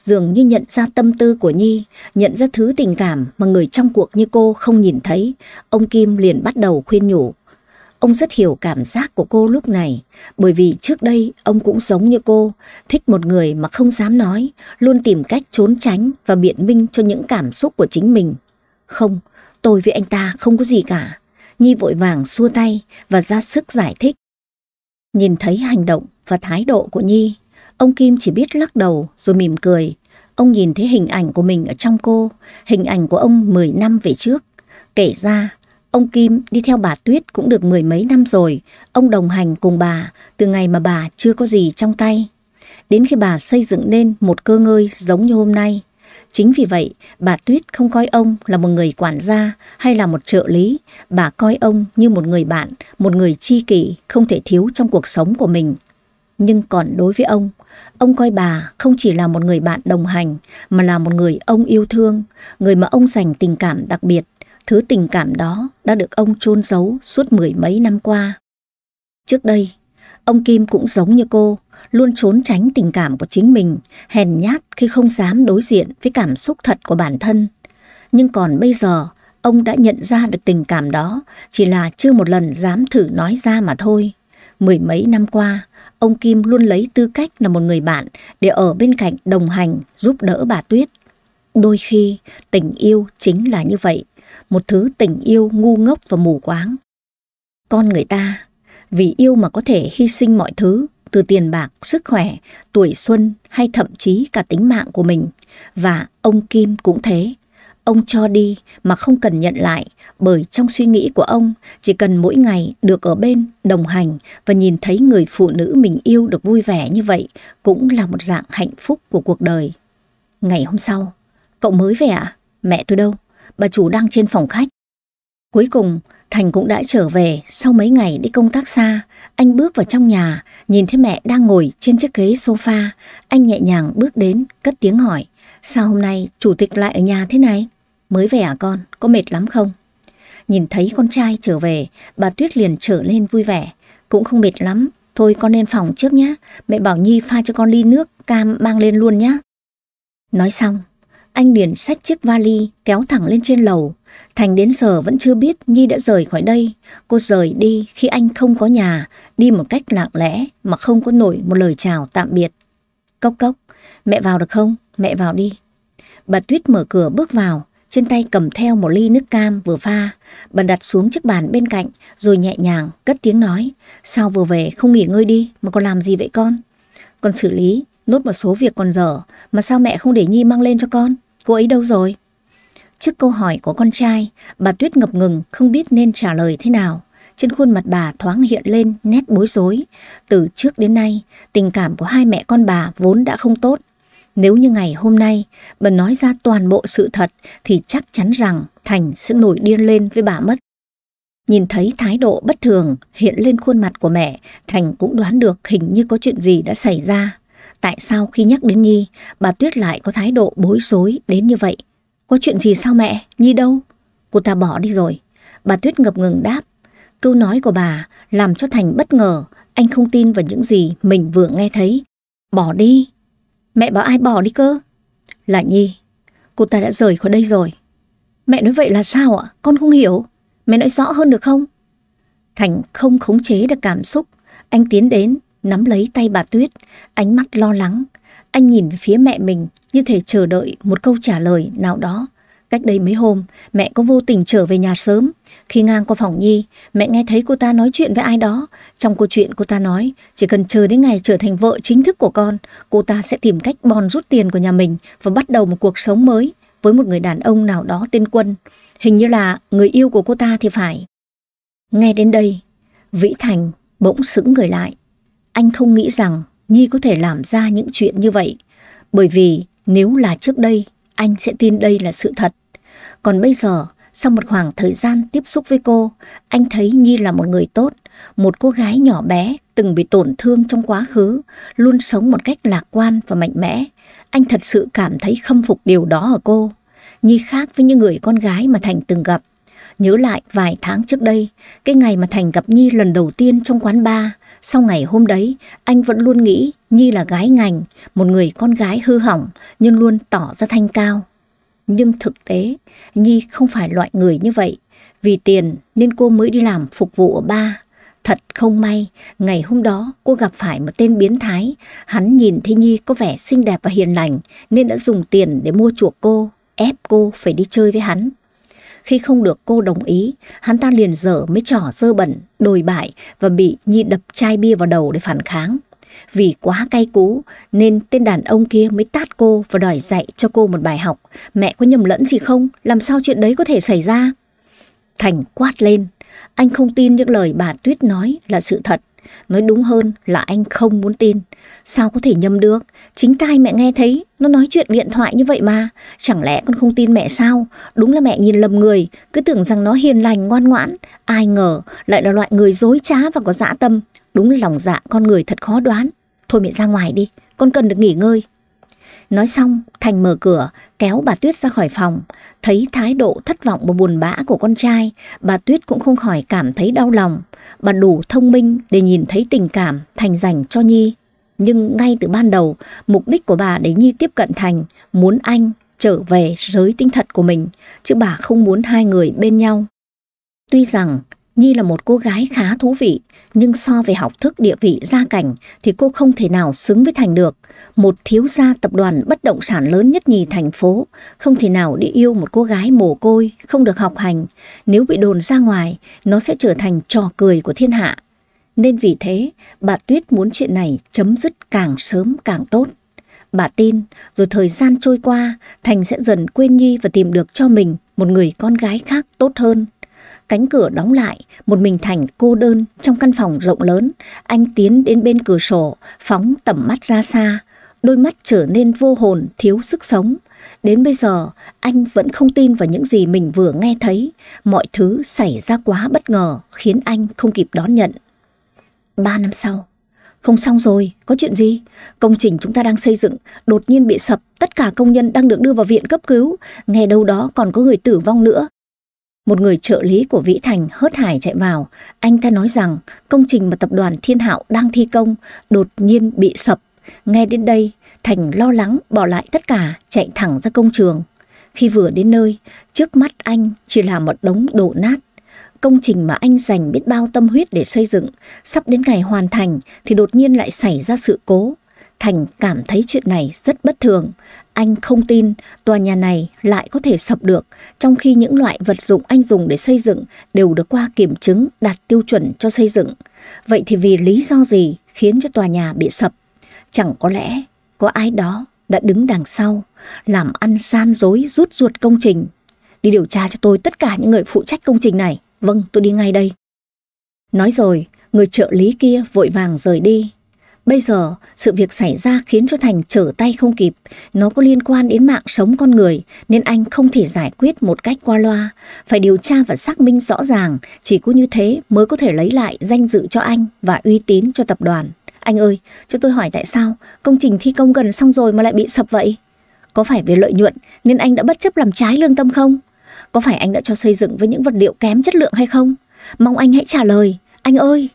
Dường như nhận ra tâm tư của Nhi, nhận ra thứ tình cảm mà người trong cuộc như cô không nhìn thấy, ông Kim liền bắt đầu khuyên nhủ. Ông rất hiểu cảm giác của cô lúc này, bởi vì trước đây ông cũng giống như cô, thích một người mà không dám nói, luôn tìm cách trốn tránh và biện minh cho những cảm xúc của chính mình. Không, tôi với anh ta không có gì cả. Nhi vội vàng xua tay và ra sức giải thích. Nhìn thấy hành động và thái độ của Nhi, ông Kim chỉ biết lắc đầu rồi mỉm cười. Ông nhìn thấy hình ảnh của mình ở trong cô, hình ảnh của ông 10 năm về trước. Kể ra, ông Kim đi theo bà Tuyết cũng được mười mấy năm rồi. Ông đồng hành cùng bà từ ngày mà bà chưa có gì trong tay. Đến khi bà xây dựng nên một cơ ngơi giống như hôm nay, Chính vì vậy, bà Tuyết không coi ông là một người quản gia hay là một trợ lý, bà coi ông như một người bạn, một người tri kỷ không thể thiếu trong cuộc sống của mình. Nhưng còn đối với ông, ông coi bà không chỉ là một người bạn đồng hành mà là một người ông yêu thương, người mà ông dành tình cảm đặc biệt. Thứ tình cảm đó đã được ông chôn giấu suốt mười mấy năm qua. Trước đây, Ông Kim cũng giống như cô, luôn trốn tránh tình cảm của chính mình, hèn nhát khi không dám đối diện với cảm xúc thật của bản thân. Nhưng còn bây giờ, ông đã nhận ra được tình cảm đó, chỉ là chưa một lần dám thử nói ra mà thôi. Mười mấy năm qua, ông Kim luôn lấy tư cách là một người bạn để ở bên cạnh đồng hành giúp đỡ bà Tuyết. Đôi khi, tình yêu chính là như vậy, một thứ tình yêu ngu ngốc và mù quáng. Con người ta vì yêu mà có thể hy sinh mọi thứ, từ tiền bạc, sức khỏe, tuổi xuân hay thậm chí cả tính mạng của mình. Và ông Kim cũng thế. Ông cho đi mà không cần nhận lại bởi trong suy nghĩ của ông chỉ cần mỗi ngày được ở bên, đồng hành và nhìn thấy người phụ nữ mình yêu được vui vẻ như vậy cũng là một dạng hạnh phúc của cuộc đời. Ngày hôm sau, cậu mới về ạ? À? Mẹ tôi đâu? Bà chủ đang trên phòng khách. Cuối cùng, Thành cũng đã trở về sau mấy ngày đi công tác xa. Anh bước vào trong nhà, nhìn thấy mẹ đang ngồi trên chiếc ghế sofa. Anh nhẹ nhàng bước đến, cất tiếng hỏi. Sao hôm nay chủ tịch lại ở nhà thế này? Mới về à con, có mệt lắm không? Nhìn thấy con trai trở về, bà Tuyết liền trở lên vui vẻ. Cũng không mệt lắm, thôi con lên phòng trước nhé. Mẹ bảo Nhi pha cho con ly nước, cam mang lên luôn nhé. Nói xong, anh liền xách chiếc vali kéo thẳng lên trên lầu Thành đến giờ vẫn chưa biết Nhi đã rời khỏi đây. Cô rời đi khi anh không có nhà, đi một cách lặng lẽ mà không có nổi một lời chào tạm biệt. Cốc cốc, mẹ vào được không? Mẹ vào đi. Bà Tuyết mở cửa bước vào, trên tay cầm theo một ly nước cam vừa pha. Bà đặt xuống chiếc bàn bên cạnh rồi nhẹ nhàng cất tiếng nói. Sao vừa về không nghỉ ngơi đi mà còn làm gì vậy con? Con xử lý, nốt một số việc còn dở mà sao mẹ không để Nhi mang lên cho con? Cô ấy đâu rồi? Trước câu hỏi của con trai, bà Tuyết ngập ngừng không biết nên trả lời thế nào. Trên khuôn mặt bà thoáng hiện lên nét bối rối. Từ trước đến nay, tình cảm của hai mẹ con bà vốn đã không tốt. Nếu như ngày hôm nay bà nói ra toàn bộ sự thật thì chắc chắn rằng Thành sẽ nổi điên lên với bà mất. Nhìn thấy thái độ bất thường hiện lên khuôn mặt của mẹ, Thành cũng đoán được hình như có chuyện gì đã xảy ra. Tại sao khi nhắc đến Nhi, bà Tuyết lại có thái độ bối rối đến như vậy? Có chuyện gì sao mẹ? Nhi đâu? Cô ta bỏ đi rồi. Bà Tuyết ngập ngừng đáp. Câu nói của bà làm cho Thành bất ngờ. Anh không tin vào những gì mình vừa nghe thấy. Bỏ đi. Mẹ bảo ai bỏ đi cơ? Là Nhi. Cô ta đã rời khỏi đây rồi. Mẹ nói vậy là sao ạ? Con không hiểu. Mẹ nói rõ hơn được không? Thành không khống chế được cảm xúc. Anh tiến đến nắm lấy tay bà Tuyết, ánh mắt lo lắng. Anh nhìn về phía mẹ mình như thể chờ đợi một câu trả lời nào đó. Cách đây mấy hôm, mẹ có vô tình trở về nhà sớm. Khi ngang qua phòng Nhi, mẹ nghe thấy cô ta nói chuyện với ai đó. Trong câu chuyện cô ta nói, chỉ cần chờ đến ngày trở thành vợ chính thức của con, cô ta sẽ tìm cách bòn rút tiền của nhà mình và bắt đầu một cuộc sống mới với một người đàn ông nào đó tên Quân. Hình như là người yêu của cô ta thì phải. Nghe đến đây, Vĩ Thành bỗng sững người lại. Anh không nghĩ rằng Nhi có thể làm ra những chuyện như vậy, bởi vì nếu là trước đây, anh sẽ tin đây là sự thật. Còn bây giờ, sau một khoảng thời gian tiếp xúc với cô, anh thấy Nhi là một người tốt, một cô gái nhỏ bé từng bị tổn thương trong quá khứ, luôn sống một cách lạc quan và mạnh mẽ. Anh thật sự cảm thấy khâm phục điều đó ở cô. Nhi khác với những người con gái mà Thành từng gặp. Nhớ lại vài tháng trước đây, cái ngày mà Thành gặp Nhi lần đầu tiên trong quán bar, sau ngày hôm đấy, anh vẫn luôn nghĩ Nhi là gái ngành, một người con gái hư hỏng nhưng luôn tỏ ra thanh cao. Nhưng thực tế, Nhi không phải loại người như vậy. Vì tiền nên cô mới đi làm phục vụ ở bar. Thật không may, ngày hôm đó cô gặp phải một tên biến thái. Hắn nhìn thấy Nhi có vẻ xinh đẹp và hiền lành nên đã dùng tiền để mua chuộc cô, ép cô phải đi chơi với hắn. Khi không được cô đồng ý, hắn ta liền dở mấy trò dơ bẩn, đồi bại và bị Nhi đập chai bia vào đầu để phản kháng. Vì quá cay cú nên tên đàn ông kia mới tát cô và đòi dạy cho cô một bài học. Mẹ có nhầm lẫn gì không? Làm sao chuyện đấy có thể xảy ra? Thành quát lên. Anh không tin những lời bà Tuyết nói là sự thật. Nói đúng hơn là anh không muốn tin. Sao có thể nhầm được? Chính tai mẹ nghe thấy, nó nói chuyện điện thoại như vậy mà. Chẳng lẽ con không tin mẹ sao? Đúng là mẹ nhìn lầm người, cứ tưởng rằng nó hiền lành, ngoan ngoãn. Ai ngờ, lại là loại người dối trá và có dã tâm. Đúng là lòng dạ con người thật khó đoán. Thôi mẹ ra ngoài đi, con cần được nghỉ ngơi. Nói xong, Thành mở cửa, kéo bà Tuyết ra khỏi phòng. Thấy thái độ thất vọng và buồn bã của con trai, bà Tuyết cũng không khỏi cảm thấy đau lòng. Bà đủ thông minh để nhìn thấy tình cảm Thành dành cho Nhi. Nhưng ngay từ ban đầu, mục đích của bà để Nhi tiếp cận Thành, muốn anh trở về giới tinh thật của mình, chứ bà không muốn hai người bên nhau. Tuy rằng Nhi là một cô gái khá thú vị, nhưng so về học thức địa vị gia cảnh thì cô không thể nào xứng với Thành được. Một thiếu gia tập đoàn bất động sản lớn nhất nhì thành phố, không thể nào đi yêu một cô gái mồ côi, không được học hành. Nếu bị đồn ra ngoài, nó sẽ trở thành trò cười của thiên hạ. Nên vì thế, bà Tuyết muốn chuyện này chấm dứt càng sớm càng tốt. Bà tin, rồi thời gian trôi qua, Thành sẽ dần quên Nhi và tìm được cho mình một người con gái khác tốt hơn. Cánh cửa đóng lại, một mình Thành cô đơn trong căn phòng rộng lớn. Anh tiến đến bên cửa sổ, phóng tầm mắt ra xa. Đôi mắt trở nên vô hồn, thiếu sức sống. Đến bây giờ, anh vẫn không tin vào những gì mình vừa nghe thấy. Mọi thứ xảy ra quá bất ngờ, khiến anh không kịp đón nhận. Ba năm sau, không xong rồi, có chuyện gì? Công trình chúng ta đang xây dựng, đột nhiên bị sập, tất cả công nhân đang được đưa vào viện cấp cứu. Nghe đâu đó còn có người tử vong nữa, một người trợ lý của Vĩ Thành hớt hải chạy vào, anh ta nói rằng công trình mà tập đoàn Thiên Hạo đang thi công đột nhiên bị sập. Nghe đến đây, Thành lo lắng bỏ lại tất cả, chạy thẳng ra công trường. Khi vừa đến nơi, trước mắt anh chỉ là một đống đổ nát. Công trình mà anh dành biết bao tâm huyết để xây dựng, sắp đến ngày hoàn thành thì đột nhiên lại xảy ra sự cố. Thành cảm thấy chuyện này rất bất thường. Anh không tin tòa nhà này lại có thể sập được, trong khi những loại vật dụng anh dùng để xây dựng đều được qua kiểm chứng đạt tiêu chuẩn cho xây dựng. Vậy thì vì lý do gì khiến cho tòa nhà bị sập? Chẳng có lẽ có ai đó đã đứng đằng sau, làm ăn san dối rút ruột công trình. Đi điều tra cho tôi tất cả những người phụ trách công trình này. Vâng, tôi đi ngay đây. Nói rồi, người trợ lý kia vội vàng rời đi. Bây giờ, sự việc xảy ra khiến cho Thành trở tay không kịp. Nó có liên quan đến mạng sống con người, nên anh không thể giải quyết một cách qua loa. Phải điều tra và xác minh rõ ràng, chỉ có như thế mới có thể lấy lại danh dự cho anh và uy tín cho tập đoàn. Anh ơi, cho tôi hỏi tại sao công trình thi công gần xong rồi mà lại bị sập vậy? Có phải vì lợi nhuận nên anh đã bất chấp làm trái lương tâm không? Có phải anh đã cho xây dựng với những vật liệu kém chất lượng hay không? Mong anh hãy trả lời. Anh ơi!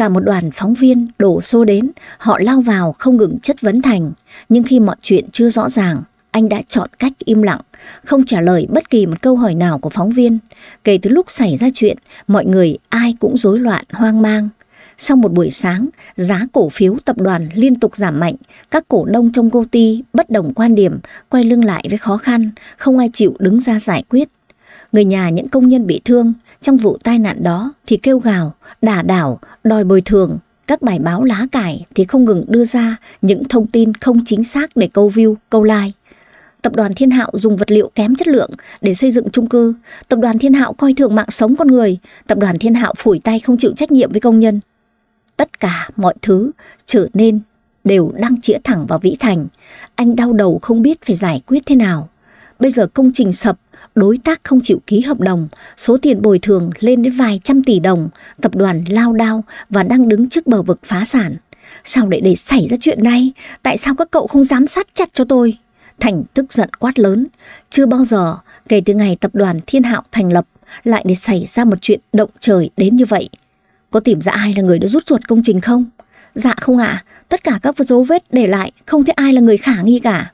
Cả một đoàn phóng viên đổ xô đến, họ lao vào không ngừng chất vấn Thành. Nhưng khi mọi chuyện chưa rõ ràng, anh đã chọn cách im lặng, không trả lời bất kỳ một câu hỏi nào của phóng viên. Kể từ lúc xảy ra chuyện, mọi người ai cũng rối loạn, hoang mang. Sau một buổi sáng, giá cổ phiếu tập đoàn liên tục giảm mạnh, các cổ đông trong công ty bất đồng quan điểm, quay lưng lại với khó khăn, không ai chịu đứng ra giải quyết. Người nhà những công nhân bị thương trong vụ tai nạn đó thì kêu gào, đả đảo, đòi bồi thường. Các bài báo lá cải thì không ngừng đưa ra những thông tin không chính xác để câu view, câu like. Tập đoàn Thiên Hạo dùng vật liệu kém chất lượng để xây dựng chung cư. Tập đoàn Thiên Hạo coi thường mạng sống con người. Tập đoàn Thiên Hạo phủi tay không chịu trách nhiệm với công nhân. Tất cả mọi thứ trở nên đều đang chĩa thẳng vào Vĩ Thành. Anh đau đầu không biết phải giải quyết thế nào. Bây giờ công trình sập đối tác không chịu ký hợp đồng, số tiền bồi thường lên đến vài trăm tỷ đồng, tập đoàn lao đao và đang đứng trước bờ vực phá sản. Sao lại để xảy ra chuyện này? Tại sao các cậu không giám sát chặt cho tôi? Thành tức giận quát lớn, chưa bao giờ kể từ ngày tập đoàn Thiên Hạo thành lập lại để xảy ra một chuyện động trời đến như vậy. Có tìm ra ai là người đã rút ruột công trình không? Dạ không ạ, tất cả các dấu vết để lại không thấy ai là người khả nghi cả.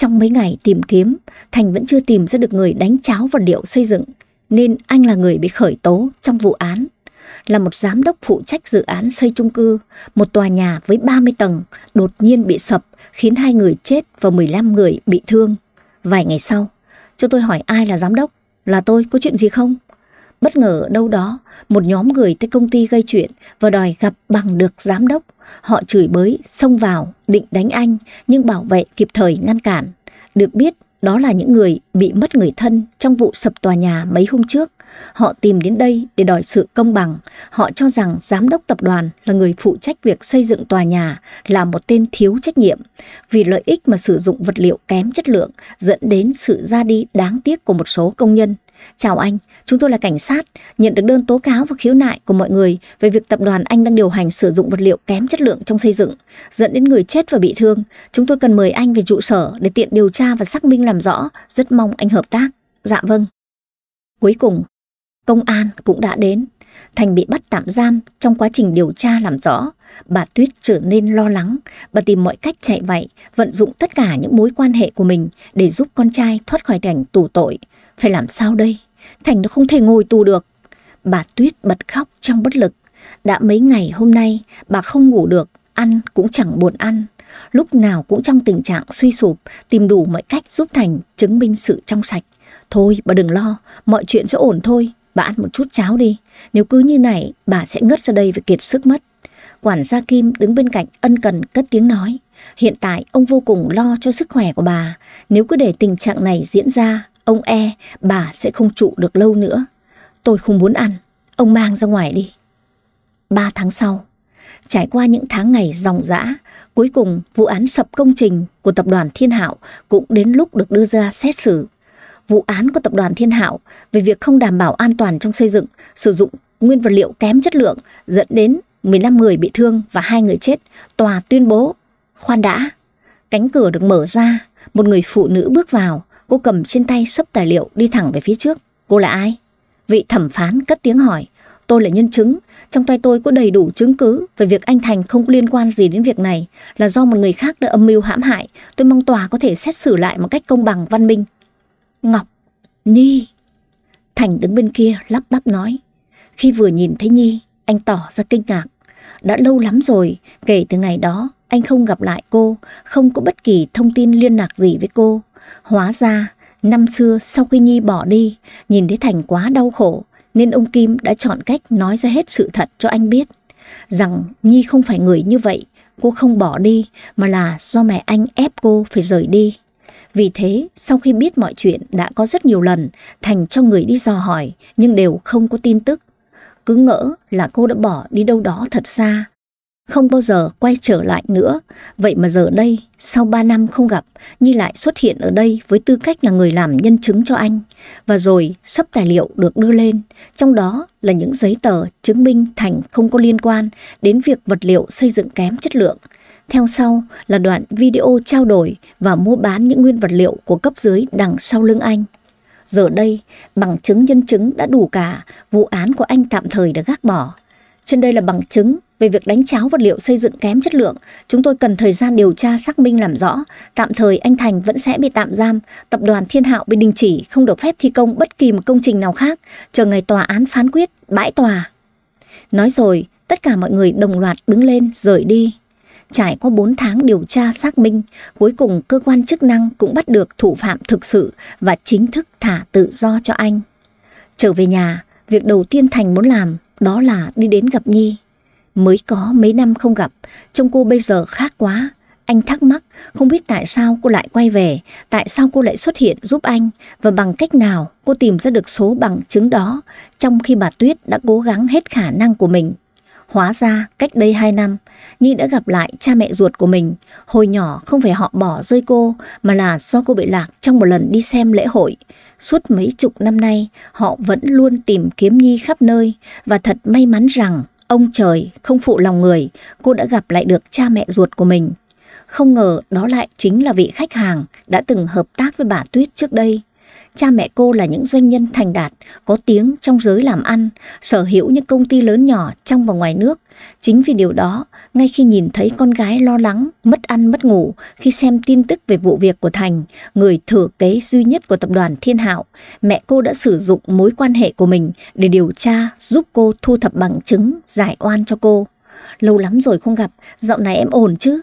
Trong mấy ngày tìm kiếm, Thành vẫn chưa tìm ra được người đánh cháo vật liệu xây dựng, nên anh là người bị khởi tố trong vụ án. Là một giám đốc phụ trách dự án xây chung cư, một tòa nhà với 30 tầng đột nhiên bị sập khiến hai người chết và 15 người bị thương. Vài ngày sau, cho tôi hỏi ai là giám đốc, là tôi có chuyện gì không? Bất ngờ đâu đó, một nhóm người tới công ty gây chuyện và đòi gặp bằng được giám đốc. Họ chửi bới, xông vào, định đánh anh, nhưng bảo vệ kịp thời ngăn cản. Được biết, đó là những người bị mất người thân trong vụ sập tòa nhà mấy hôm trước. Họ tìm đến đây để đòi sự công bằng. Họ cho rằng giám đốc tập đoàn là người phụ trách việc xây dựng tòa nhà là một tên thiếu trách nhiệm vì lợi ích mà sử dụng vật liệu kém chất lượng dẫn đến sự ra đi đáng tiếc của một số công nhân. Chào anh, chúng tôi là cảnh sát, nhận được đơn tố cáo và khiếu nại của mọi người về việc tập đoàn anh đang điều hành sử dụng vật liệu kém chất lượng trong xây dựng, dẫn đến người chết và bị thương. Chúng tôi cần mời anh về trụ sở để tiện điều tra và xác minh làm rõ, rất mong anh hợp tác. Dạ vâng. Cuối cùng, công an cũng đã đến. Thành bị bắt tạm giam trong quá trình điều tra làm rõ. Bà Tuyết trở nên lo lắng, bà tìm mọi cách chạy vậy, vận dụng tất cả những mối quan hệ của mình để giúp con trai thoát khỏi cảnh tù tội. Phải làm sao đây? Thành nó không thể ngồi tù được. Bà Tuyết bật khóc trong bất lực. Đã mấy ngày hôm nay, bà không ngủ được, ăn cũng chẳng buồn ăn. Lúc nào cũng trong tình trạng suy sụp, tìm đủ mọi cách giúp Thành chứng minh sự trong sạch. Thôi, bà đừng lo, mọi chuyện sẽ ổn thôi. Bà ăn một chút cháo đi. Nếu cứ như này, bà sẽ ngất ra đây và kiệt sức mất. Quản gia Kim đứng bên cạnh ân cần cất tiếng nói. Hiện tại ông vô cùng lo cho sức khỏe của bà. Nếu cứ để tình trạng này diễn ra, Ông e bà sẽ không trụ được lâu nữa. Tôi không muốn ăn, ông mang ra ngoài đi. Ba tháng sau, trải qua những tháng ngày ròng rã cuối cùng vụ án sập công trình của tập đoàn Thiên Hạo cũng đến lúc được đưa ra xét xử. Vụ án của tập đoàn Thiên Hạo về việc không đảm bảo an toàn trong xây dựng, sử dụng nguyên vật liệu kém chất lượng dẫn đến 15 người bị thương và hai người chết, tòa tuyên bố khoan đã. Cánh cửa được mở ra, một người phụ nữ bước vào, Cô cầm trên tay sấp tài liệu đi thẳng về phía trước. Cô là ai? Vị thẩm phán cất tiếng hỏi. Tôi là nhân chứng, trong tay tôi có đầy đủ chứng cứ về việc anh Thành không có liên quan gì đến việc này, là do một người khác đã âm mưu hãm hại. Tôi mong tòa có thể xét xử lại một cách công bằng văn minh. Ngọc, Nhi. Thành đứng bên kia lắp bắp nói. Khi vừa nhìn thấy Nhi, anh tỏ ra kinh ngạc. Đã lâu lắm rồi, kể từ ngày đó, anh không gặp lại cô, không có bất kỳ thông tin liên lạc gì với cô. Hóa ra, năm xưa sau khi Nhi bỏ đi, nhìn thấy Thành quá đau khổ, nên ông Kim đã chọn cách nói ra hết sự thật cho anh biết. Rằng Nhi không phải người như vậy, cô không bỏ đi, mà là do mẹ anh ép cô phải rời đi. Vì thế, sau khi biết mọi chuyện đã có rất nhiều lần, Thành cho người đi dò hỏi, nhưng đều không có tin tức. Cứ ngỡ là cô đã bỏ đi đâu đó thật xa, không bao giờ quay trở lại nữa. Vậy mà giờ đây, sau 3 năm không gặp, Nhi lại xuất hiện ở đây với tư cách là người làm nhân chứng cho anh. Và rồi, sắp tài liệu được đưa lên, trong đó là những giấy tờ chứng minh Thành không có liên quan đến việc vật liệu xây dựng kém chất lượng. Theo sau là đoạn video trao đổi và mua bán những nguyên vật liệu của cấp dưới đằng sau lưng anh. Giờ đây, bằng chứng nhân chứng đã đủ cả, vụ án của anh tạm thời đã gác bỏ. Trên đây là bằng chứng về việc đánh cháo vật liệu xây dựng kém chất lượng. Chúng tôi cần thời gian điều tra xác minh làm rõ. Tạm thời anh Thành vẫn sẽ bị tạm giam. Tập đoàn Thiên Hạo bị đình chỉ, không được phép thi công bất kỳ một công trình nào khác. Chờ ngày tòa án phán quyết, bãi tòa. Nói rồi, tất cả mọi người đồng loạt đứng lên, rời đi. Trải qua 4 tháng điều tra xác minh, cuối cùng cơ quan chức năng cũng bắt được thủ phạm thực sự và chính thức thả tự do cho anh. Trở về nhà, việc đầu tiên Thành muốn làm đó là đi đến gặp Nhi. Mới có mấy năm không gặp, trông cô bây giờ khác quá. Anh thắc mắc, không biết tại sao cô lại quay về, tại sao cô lại xuất hiện giúp anh và bằng cách nào cô tìm ra được số bằng chứng đó trong khi bà Tuyết đã cố gắng hết khả năng của mình. Hóa ra, cách đây 2 năm, Nhi đã gặp lại cha mẹ ruột của mình. Hồi nhỏ không phải họ bỏ rơi cô, mà là do cô bị lạc trong một lần đi xem lễ hội. Suốt mấy chục năm nay, họ vẫn luôn tìm kiếm Nhi khắp nơi và thật may mắn rằng ông trời không phụ lòng người, cô đã gặp lại được cha mẹ ruột của mình. Không ngờ đó lại chính là vị khách hàng đã từng hợp tác với bà Tuyết trước đây. Cha mẹ cô là những doanh nhân thành đạt, có tiếng trong giới làm ăn, sở hữu những công ty lớn nhỏ trong và ngoài nước. Chính vì điều đó, ngay khi nhìn thấy con gái lo lắng, mất ăn mất ngủ khi xem tin tức về vụ việc của Thành, người thừa kế duy nhất của tập đoàn Thiên Hạo, mẹ cô đã sử dụng mối quan hệ của mình để điều tra giúp cô thu thập bằng chứng, giải oan cho cô. Lâu lắm rồi không gặp, dạo này em ổn chứ?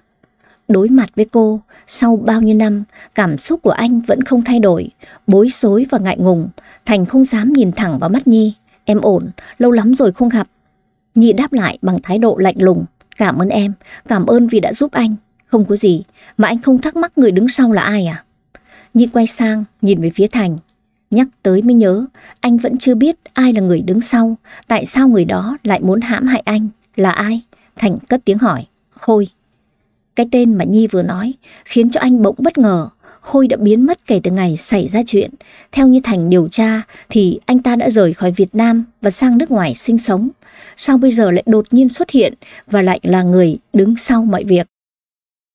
Đối mặt với cô, sau bao nhiêu năm, cảm xúc của anh vẫn không thay đổi, bối rối và ngại ngùng. Thành không dám nhìn thẳng vào mắt Nhi. Em ổn, lâu lắm rồi không gặp. Nhi đáp lại bằng thái độ lạnh lùng. Cảm ơn em, cảm ơn vì đã giúp anh. Không có gì, mà anh không thắc mắc người đứng sau là ai à? Nhi quay sang, nhìn về phía Thành. Nhắc tới mới nhớ, anh vẫn chưa biết ai là người đứng sau, tại sao người đó lại muốn hãm hại anh, là ai? Thành cất tiếng hỏi, Khôi. Cái tên mà Nhi vừa nói khiến cho anh bỗng bất ngờ. Khôi đã biến mất kể từ ngày xảy ra chuyện. Theo như Thành điều tra thì anh ta đã rời khỏi Việt Nam và sang nước ngoài sinh sống. Sao bây giờ lại đột nhiên xuất hiện và lại là người đứng sau mọi việc?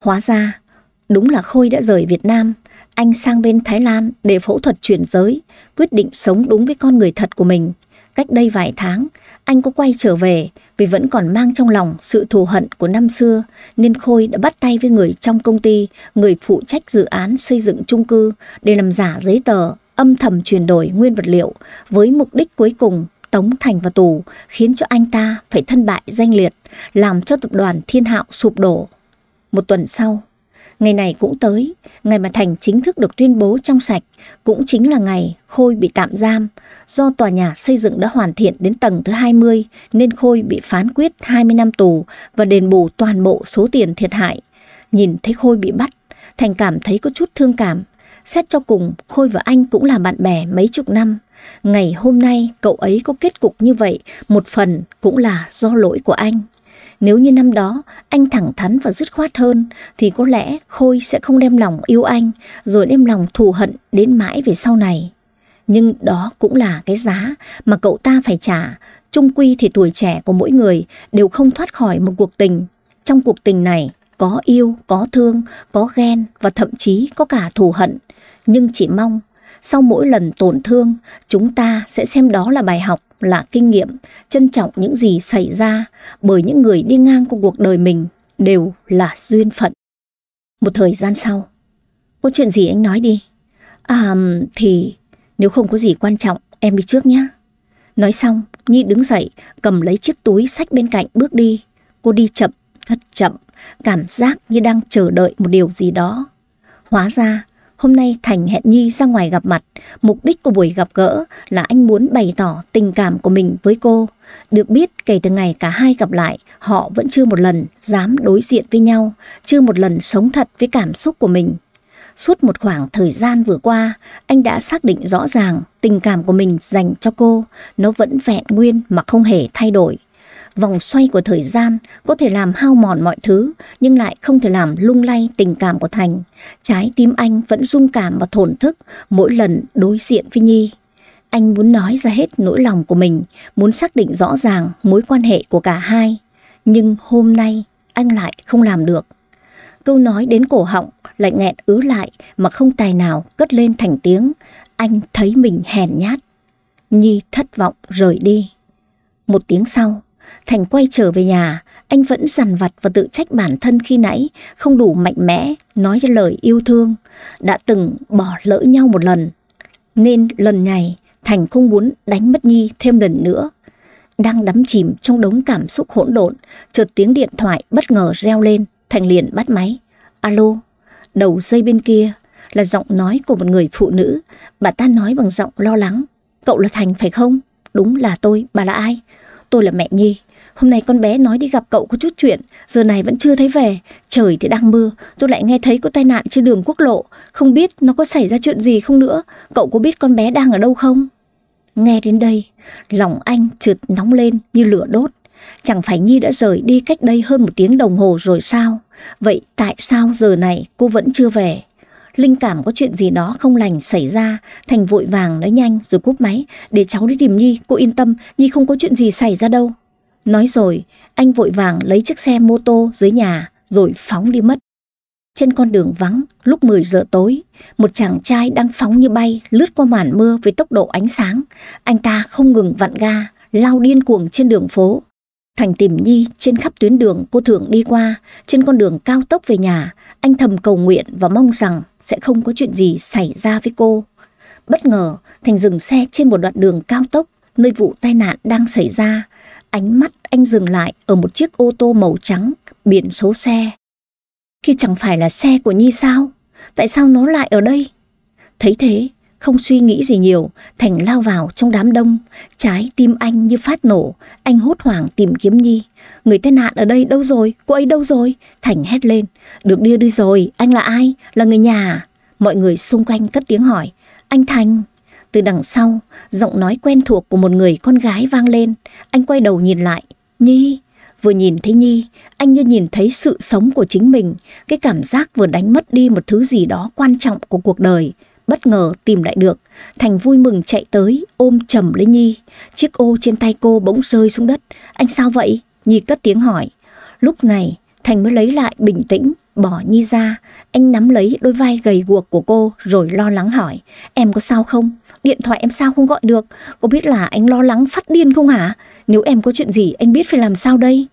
Hóa ra, đúng là Khôi đã rời Việt Nam. Anh sang bên Thái Lan để phẫu thuật chuyển giới, quyết định sống đúng với con người thật của mình. Cách đây vài tháng, anh có quay trở về vì vẫn còn mang trong lòng sự thù hận của năm xưa nên Khôi đã bắt tay với người trong công ty, người phụ trách dự án xây dựng chung cư để làm giả giấy tờ, âm thầm chuyển đổi nguyên vật liệu với mục đích cuối cùng tống Thành vào tù khiến cho anh ta phải thân bại danh liệt, làm cho tập đoàn Thiên Hạo sụp đổ. Một tuần sau, Ngày này cũng tới, ngày mà Thành chính thức được tuyên bố trong sạch, cũng chính là ngày Khôi bị tạm giam. Do tòa nhà xây dựng đã hoàn thiện đến tầng thứ 20, nên Khôi bị phán quyết 20 năm tù và đền bù toàn bộ số tiền thiệt hại. Nhìn thấy Khôi bị bắt, Thành cảm thấy có chút thương cảm. Xét cho cùng, Khôi và anh cũng là bạn bè mấy chục năm. Ngày hôm nay, cậu ấy có kết cục như vậy, một phần cũng là do lỗi của anh. Nếu như năm đó anh thẳng thắn và dứt khoát hơn thì có lẽ Khôi sẽ không đem lòng yêu anh rồi đem lòng thù hận đến mãi về sau này. Nhưng đó cũng là cái giá mà cậu ta phải trả. Trung quy thì tuổi trẻ của mỗi người đều không thoát khỏi một cuộc tình. Trong cuộc tình này có yêu, có thương, có ghen và thậm chí có cả thù hận. Nhưng chỉ mong sau mỗi lần tổn thương chúng ta sẽ xem đó là bài học là kinh nghiệm, trân trọng những gì xảy ra bởi những người đi ngang qua cuộc đời mình đều là duyên phận. Một thời gian sau, có chuyện gì anh nói đi. À thì nếu không có gì quan trọng em đi trước nhé. Nói xong, Nhi đứng dậy, cầm lấy chiếc túi sách bên cạnh bước đi. Cô đi chậm, thật chậm, cảm giác như đang chờ đợi một điều gì đó. Hóa ra, Hôm nay Thành hẹn Nhi ra ngoài gặp mặt, mục đích của buổi gặp gỡ là anh muốn bày tỏ tình cảm của mình với cô. Được biết kể từ ngày cả hai gặp lại, họ vẫn chưa một lần dám đối diện với nhau, chưa một lần sống thật với cảm xúc của mình. Suốt một khoảng thời gian vừa qua, anh đã xác định rõ ràng tình cảm của mình dành cho cô, nó vẫn vẹn nguyên mà không hề thay đổi vòng xoay của thời gian có thể làm hao mòn mọi thứ nhưng lại không thể làm lung lay tình cảm của Thành. Trái tim anh vẫn rung cảm và thổn thức mỗi lần đối diện với Nhi. Anh muốn nói ra hết nỗi lòng của mình, muốn xác định rõ ràng mối quan hệ của cả hai. Nhưng hôm nay anh lại không làm được. Câu nói đến cổ họng lại nghẹn ứ lại mà không tài nào cất lên thành tiếng. Anh thấy mình hèn nhát. Nhi thất vọng rời đi. Một tiếng sau, Thành quay trở về nhà, anh vẫn dằn vặt và tự trách bản thân khi nãy không đủ mạnh mẽ nói ra lời yêu thương, đã từng bỏ lỡ nhau một lần. Nên lần này, Thành không muốn đánh mất Nhi thêm lần nữa. Đang đắm chìm trong đống cảm xúc hỗn độn, chợt tiếng điện thoại bất ngờ reo lên, Thành liền bắt máy. Alo, đầu dây bên kia là giọng nói của một người phụ nữ, bà ta nói bằng giọng lo lắng. Cậu là Thành phải không? Đúng là tôi, bà là ai? Tôi là mẹ Nhi. Hôm nay con bé nói đi gặp cậu có chút chuyện, giờ này vẫn chưa thấy về. Trời thì đang mưa, tôi lại nghe thấy có tai nạn trên đường quốc lộ. Không biết nó có xảy ra chuyện gì không nữa. Cậu có biết con bé đang ở đâu không? Nghe đến đây, lòng anh trượt nóng lên như lửa đốt. Chẳng phải Nhi đã rời đi cách đây hơn một tiếng đồng hồ rồi sao? Vậy tại sao giờ này cô vẫn chưa về? Linh cảm có chuyện gì đó không lành xảy ra, Thành vội vàng nói nhanh rồi cúp máy, để cháu đi tìm Nhi, cô yên tâm, Nhi không có chuyện gì xảy ra đâu. Nói rồi, anh vội vàng lấy chiếc xe mô tô dưới nhà rồi phóng đi mất. Trên con đường vắng, lúc 10 giờ tối, một chàng trai đang phóng như bay lướt qua màn mưa với tốc độ ánh sáng. Anh ta không ngừng vặn ga, lao điên cuồng trên đường phố. Thành tìm Nhi trên khắp tuyến đường cô thường đi qua, trên con đường cao tốc về nhà, anh thầm cầu nguyện và mong rằng sẽ không có chuyện gì xảy ra với cô. Bất ngờ, Thành dừng xe trên một đoạn đường cao tốc nơi vụ tai nạn đang xảy ra. Ánh mắt anh dừng lại ở một chiếc ô tô màu trắng, biển số xe. Khi chẳng phải là xe của Nhi sao? Tại sao nó lại ở đây? Thấy thế, không suy nghĩ gì nhiều, Thành lao vào trong đám đông, trái tim anh như phát nổ, anh hốt hoảng tìm kiếm Nhi. Người tên nạn ở đây đâu rồi, cô ấy đâu rồi? Thành hét lên, được đưa đi rồi, anh là ai? Là người nhà à? Mọi người xung quanh cất tiếng hỏi, anh Thành. Từ đằng sau, giọng nói quen thuộc của một người con gái vang lên, anh quay đầu nhìn lại, Nhi. Vừa nhìn thấy Nhi, anh như nhìn thấy sự sống của chính mình, cái cảm giác vừa đánh mất đi một thứ gì đó quan trọng của cuộc đời bất ngờ tìm lại được. Thành vui mừng chạy tới, ôm chầm lấy Nhi. Chiếc ô trên tay cô bỗng rơi xuống đất. Anh sao vậy? Nhi cất tiếng hỏi. Lúc này, Thành mới lấy lại bình tĩnh, bỏ Nhi ra. Anh nắm lấy đôi vai gầy guộc của cô rồi lo lắng hỏi. Em có sao không? Điện thoại em sao không gọi được? Có biết là anh lo lắng phát điên không hả? Nếu em có chuyện gì anh biết phải làm sao đây?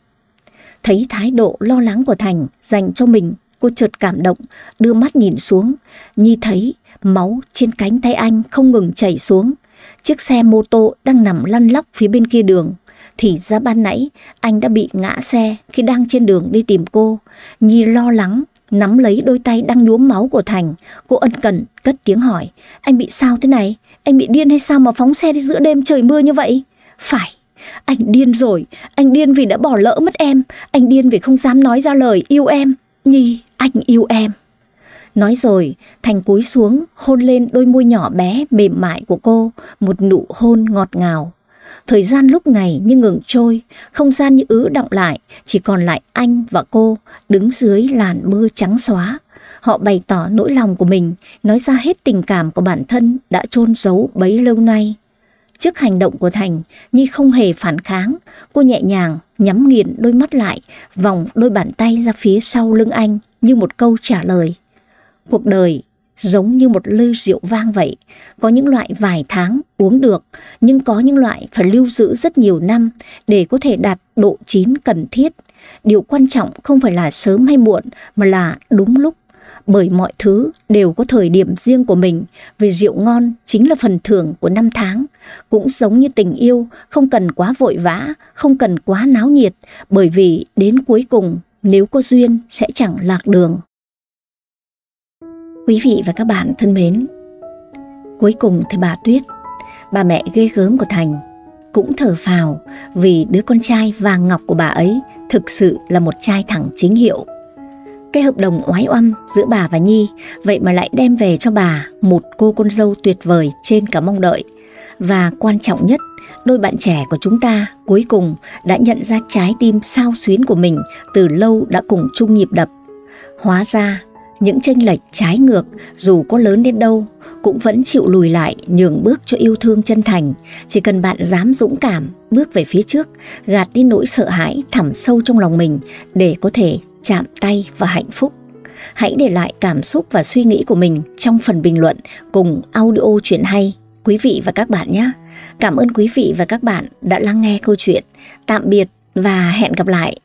Thấy thái độ lo lắng của Thành dành cho mình, cô chợt cảm động, đưa mắt nhìn xuống. Nhi thấy Máu trên cánh tay anh không ngừng chảy xuống. Chiếc xe mô tô đang nằm lăn lóc phía bên kia đường. Thì ra ban nãy anh đã bị ngã xe khi đang trên đường đi tìm cô. Nhi lo lắng, nắm lấy đôi tay đang nhuốm máu của Thành. Cô ân cần, cất tiếng hỏi. Anh bị sao thế này? Anh bị điên hay sao mà phóng xe đi giữa đêm trời mưa như vậy? Phải, anh điên rồi, anh điên vì đã bỏ lỡ mất em, anh điên vì không dám nói ra lời yêu em. Nhi, anh yêu em. Nói rồi, Thành cúi xuống, hôn lên đôi môi nhỏ bé mềm mại của cô, một nụ hôn ngọt ngào. Thời gian lúc ngày như ngừng trôi, không gian như ứ động lại, chỉ còn lại anh và cô đứng dưới làn mưa trắng xóa. Họ bày tỏ nỗi lòng của mình, nói ra hết tình cảm của bản thân đã chôn giấu bấy lâu nay. Trước hành động của Thành, Nhi không hề phản kháng, cô nhẹ nhàng nhắm nghiền đôi mắt lại, vòng đôi bàn tay ra phía sau lưng anh như một câu trả lời. Cuộc đời giống như một lư rượu vang vậy, có những loại vài tháng uống được, nhưng có những loại phải lưu giữ rất nhiều năm để có thể đạt độ chín cần thiết. Điều quan trọng không phải là sớm hay muộn mà là đúng lúc bởi mọi thứ đều có thời điểm riêng của mình, vì rượu ngon chính là phần thưởng của năm tháng. Cũng giống như tình yêu, không cần quá vội vã, không cần quá náo nhiệt, bởi vì đến cuối cùng, nếu có duyên sẽ chẳng lạc đường. Quý vị và các bạn thân mến, cuối cùng thì bà Tuyết, bà mẹ ghê gớm của Thành, cũng thở phào vì đứa con trai vàng ngọc của bà ấy thực sự là một trai thẳng chính hiệu. Cái hợp đồng oái oăm giữa bà và Nhi vậy mà lại đem về cho bà một cô con dâu tuyệt vời trên cả mong đợi. Và quan trọng nhất, đôi bạn trẻ của chúng ta cuối cùng đã nhận ra trái tim sao xuyến của mình từ lâu đã cùng chung nhịp đập. Hóa ra những tranh lệch trái ngược dù có lớn đến đâu cũng vẫn chịu lùi lại nhường bước cho yêu thương chân thành chỉ cần bạn dám dũng cảm bước về phía trước gạt đi nỗi sợ hãi thẳm sâu trong lòng mình để có thể chạm tay và hạnh phúc hãy để lại cảm xúc và suy nghĩ của mình trong phần bình luận cùng audio chuyện hay quý vị và các bạn nhé cảm ơn quý vị và các bạn đã lắng nghe câu chuyện tạm biệt và hẹn gặp lại